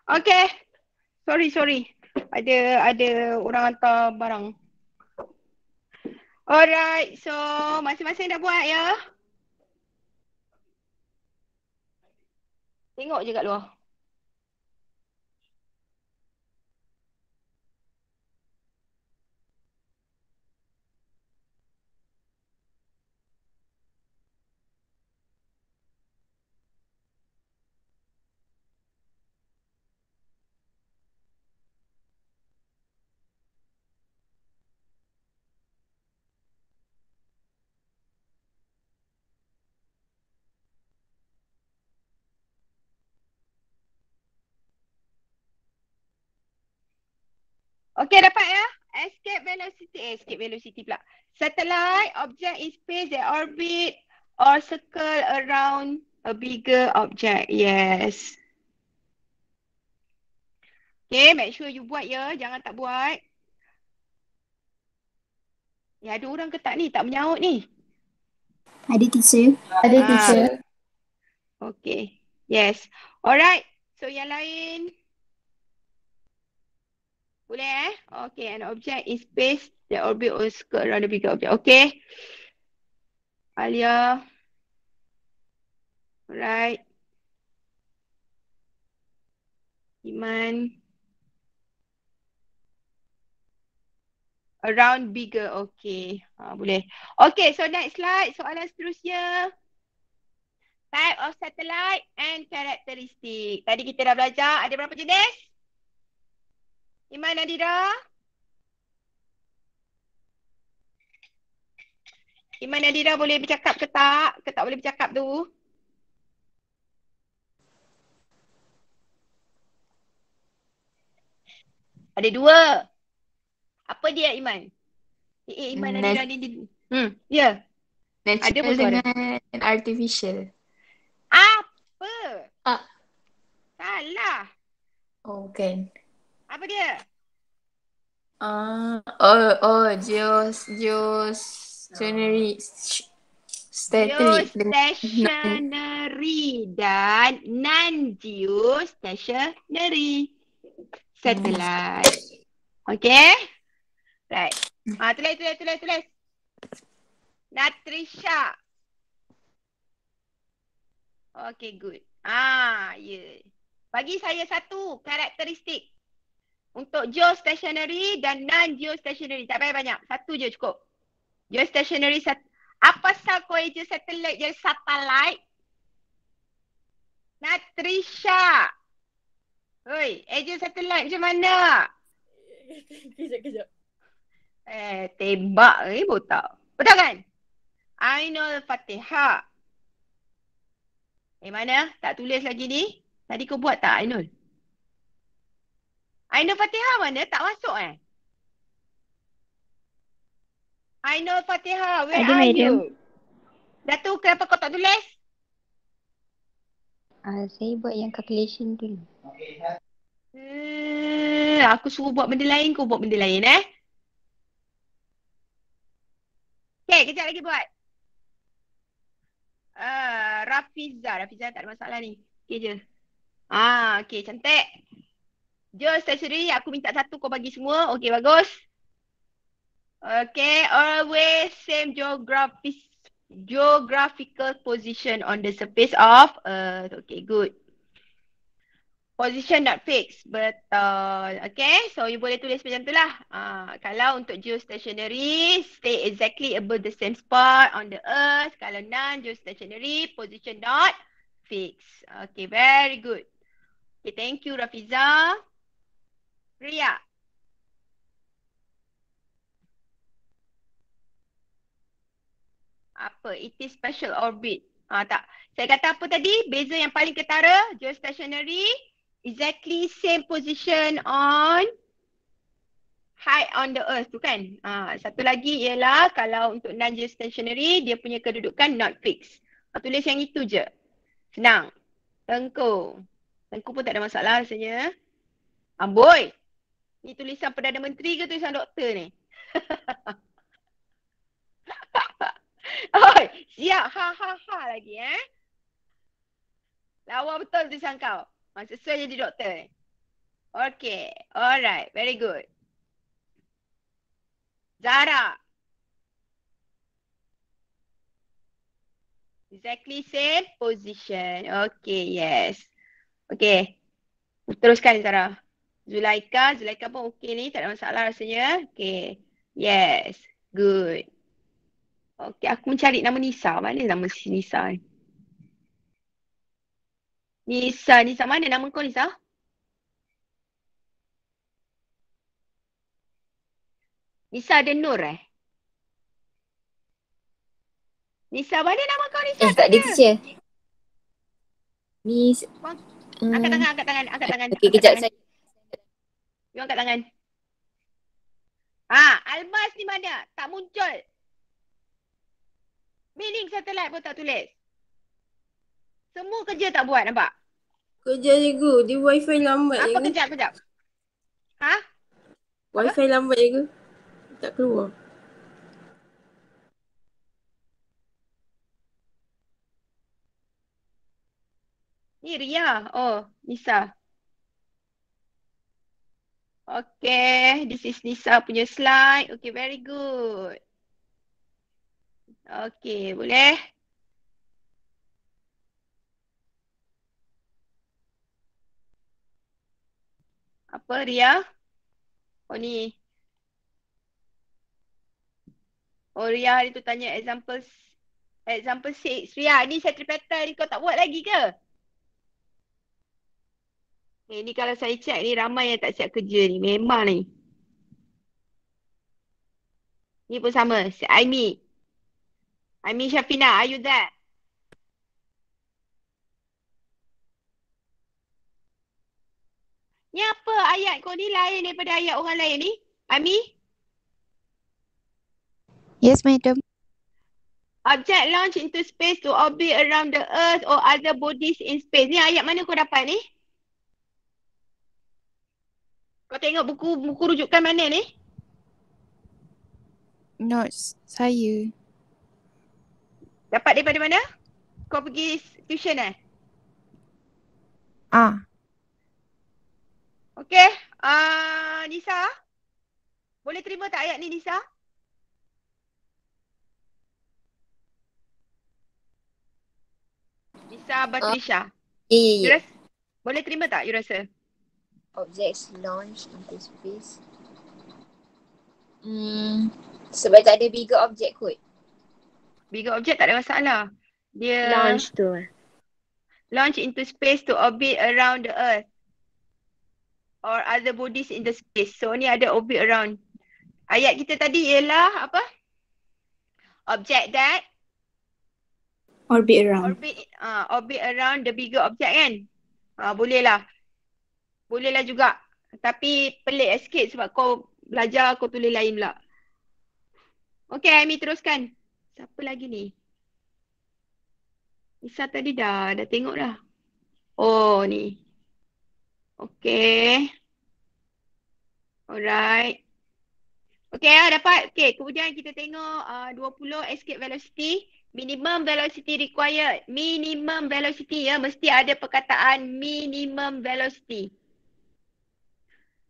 Okay. Sorry, sorry. Ada ada orang hantar barang. Alright, so masing-masing dah buat ya. Tengok je kat luar. Okay dapat ya. Escape velocity. Eh, escape velocity pula. Satellite, object in space that orbit or circle around a bigger object. Yes. Okay, make sure you buat ya. Jangan tak buat. Ya, ada orang ke tak ni? Tak menyaut ni? Ada teacher. Ada teacher. Ah. Okay. Yes. Alright. So yang lain. Boleh eh? Okay, an object in space that orbit or skirt around the bigger object. Okay. Alia. Alright. Iman. Around bigger, okay. Ha, boleh. Okay, so next slide. Soalan seterusnya. Type of satellite and characteristic. Tadi kita dah belajar ada berapa jenis? Iman Adira. Iman Adira boleh bercakap ke tak? Ke tak boleh bercakap tu? Ada dua. Apa dia Iman? Eh, eh Iman Nas- Adira ni dia. Hmm. Ya. Yeah. Natural ada pun dengan artificial. Apa? Ah. Salah. Oh, kan. Okay. Apa dia? Uh, oh, oh, Geos, Geos, Stationery, Stationery dan non Geos, Stationery, Satellite. Okay? Right. Ah, uh, tulis, tulis, tulis, tulis. Natrisha. Okay, good. Ah, yeah. Bagi saya satu karakteristik untuk geostationary dan non-geostationary. Tak payah banyak. Satu je cukup. Geostationary, sat- apa sah koeja satelit je satelit? Natrisha. Oi, eja satelit macam mana? kejap, kejap. Eh, tembak ni eh, botak. Betul kan? Ainul Fatihah. Eh mana? Tak tulis lagi ni? Tadi kau buat tak Ainul? Aina Fatiha mana? Tak masuk eh? Aina Fatiha, where Adam, are Adam. you? Datu, kenapa kau tak tulis? Uh, saya buat yang calculation dulu. Okay, Hmm, aku suruh buat benda lain, kau buat benda lain eh. Okay, kejap lagi buat. Uh, Rafiza, Rafiza tak ada masalah ni. Okay je. Ah, okay, cantik. Jom stationery aku minta satu kau bagi semua. Okey bagus. Okay, always same geographic geographical position on the surface of Earth. Okay, good. Position not fixed. Betul. Uh, okay, so you boleh tulis macam tu lah. Uh, kalau untuk geostationary, stay exactly above the same spot on the Earth. Kalau non geostationary, position not fixed. Okay, very good. Okay, thank you Rafiza. Ria. Apa? It is special orbit. Ah tak. Saya kata apa tadi? Beza yang paling ketara, geostationary, exactly same position on high on the earth tu kan. Ah satu lagi ialah kalau untuk non geostationary dia punya kedudukan not fixed. Ah, tulis yang itu je. Senang. Tengku. Tengku pun tak ada masalah rasanya. Amboi. Ni tulisan Perdana Menteri ke tulisan doktor ni? Oh, siap ha ha ha lagi eh. Lawa betul tulisan kau. Masa saya jadi doktor ni. Eh. Okay, alright, very good. Zara. Exactly same position. Okay, yes. Okay. Teruskan Zara. Zulaika, Zulaika pun okey ni, tak ada masalah rasanya. Okey. Yes. Good. Okey, aku mencari nama Nisa. Mana nama si Nisa Nisa, Nisa mana nama kau Nisa? Nisa ada Nur eh? Nisa, mana nama kau Nisa? Eh, tak ada teacher. Nisa. Hmm. Angkat tangan, angkat tangan, angkat tangan. Okey, kejap saya. You angkat tangan. Ha, ah, Almas ni mana? Tak muncul. Meaning satellite pun tak tulis. Semua kerja tak buat nampak? Kerja je go. Dia wifi lambat Apa je. Apa kejap, kejap. Ha? Wifi Apa? lambat je go. Tak keluar. Ni Ria. Oh, Nisa. Okay, this is Nisa punya slide. Okay, very good. Okay, boleh? Apa Ria? Oh ni. Oh Ria hari tu tanya example example 6. Ria, ni saya tripeta ni kau tak buat lagi ke? Eh, ni kalau saya check ni ramai yang tak siap kerja ni. Memang ni. Ni pun sama. Si Aimi. Aimi Syafina, are you there? Ni apa ayat kau ni lain daripada ayat orang lain ni? Aimi? Yes, madam. Object launch into space to orbit around the earth or other bodies in space. Ni ayat mana kau dapat ni? Eh? Kau tengok buku buku rujukan mana ni? Notes saya. Dapat daripada mana? Kau pergi tuition eh? Ah. Okey. Uh, Nisa? Boleh terima tak ayat ni Nisa? Nisa Batrisha. Uh, yeah, yeah, yeah. Ya. Boleh terima tak you rasa? objects launched into space. Hmm, sebab tak ada bigger object kot. Bigger object tak ada masalah. Dia launch tu. Eh? Launch into space to orbit around the earth or other bodies in the space. So ni ada orbit around. Ayat kita tadi ialah apa? Object that orbit around. Orbit uh, orbit around the bigger object kan? Ah uh, boleh lah. Bolehlah juga. Tapi pelik sikit sebab kau belajar kau tulis lain pula. Okay Amy teruskan. Siapa lagi ni? Isa tadi dah, dah tengok dah. Oh ni. Okay. Alright. Okay ah, dapat. Okay kemudian kita tengok ah, uh, 20 escape velocity. Minimum velocity required. Minimum velocity ya. Mesti ada perkataan minimum velocity.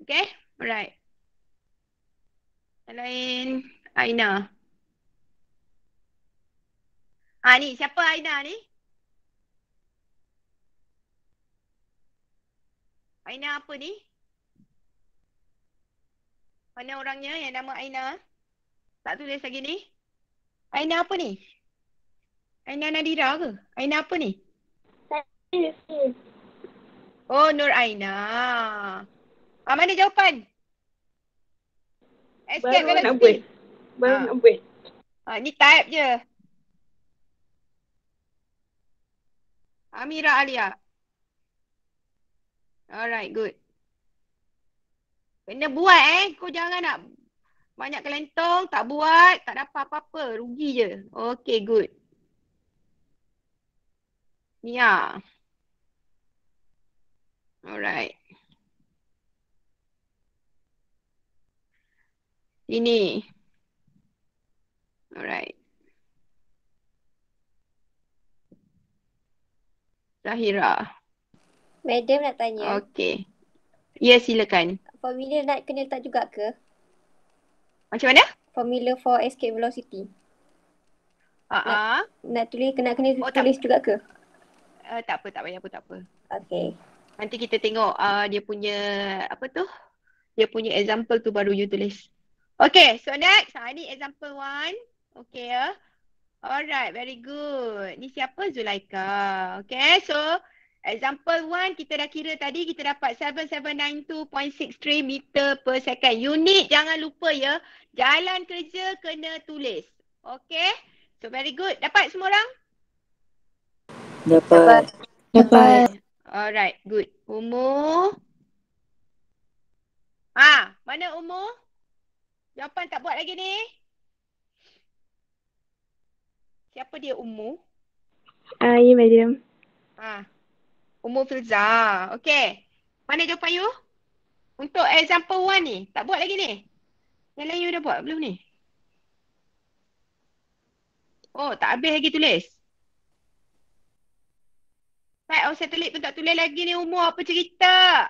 Okay, alright. Yang lain, Aina. Ha ni, siapa Aina ni? Aina apa ni? Mana orangnya yang nama Aina? Tak tulis lagi ni. Aina apa ni? Aina Nadira ke? Aina apa ni? Oh, Nur Aina. Eh, ah, mana jawapan? SK Baru nak buat. Baru nak buat. Ah, ni type je. Amira Alia. Alright, good. Kena buat eh. Kau jangan nak banyak kelentong, tak buat, tak dapat apa-apa. Rugi je. Okay, good. Mia. Alright. Ini. Alright. Zahira. Madam nak tanya. Okay. Ya yeah, silakan. Formula nak kena letak juga ke? Macam mana? Formula for escape velocity. Ah uh-uh. nak, ah. nak tulis kena kena oh, tulis tak. juga ke? Uh, tak apa tak payah pun tak apa. Okay. Nanti kita tengok uh, dia punya apa tu? Dia punya example tu baru you tulis. Okay, so next. Ha, ini example one. Okay, ya. Uh. Alright, very good. Ni siapa? Zulaika. Okay, so example one kita dah kira tadi kita dapat 7792.63 meter per second. Unit jangan lupa ya. Jalan kerja kena tulis. Okay, so very good. Dapat semua orang? Dapat. Dapat. Alright, good. Umur? Ah, mana umur? Jawapan tak buat lagi ni. Siapa dia Ummu? Ah, uh, ya madam. Ah. Ummu Filza. Okey. Mana jawapan you? Untuk example one ni, tak buat lagi ni. Yang lain you dah buat belum ni? Oh, tak habis lagi tulis. Pak, of satellite pun tak tulis lagi ni umur apa cerita?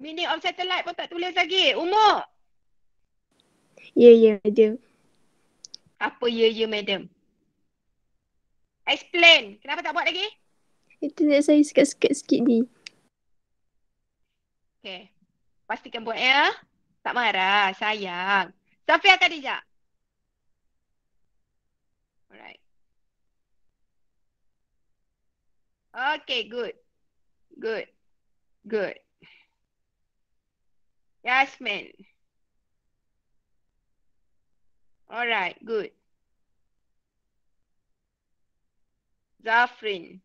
Mini of satellite pun tak tulis lagi. Umur. Ya, yeah, ya, yeah, madam. Apa ya, yeah, ya, yeah, madam? Explain. Kenapa tak buat lagi? Itu nak saya sikit-sikit sikit ni. Okay. Pastikan buat ya. Tak marah, sayang. Safia Khadijah. Alright. Okay, good. Good. Good. Yasmin. Yasmin. Alright, good. Zafrin.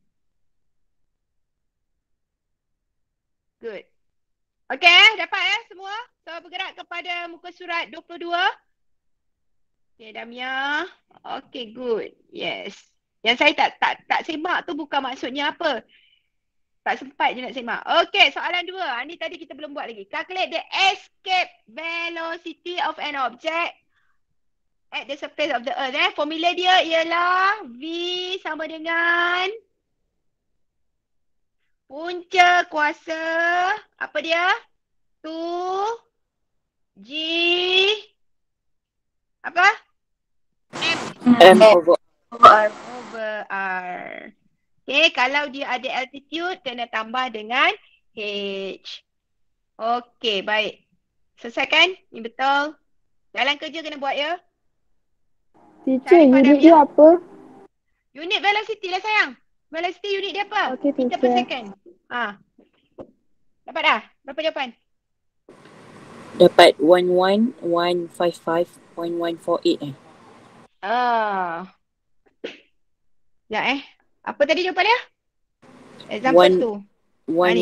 Good. Okay, dapat eh semua? So, bergerak kepada muka surat 22. Okay, Damia. Okay, good. Yes. Yang saya tak tak tak semak tu bukan maksudnya apa. Tak sempat je nak semak. Okay, soalan dua. Ini ah, tadi kita belum buat lagi. Calculate the escape velocity of an object at the surface of the earth. Eh. Formula dia ialah V sama dengan punca kuasa apa dia? 2 G apa? M, M over R. Over R. Okay, kalau dia ada altitude, kena tambah dengan H. Okay, baik. Selesaikan? Ini betul? Jalan kerja kena buat ya? Teacher, Cari unit dia apa? Unit velocity lah sayang. Velocity unit dia apa? Okay, meter teacher. per second. Ha. Dapat dah? Berapa jawapan? Dapat 11155.148 eh. Ah. Ya eh. Apa tadi jawapan dia? Example 1, tu.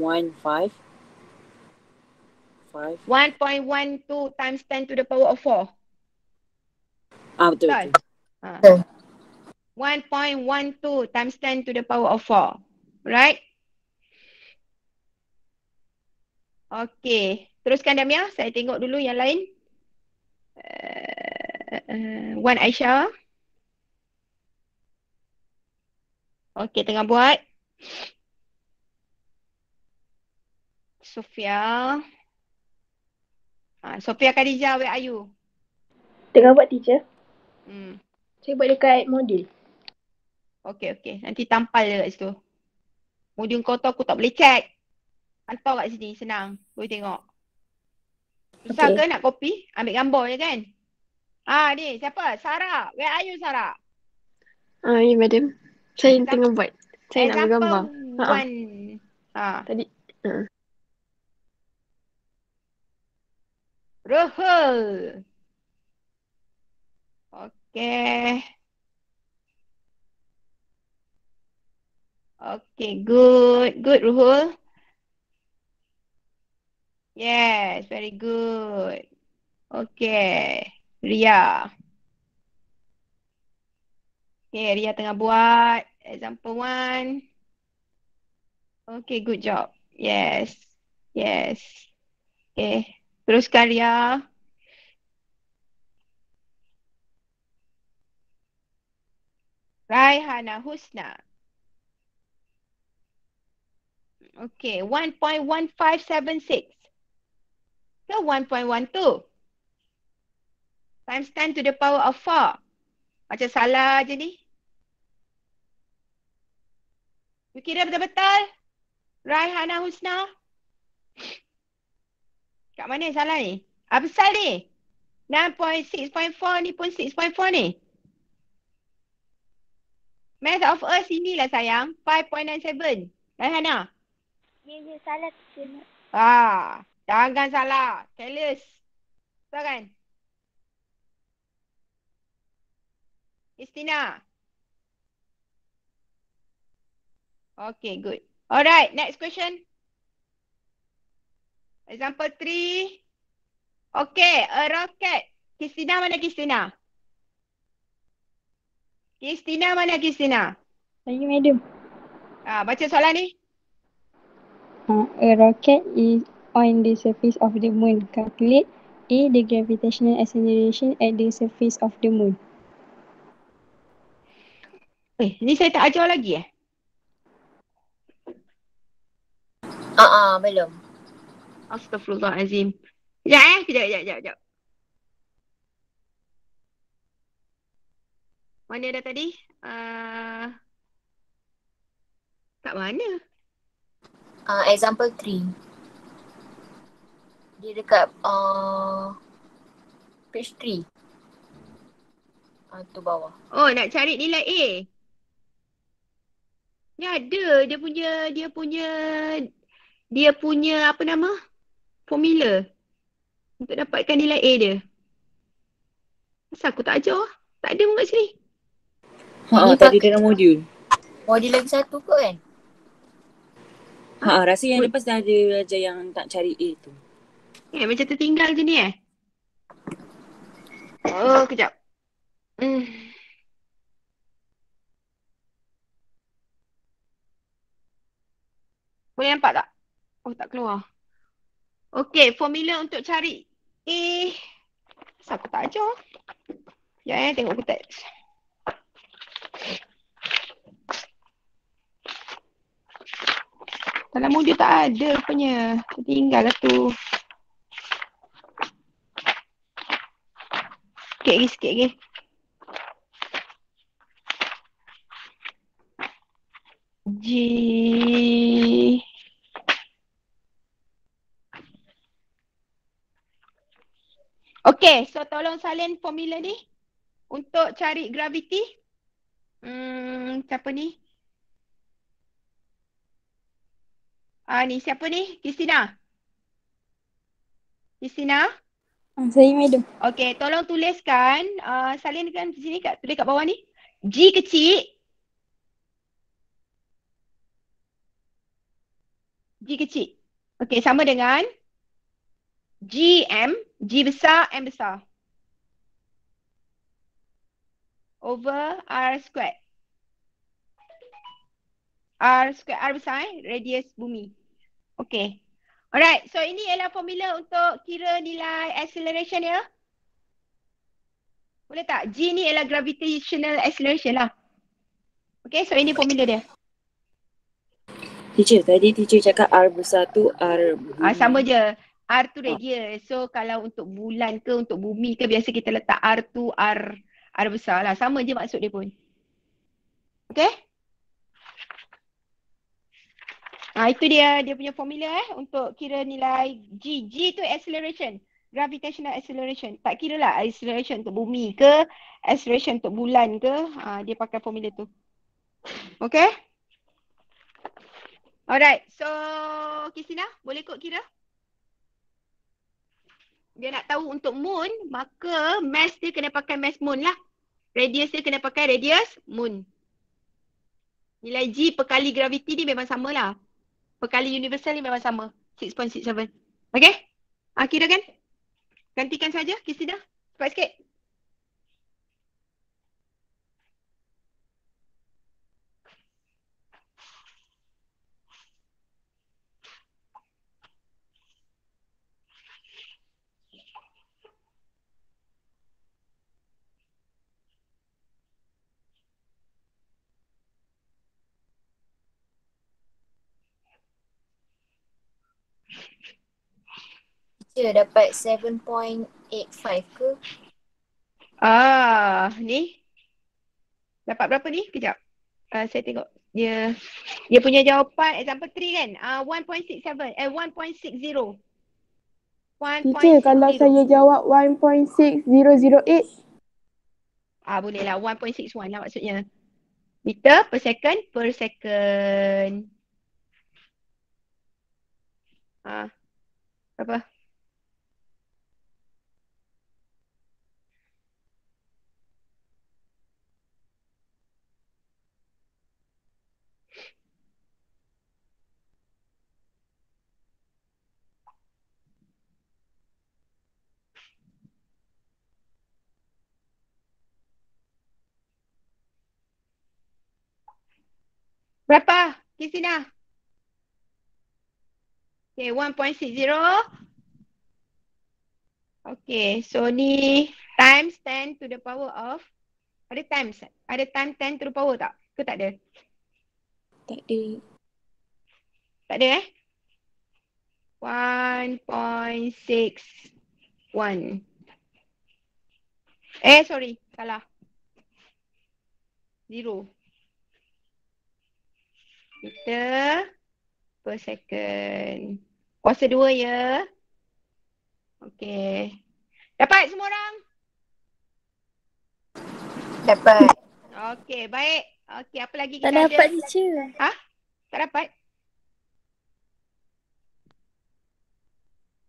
1115 5 1.12 times 10 to the power of 4. Ah betul. betul. Ha. Ah. 1.12 times 10 to the power of 4. Right? Okay. Teruskan Damia. Saya tengok dulu yang lain. Uh, uh, one Aisyah. Okay tengah buat. Sofia. Ah, Sofia Khadijah, where are you? Tengah buat teacher. Hmm. Saya buat dekat model. Okey okey, nanti tampal je kat situ. Modul kau tu aku tak boleh check. Hantar kat sini senang. Boleh tengok. Susah okay. ke nak copy? Ambil gambar je kan? Ah ni siapa? Sarah. Where are you Sarah? Ah uh, ya madam. Saya Sa- tengah buat. Saya nak ambil gambar. Ha. Ha. Uh. Tadi. Ha. Uh. Okay. Okay, good. Good, Ruhul. Yes, very good. Okay, Ria. Okay, Ria tengah buat example one. Okay, good job. Yes, yes. Okay, teruskan Ria. Raihana Husna. Okay, 1.1576. So 1.12. Times 10 to the power of 4. Macam salah je ni. You kira betul-betul? Raihana Husna? Kat mana salah ni? Apa salah ni? 9.6.4 ni pun 6.4 ni. Mass of Earth sini lah sayang. 5.97. Dan Hana? Ini salah tu. Ah, jangan salah. Careless. Betul kan? Istina. Okay, good. Alright, next question. Example 3. Okay, a rocket. Kristina mana Kristina? Kristina mana Kristina? Saya madam. Ah, baca soalan ni. Uh, a rocket is on the surface of the moon. Calculate A, the gravitational acceleration at the surface of the moon. Eh, ni saya tak ajar lagi eh? Ah, uh-uh, belum. Astaghfirullahalazim. Ya, eh, sekejap, sekejap, sekejap. Mana dah tadi? Uh, kat mana? Uh, example 3. Dia dekat uh, page 3. Uh, tu bawah. Oh nak cari nilai A. Ya ada dia punya dia punya dia punya apa nama? Formula untuk dapatkan nilai A dia. Kenapa aku tak ajar? Tak ada pun kat sini. Ha, ah, ni tadi dalam modul. Modul lagi satu kot kan? Ha, ha rasa yang lepas dah ada belajar yang tak cari A tu. Eh, macam tertinggal je ni eh? Oh, kejap. Hmm. Boleh nampak tak? Oh tak keluar. Okay formula untuk cari A. Kenapa aku tak ajar? Sekejap ya, eh, tengok aku tak Dalam dia tak ada rupanya. tinggal lah tu. Sikit lagi, sikit lagi. G. Okay, so tolong salin formula ni untuk cari graviti. Hmm, siapa ni? Ah, ni siapa ni? Kristina. Kristina? Ah, saya madam. Okey, tolong tuliskan a uh, salinkan di sini kat tulis kat bawah ni. G kecil. G kecil. Okey, sama dengan G M, G besar, M besar. over R squared. R squared R besar eh? radius bumi. Okay. Alright, so ini ialah formula untuk kira nilai acceleration ya. Boleh tak? G ni ialah gravitational acceleration lah. Okay, so ini formula dia. Teacher, tadi teacher cakap R besar tu R bumi. Ah, sama je. R tu radius. So kalau untuk bulan ke untuk bumi ke biasa kita letak R tu R ada besar lah. Sama je maksud dia pun. Okay? Ha, ah, itu dia dia punya formula eh untuk kira nilai G. G tu acceleration. Gravitational acceleration. Tak kira lah acceleration untuk bumi ke, acceleration untuk bulan ke. Ha, dia pakai formula tu. Okay? Alright. So, Kisina boleh kot kira? dia nak tahu untuk moon, maka mass dia kena pakai mass moon lah. Radius dia kena pakai radius moon. Nilai G perkali graviti ni memang sama lah. Perkali universal ni memang sama. 6.67. Okay? Akhirnya kan? Gantikan saja, Kisida. Cepat sikit. Teacher dapat 7.85 ke? Ah, ni. Dapat berapa ni? Kejap. Uh, saya tengok. Dia dia punya jawapan example 3 kan? Ah uh, 1.67 eh 1.60. Teacher, 1.60. kalau saya jawab 1.6008. Ah bolehlah lah 1.61 lah maksudnya. Meter per second per second. Ah. Apa? Berapa? Kisina? Okay, 1.60. Okay, so ni times 10 to the power of. Ada times? Ada times 10 to the power tak? Ke tak ada? Tak ada. Tak ada eh? 1.61. Eh, sorry. Salah. Zero. Kita per second. Kuasa dua ya. Okay. Dapat semua orang? Dapat. Okay, baik. Okay, apa lagi kita tak ada? Tak dapat je. Ha? Tak dapat?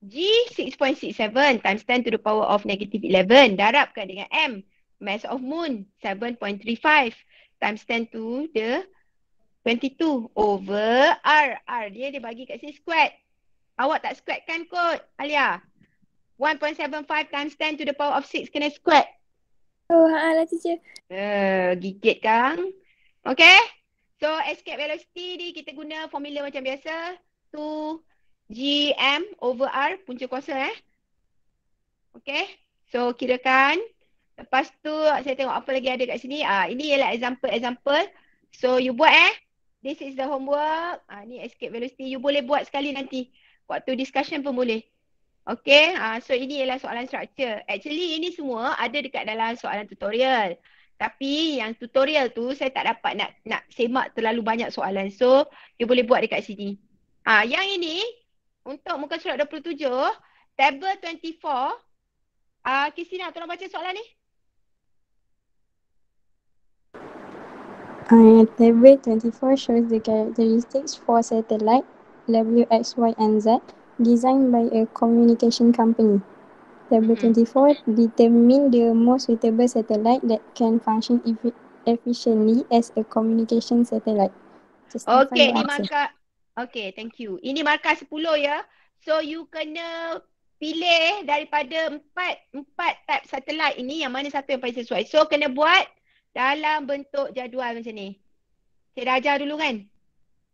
G 6.67 times 10 to the power of negative 11 darabkan dengan M mass of moon 7.35 times 10 to the 22 over R. R dia dia bagi kat sini squared. Awak tak squared kan kot Alia? 1.75 times 10 to the power of 6 kena squared. Oh, haa lah teacher. Uh, gigit kan? Okay. So escape velocity ni kita guna formula macam biasa. 2 GM over R punca kuasa eh. Okay. So kirakan. Lepas tu saya tengok apa lagi ada kat sini. Ah uh, ini ialah example-example. So you buat eh. This is the homework. Ah uh, ni escape velocity you boleh buat sekali nanti. Waktu discussion pun boleh. Okay, uh, so ini ialah soalan structure. Actually ini semua ada dekat dalam soalan tutorial. Tapi yang tutorial tu saya tak dapat nak nak semak terlalu banyak soalan. So you boleh buat dekat sini. Ah, uh, yang ini untuk muka surat 27, table 24. Ah, uh, Kisina tolong baca soalan ni. Table 24 shows the characteristics for satellite WXY and Z designed by a communication company. Mm-hmm. Table 24 determine the most suitable satellite that can function e- efficiently as a communication satellite. Just okay, ini markah. Okay, thank you. Ini markah 10 ya. So you kena pilih daripada empat empat type satellite ini yang mana satu yang paling sesuai. So kena buat dalam bentuk jadual macam ni. Saya dah ajar dulu kan?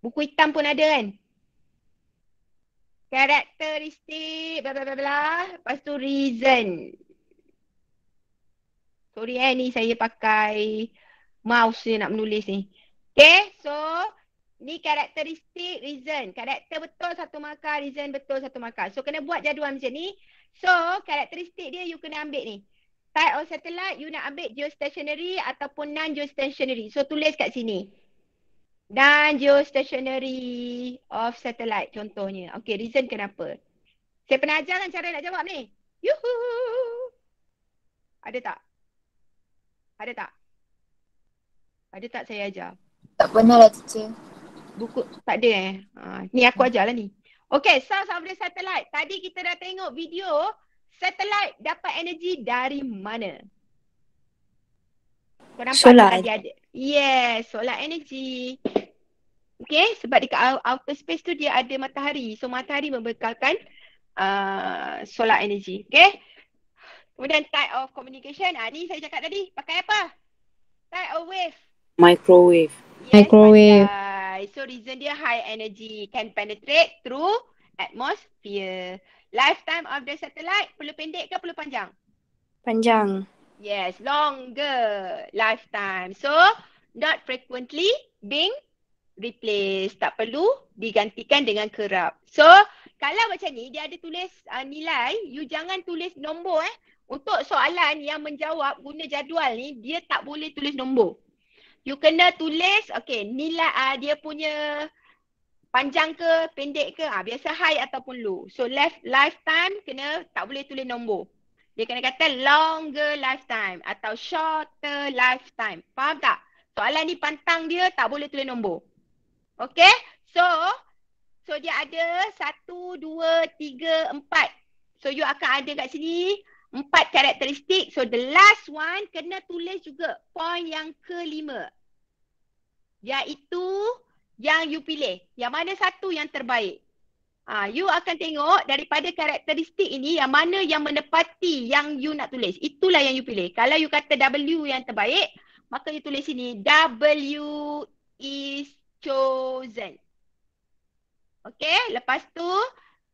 Buku hitam pun ada kan? Karakteristik bla bla bla bla. Lepas tu reason. Sorry eh ni saya pakai mouse ni nak menulis ni. Okay so ni karakteristik reason. Karakter betul satu markah, reason betul satu markah. So kena buat jadual macam ni. So karakteristik dia you kena ambil ni type of satellite you nak ambil geostationary ataupun non geostationary. So tulis kat sini. Non geostationary of satellite contohnya. Okay reason kenapa. Saya pernah ajar kan cara nak jawab ni. Yuhu. Ada tak? Ada tak? Ada tak saya ajar? Tak pernah lah teacher. Buku tak ada eh. Ha, ni aku ajar lah ni. Okay, South of the Satellite. Tadi kita dah tengok video Satelit dapat energi dari mana? Kau nampak solar. tadi ada. Yes, solar energy. Okay, sebab dekat outer space tu dia ada matahari. So, matahari membekalkan uh, solar energy. Okay. Kemudian type of communication. Ha, ni saya cakap tadi. Pakai apa? Type of wave. Microwave. Yes, Microwave. Pandai. So, reason dia high energy. Can penetrate through atmosphere lifetime of the satellite perlu pendek ke perlu panjang? Panjang. Yes, longer lifetime. So, not frequently being replaced. Tak perlu digantikan dengan kerap. So, kalau macam ni dia ada tulis uh, nilai, you jangan tulis nombor eh. Untuk soalan yang menjawab guna jadual ni, dia tak boleh tulis nombor. You kena tulis, okay, nilai uh, dia punya panjang ke pendek ke ah biasa high ataupun low so life lifetime kena tak boleh tulis nombor dia kena kata longer lifetime atau shorter lifetime faham tak soalan ni pantang dia tak boleh tulis nombor Okay? so so dia ada satu, dua, tiga, empat. so you akan ada kat sini empat karakteristik so the last one kena tulis juga point yang kelima iaitu yang you pilih. Yang mana satu yang terbaik. Ha, you akan tengok daripada karakteristik ini yang mana yang menepati yang you nak tulis. Itulah yang you pilih. Kalau you kata W yang terbaik, maka you tulis sini W is chosen. Okay, lepas tu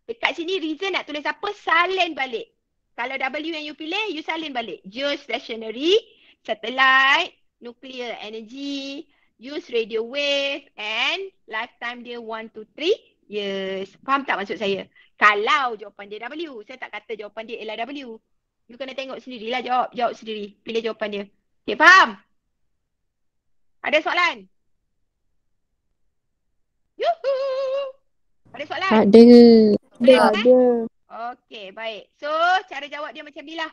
dekat sini reason nak tulis apa? Salin balik. Kalau W yang you pilih, you salin balik. Geostationary, satellite, nuclear energy, use radio wave and lifetime dia 1 to 3 yes Faham tak maksud saya? Kalau jawapan dia W, saya tak kata jawapan dia ialah W. You kena tengok sendirilah jawab, jawab sendiri. Pilih jawapan dia. Okay, faham? Ada soalan? Yuhu! Ada soalan? Ada. Ada. Okay, baik. So, cara jawab dia macam ni lah.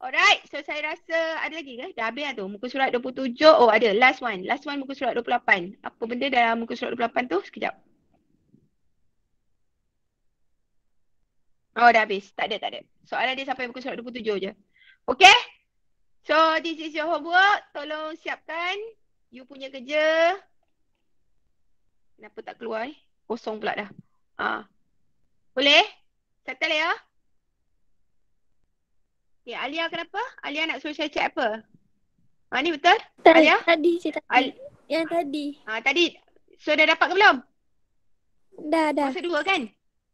Alright, so saya rasa ada lagi ke? Dah habis lah tu. Muka surat 27. Oh ada, last one. Last one muka surat 28. Apa benda dalam muka surat 28 tu? Sekejap. Oh dah habis. Tak ada, tak ada. Soalan dia sampai muka surat 27 je. Okay? So this is your homework. Tolong siapkan. You punya kerja. Kenapa tak keluar Eh? Kosong pula dah. Ah. Boleh? Settle ya? Okay, Alia kenapa? Alia nak suruh saya check apa? Ha ni betul? Tadi, Alia? Tadi saya tadi. Al- yang tadi. Ha tadi. So dah dapat ke belum? Dah, dah. Masa dua kan?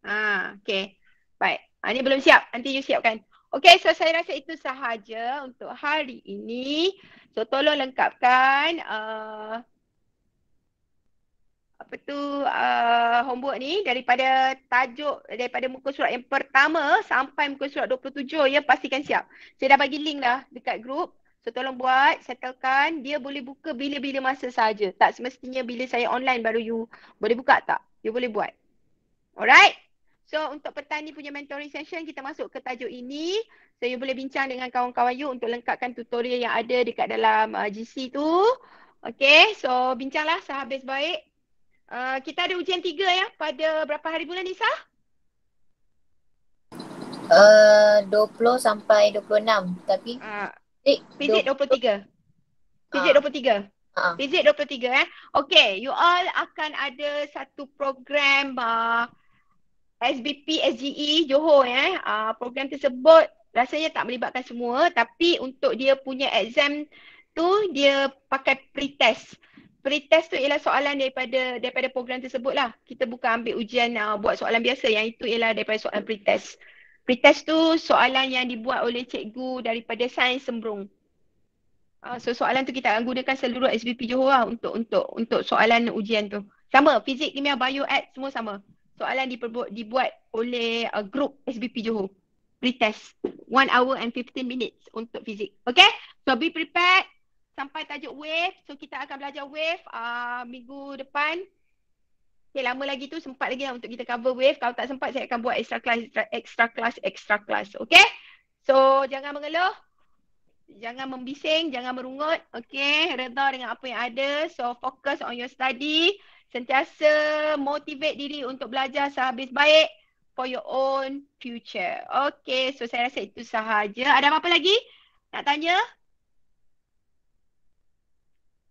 Ha, okay. Baik. Ha, ni belum siap. Nanti you siapkan. Okay, so saya rasa itu sahaja untuk hari ini. So tolong lengkapkan uh, apa tu uh, homework ni daripada tajuk daripada muka surat yang pertama sampai muka surat 27 ya pastikan siap. Saya dah bagi link dah dekat group. So tolong buat, settlekan. Dia boleh buka bila-bila masa saja. Tak semestinya bila saya online baru you boleh buka tak? You boleh buat. Alright? So untuk petani punya mentoring session kita masuk ke tajuk ini. So you boleh bincang dengan kawan-kawan you untuk lengkapkan tutorial yang ada dekat dalam uh, GC tu. Okay, so bincanglah sehabis baik. Uh, kita ada ujian tiga ya pada berapa hari bulan Nisa? Eh, uh, 20 sampai 26 tapi uh, eh, Fizik 20, 23 Fizik uh. 23 uh. Fizik 23 eh Okay you all akan ada satu program uh, SBP SGE Johor eh uh, Program tersebut rasanya tak melibatkan semua Tapi untuk dia punya exam tu dia pakai pretest pretest tu ialah soalan daripada daripada program tersebut lah. Kita bukan ambil ujian uh, buat soalan biasa. Yang itu ialah daripada soalan pretest. Pretest tu soalan yang dibuat oleh cikgu daripada sains sembrung. Uh, ah, so soalan tu kita akan gunakan seluruh SBP Johor lah untuk, untuk, untuk soalan ujian tu. Sama, fizik, kimia, bio, ad, semua sama. Soalan diperbuat, dibuat oleh uh, grup SBP Johor. Pretest. One hour and fifteen minutes untuk fizik. Okay? So be prepared sampai tajuk wave. So kita akan belajar wave uh, minggu depan. Okay, lama lagi tu sempat lagi lah untuk kita cover wave. Kalau tak sempat, saya akan buat extra class, extra, class, extra class. Okay? So, jangan mengeluh. Jangan membising, jangan merungut. Okay? Reda dengan apa yang ada. So, focus on your study. Sentiasa motivate diri untuk belajar sehabis baik for your own future. Okay, so saya rasa itu sahaja. Ada apa-apa lagi nak tanya?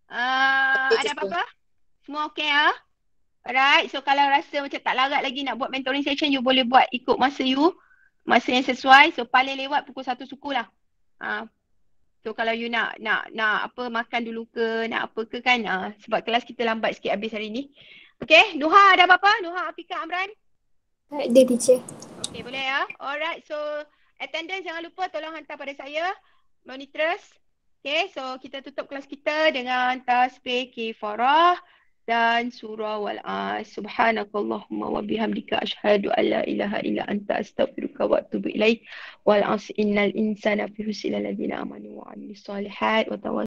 Ah, ada apa-apa? Semua okey ya? Ah? Alright, so kalau rasa macam tak larat lagi nak buat mentoring session, you boleh buat ikut masa you, masa yang sesuai. So paling lewat pukul satu suku lah. Ha. So kalau you nak nak nak apa makan dulu ke, nak apa ke kan, ha. sebab kelas kita lambat sikit habis hari ni. Okay, Nuha ada apa-apa? Nuha, Afika, Amran? Tak ada teacher. Okay, boleh ya. Alright, so attendance jangan lupa tolong hantar pada saya. Monitress. Okay, so kita tutup kelas kita dengan tasbih kifarah dan surah wal as. Subhanakallahumma wa bihamdika ashhadu an la ilaha illa anta astaghfiruka wa atubu ilaik. Wal as innal insana fi husnil ladina amanu wa amilus solihat wa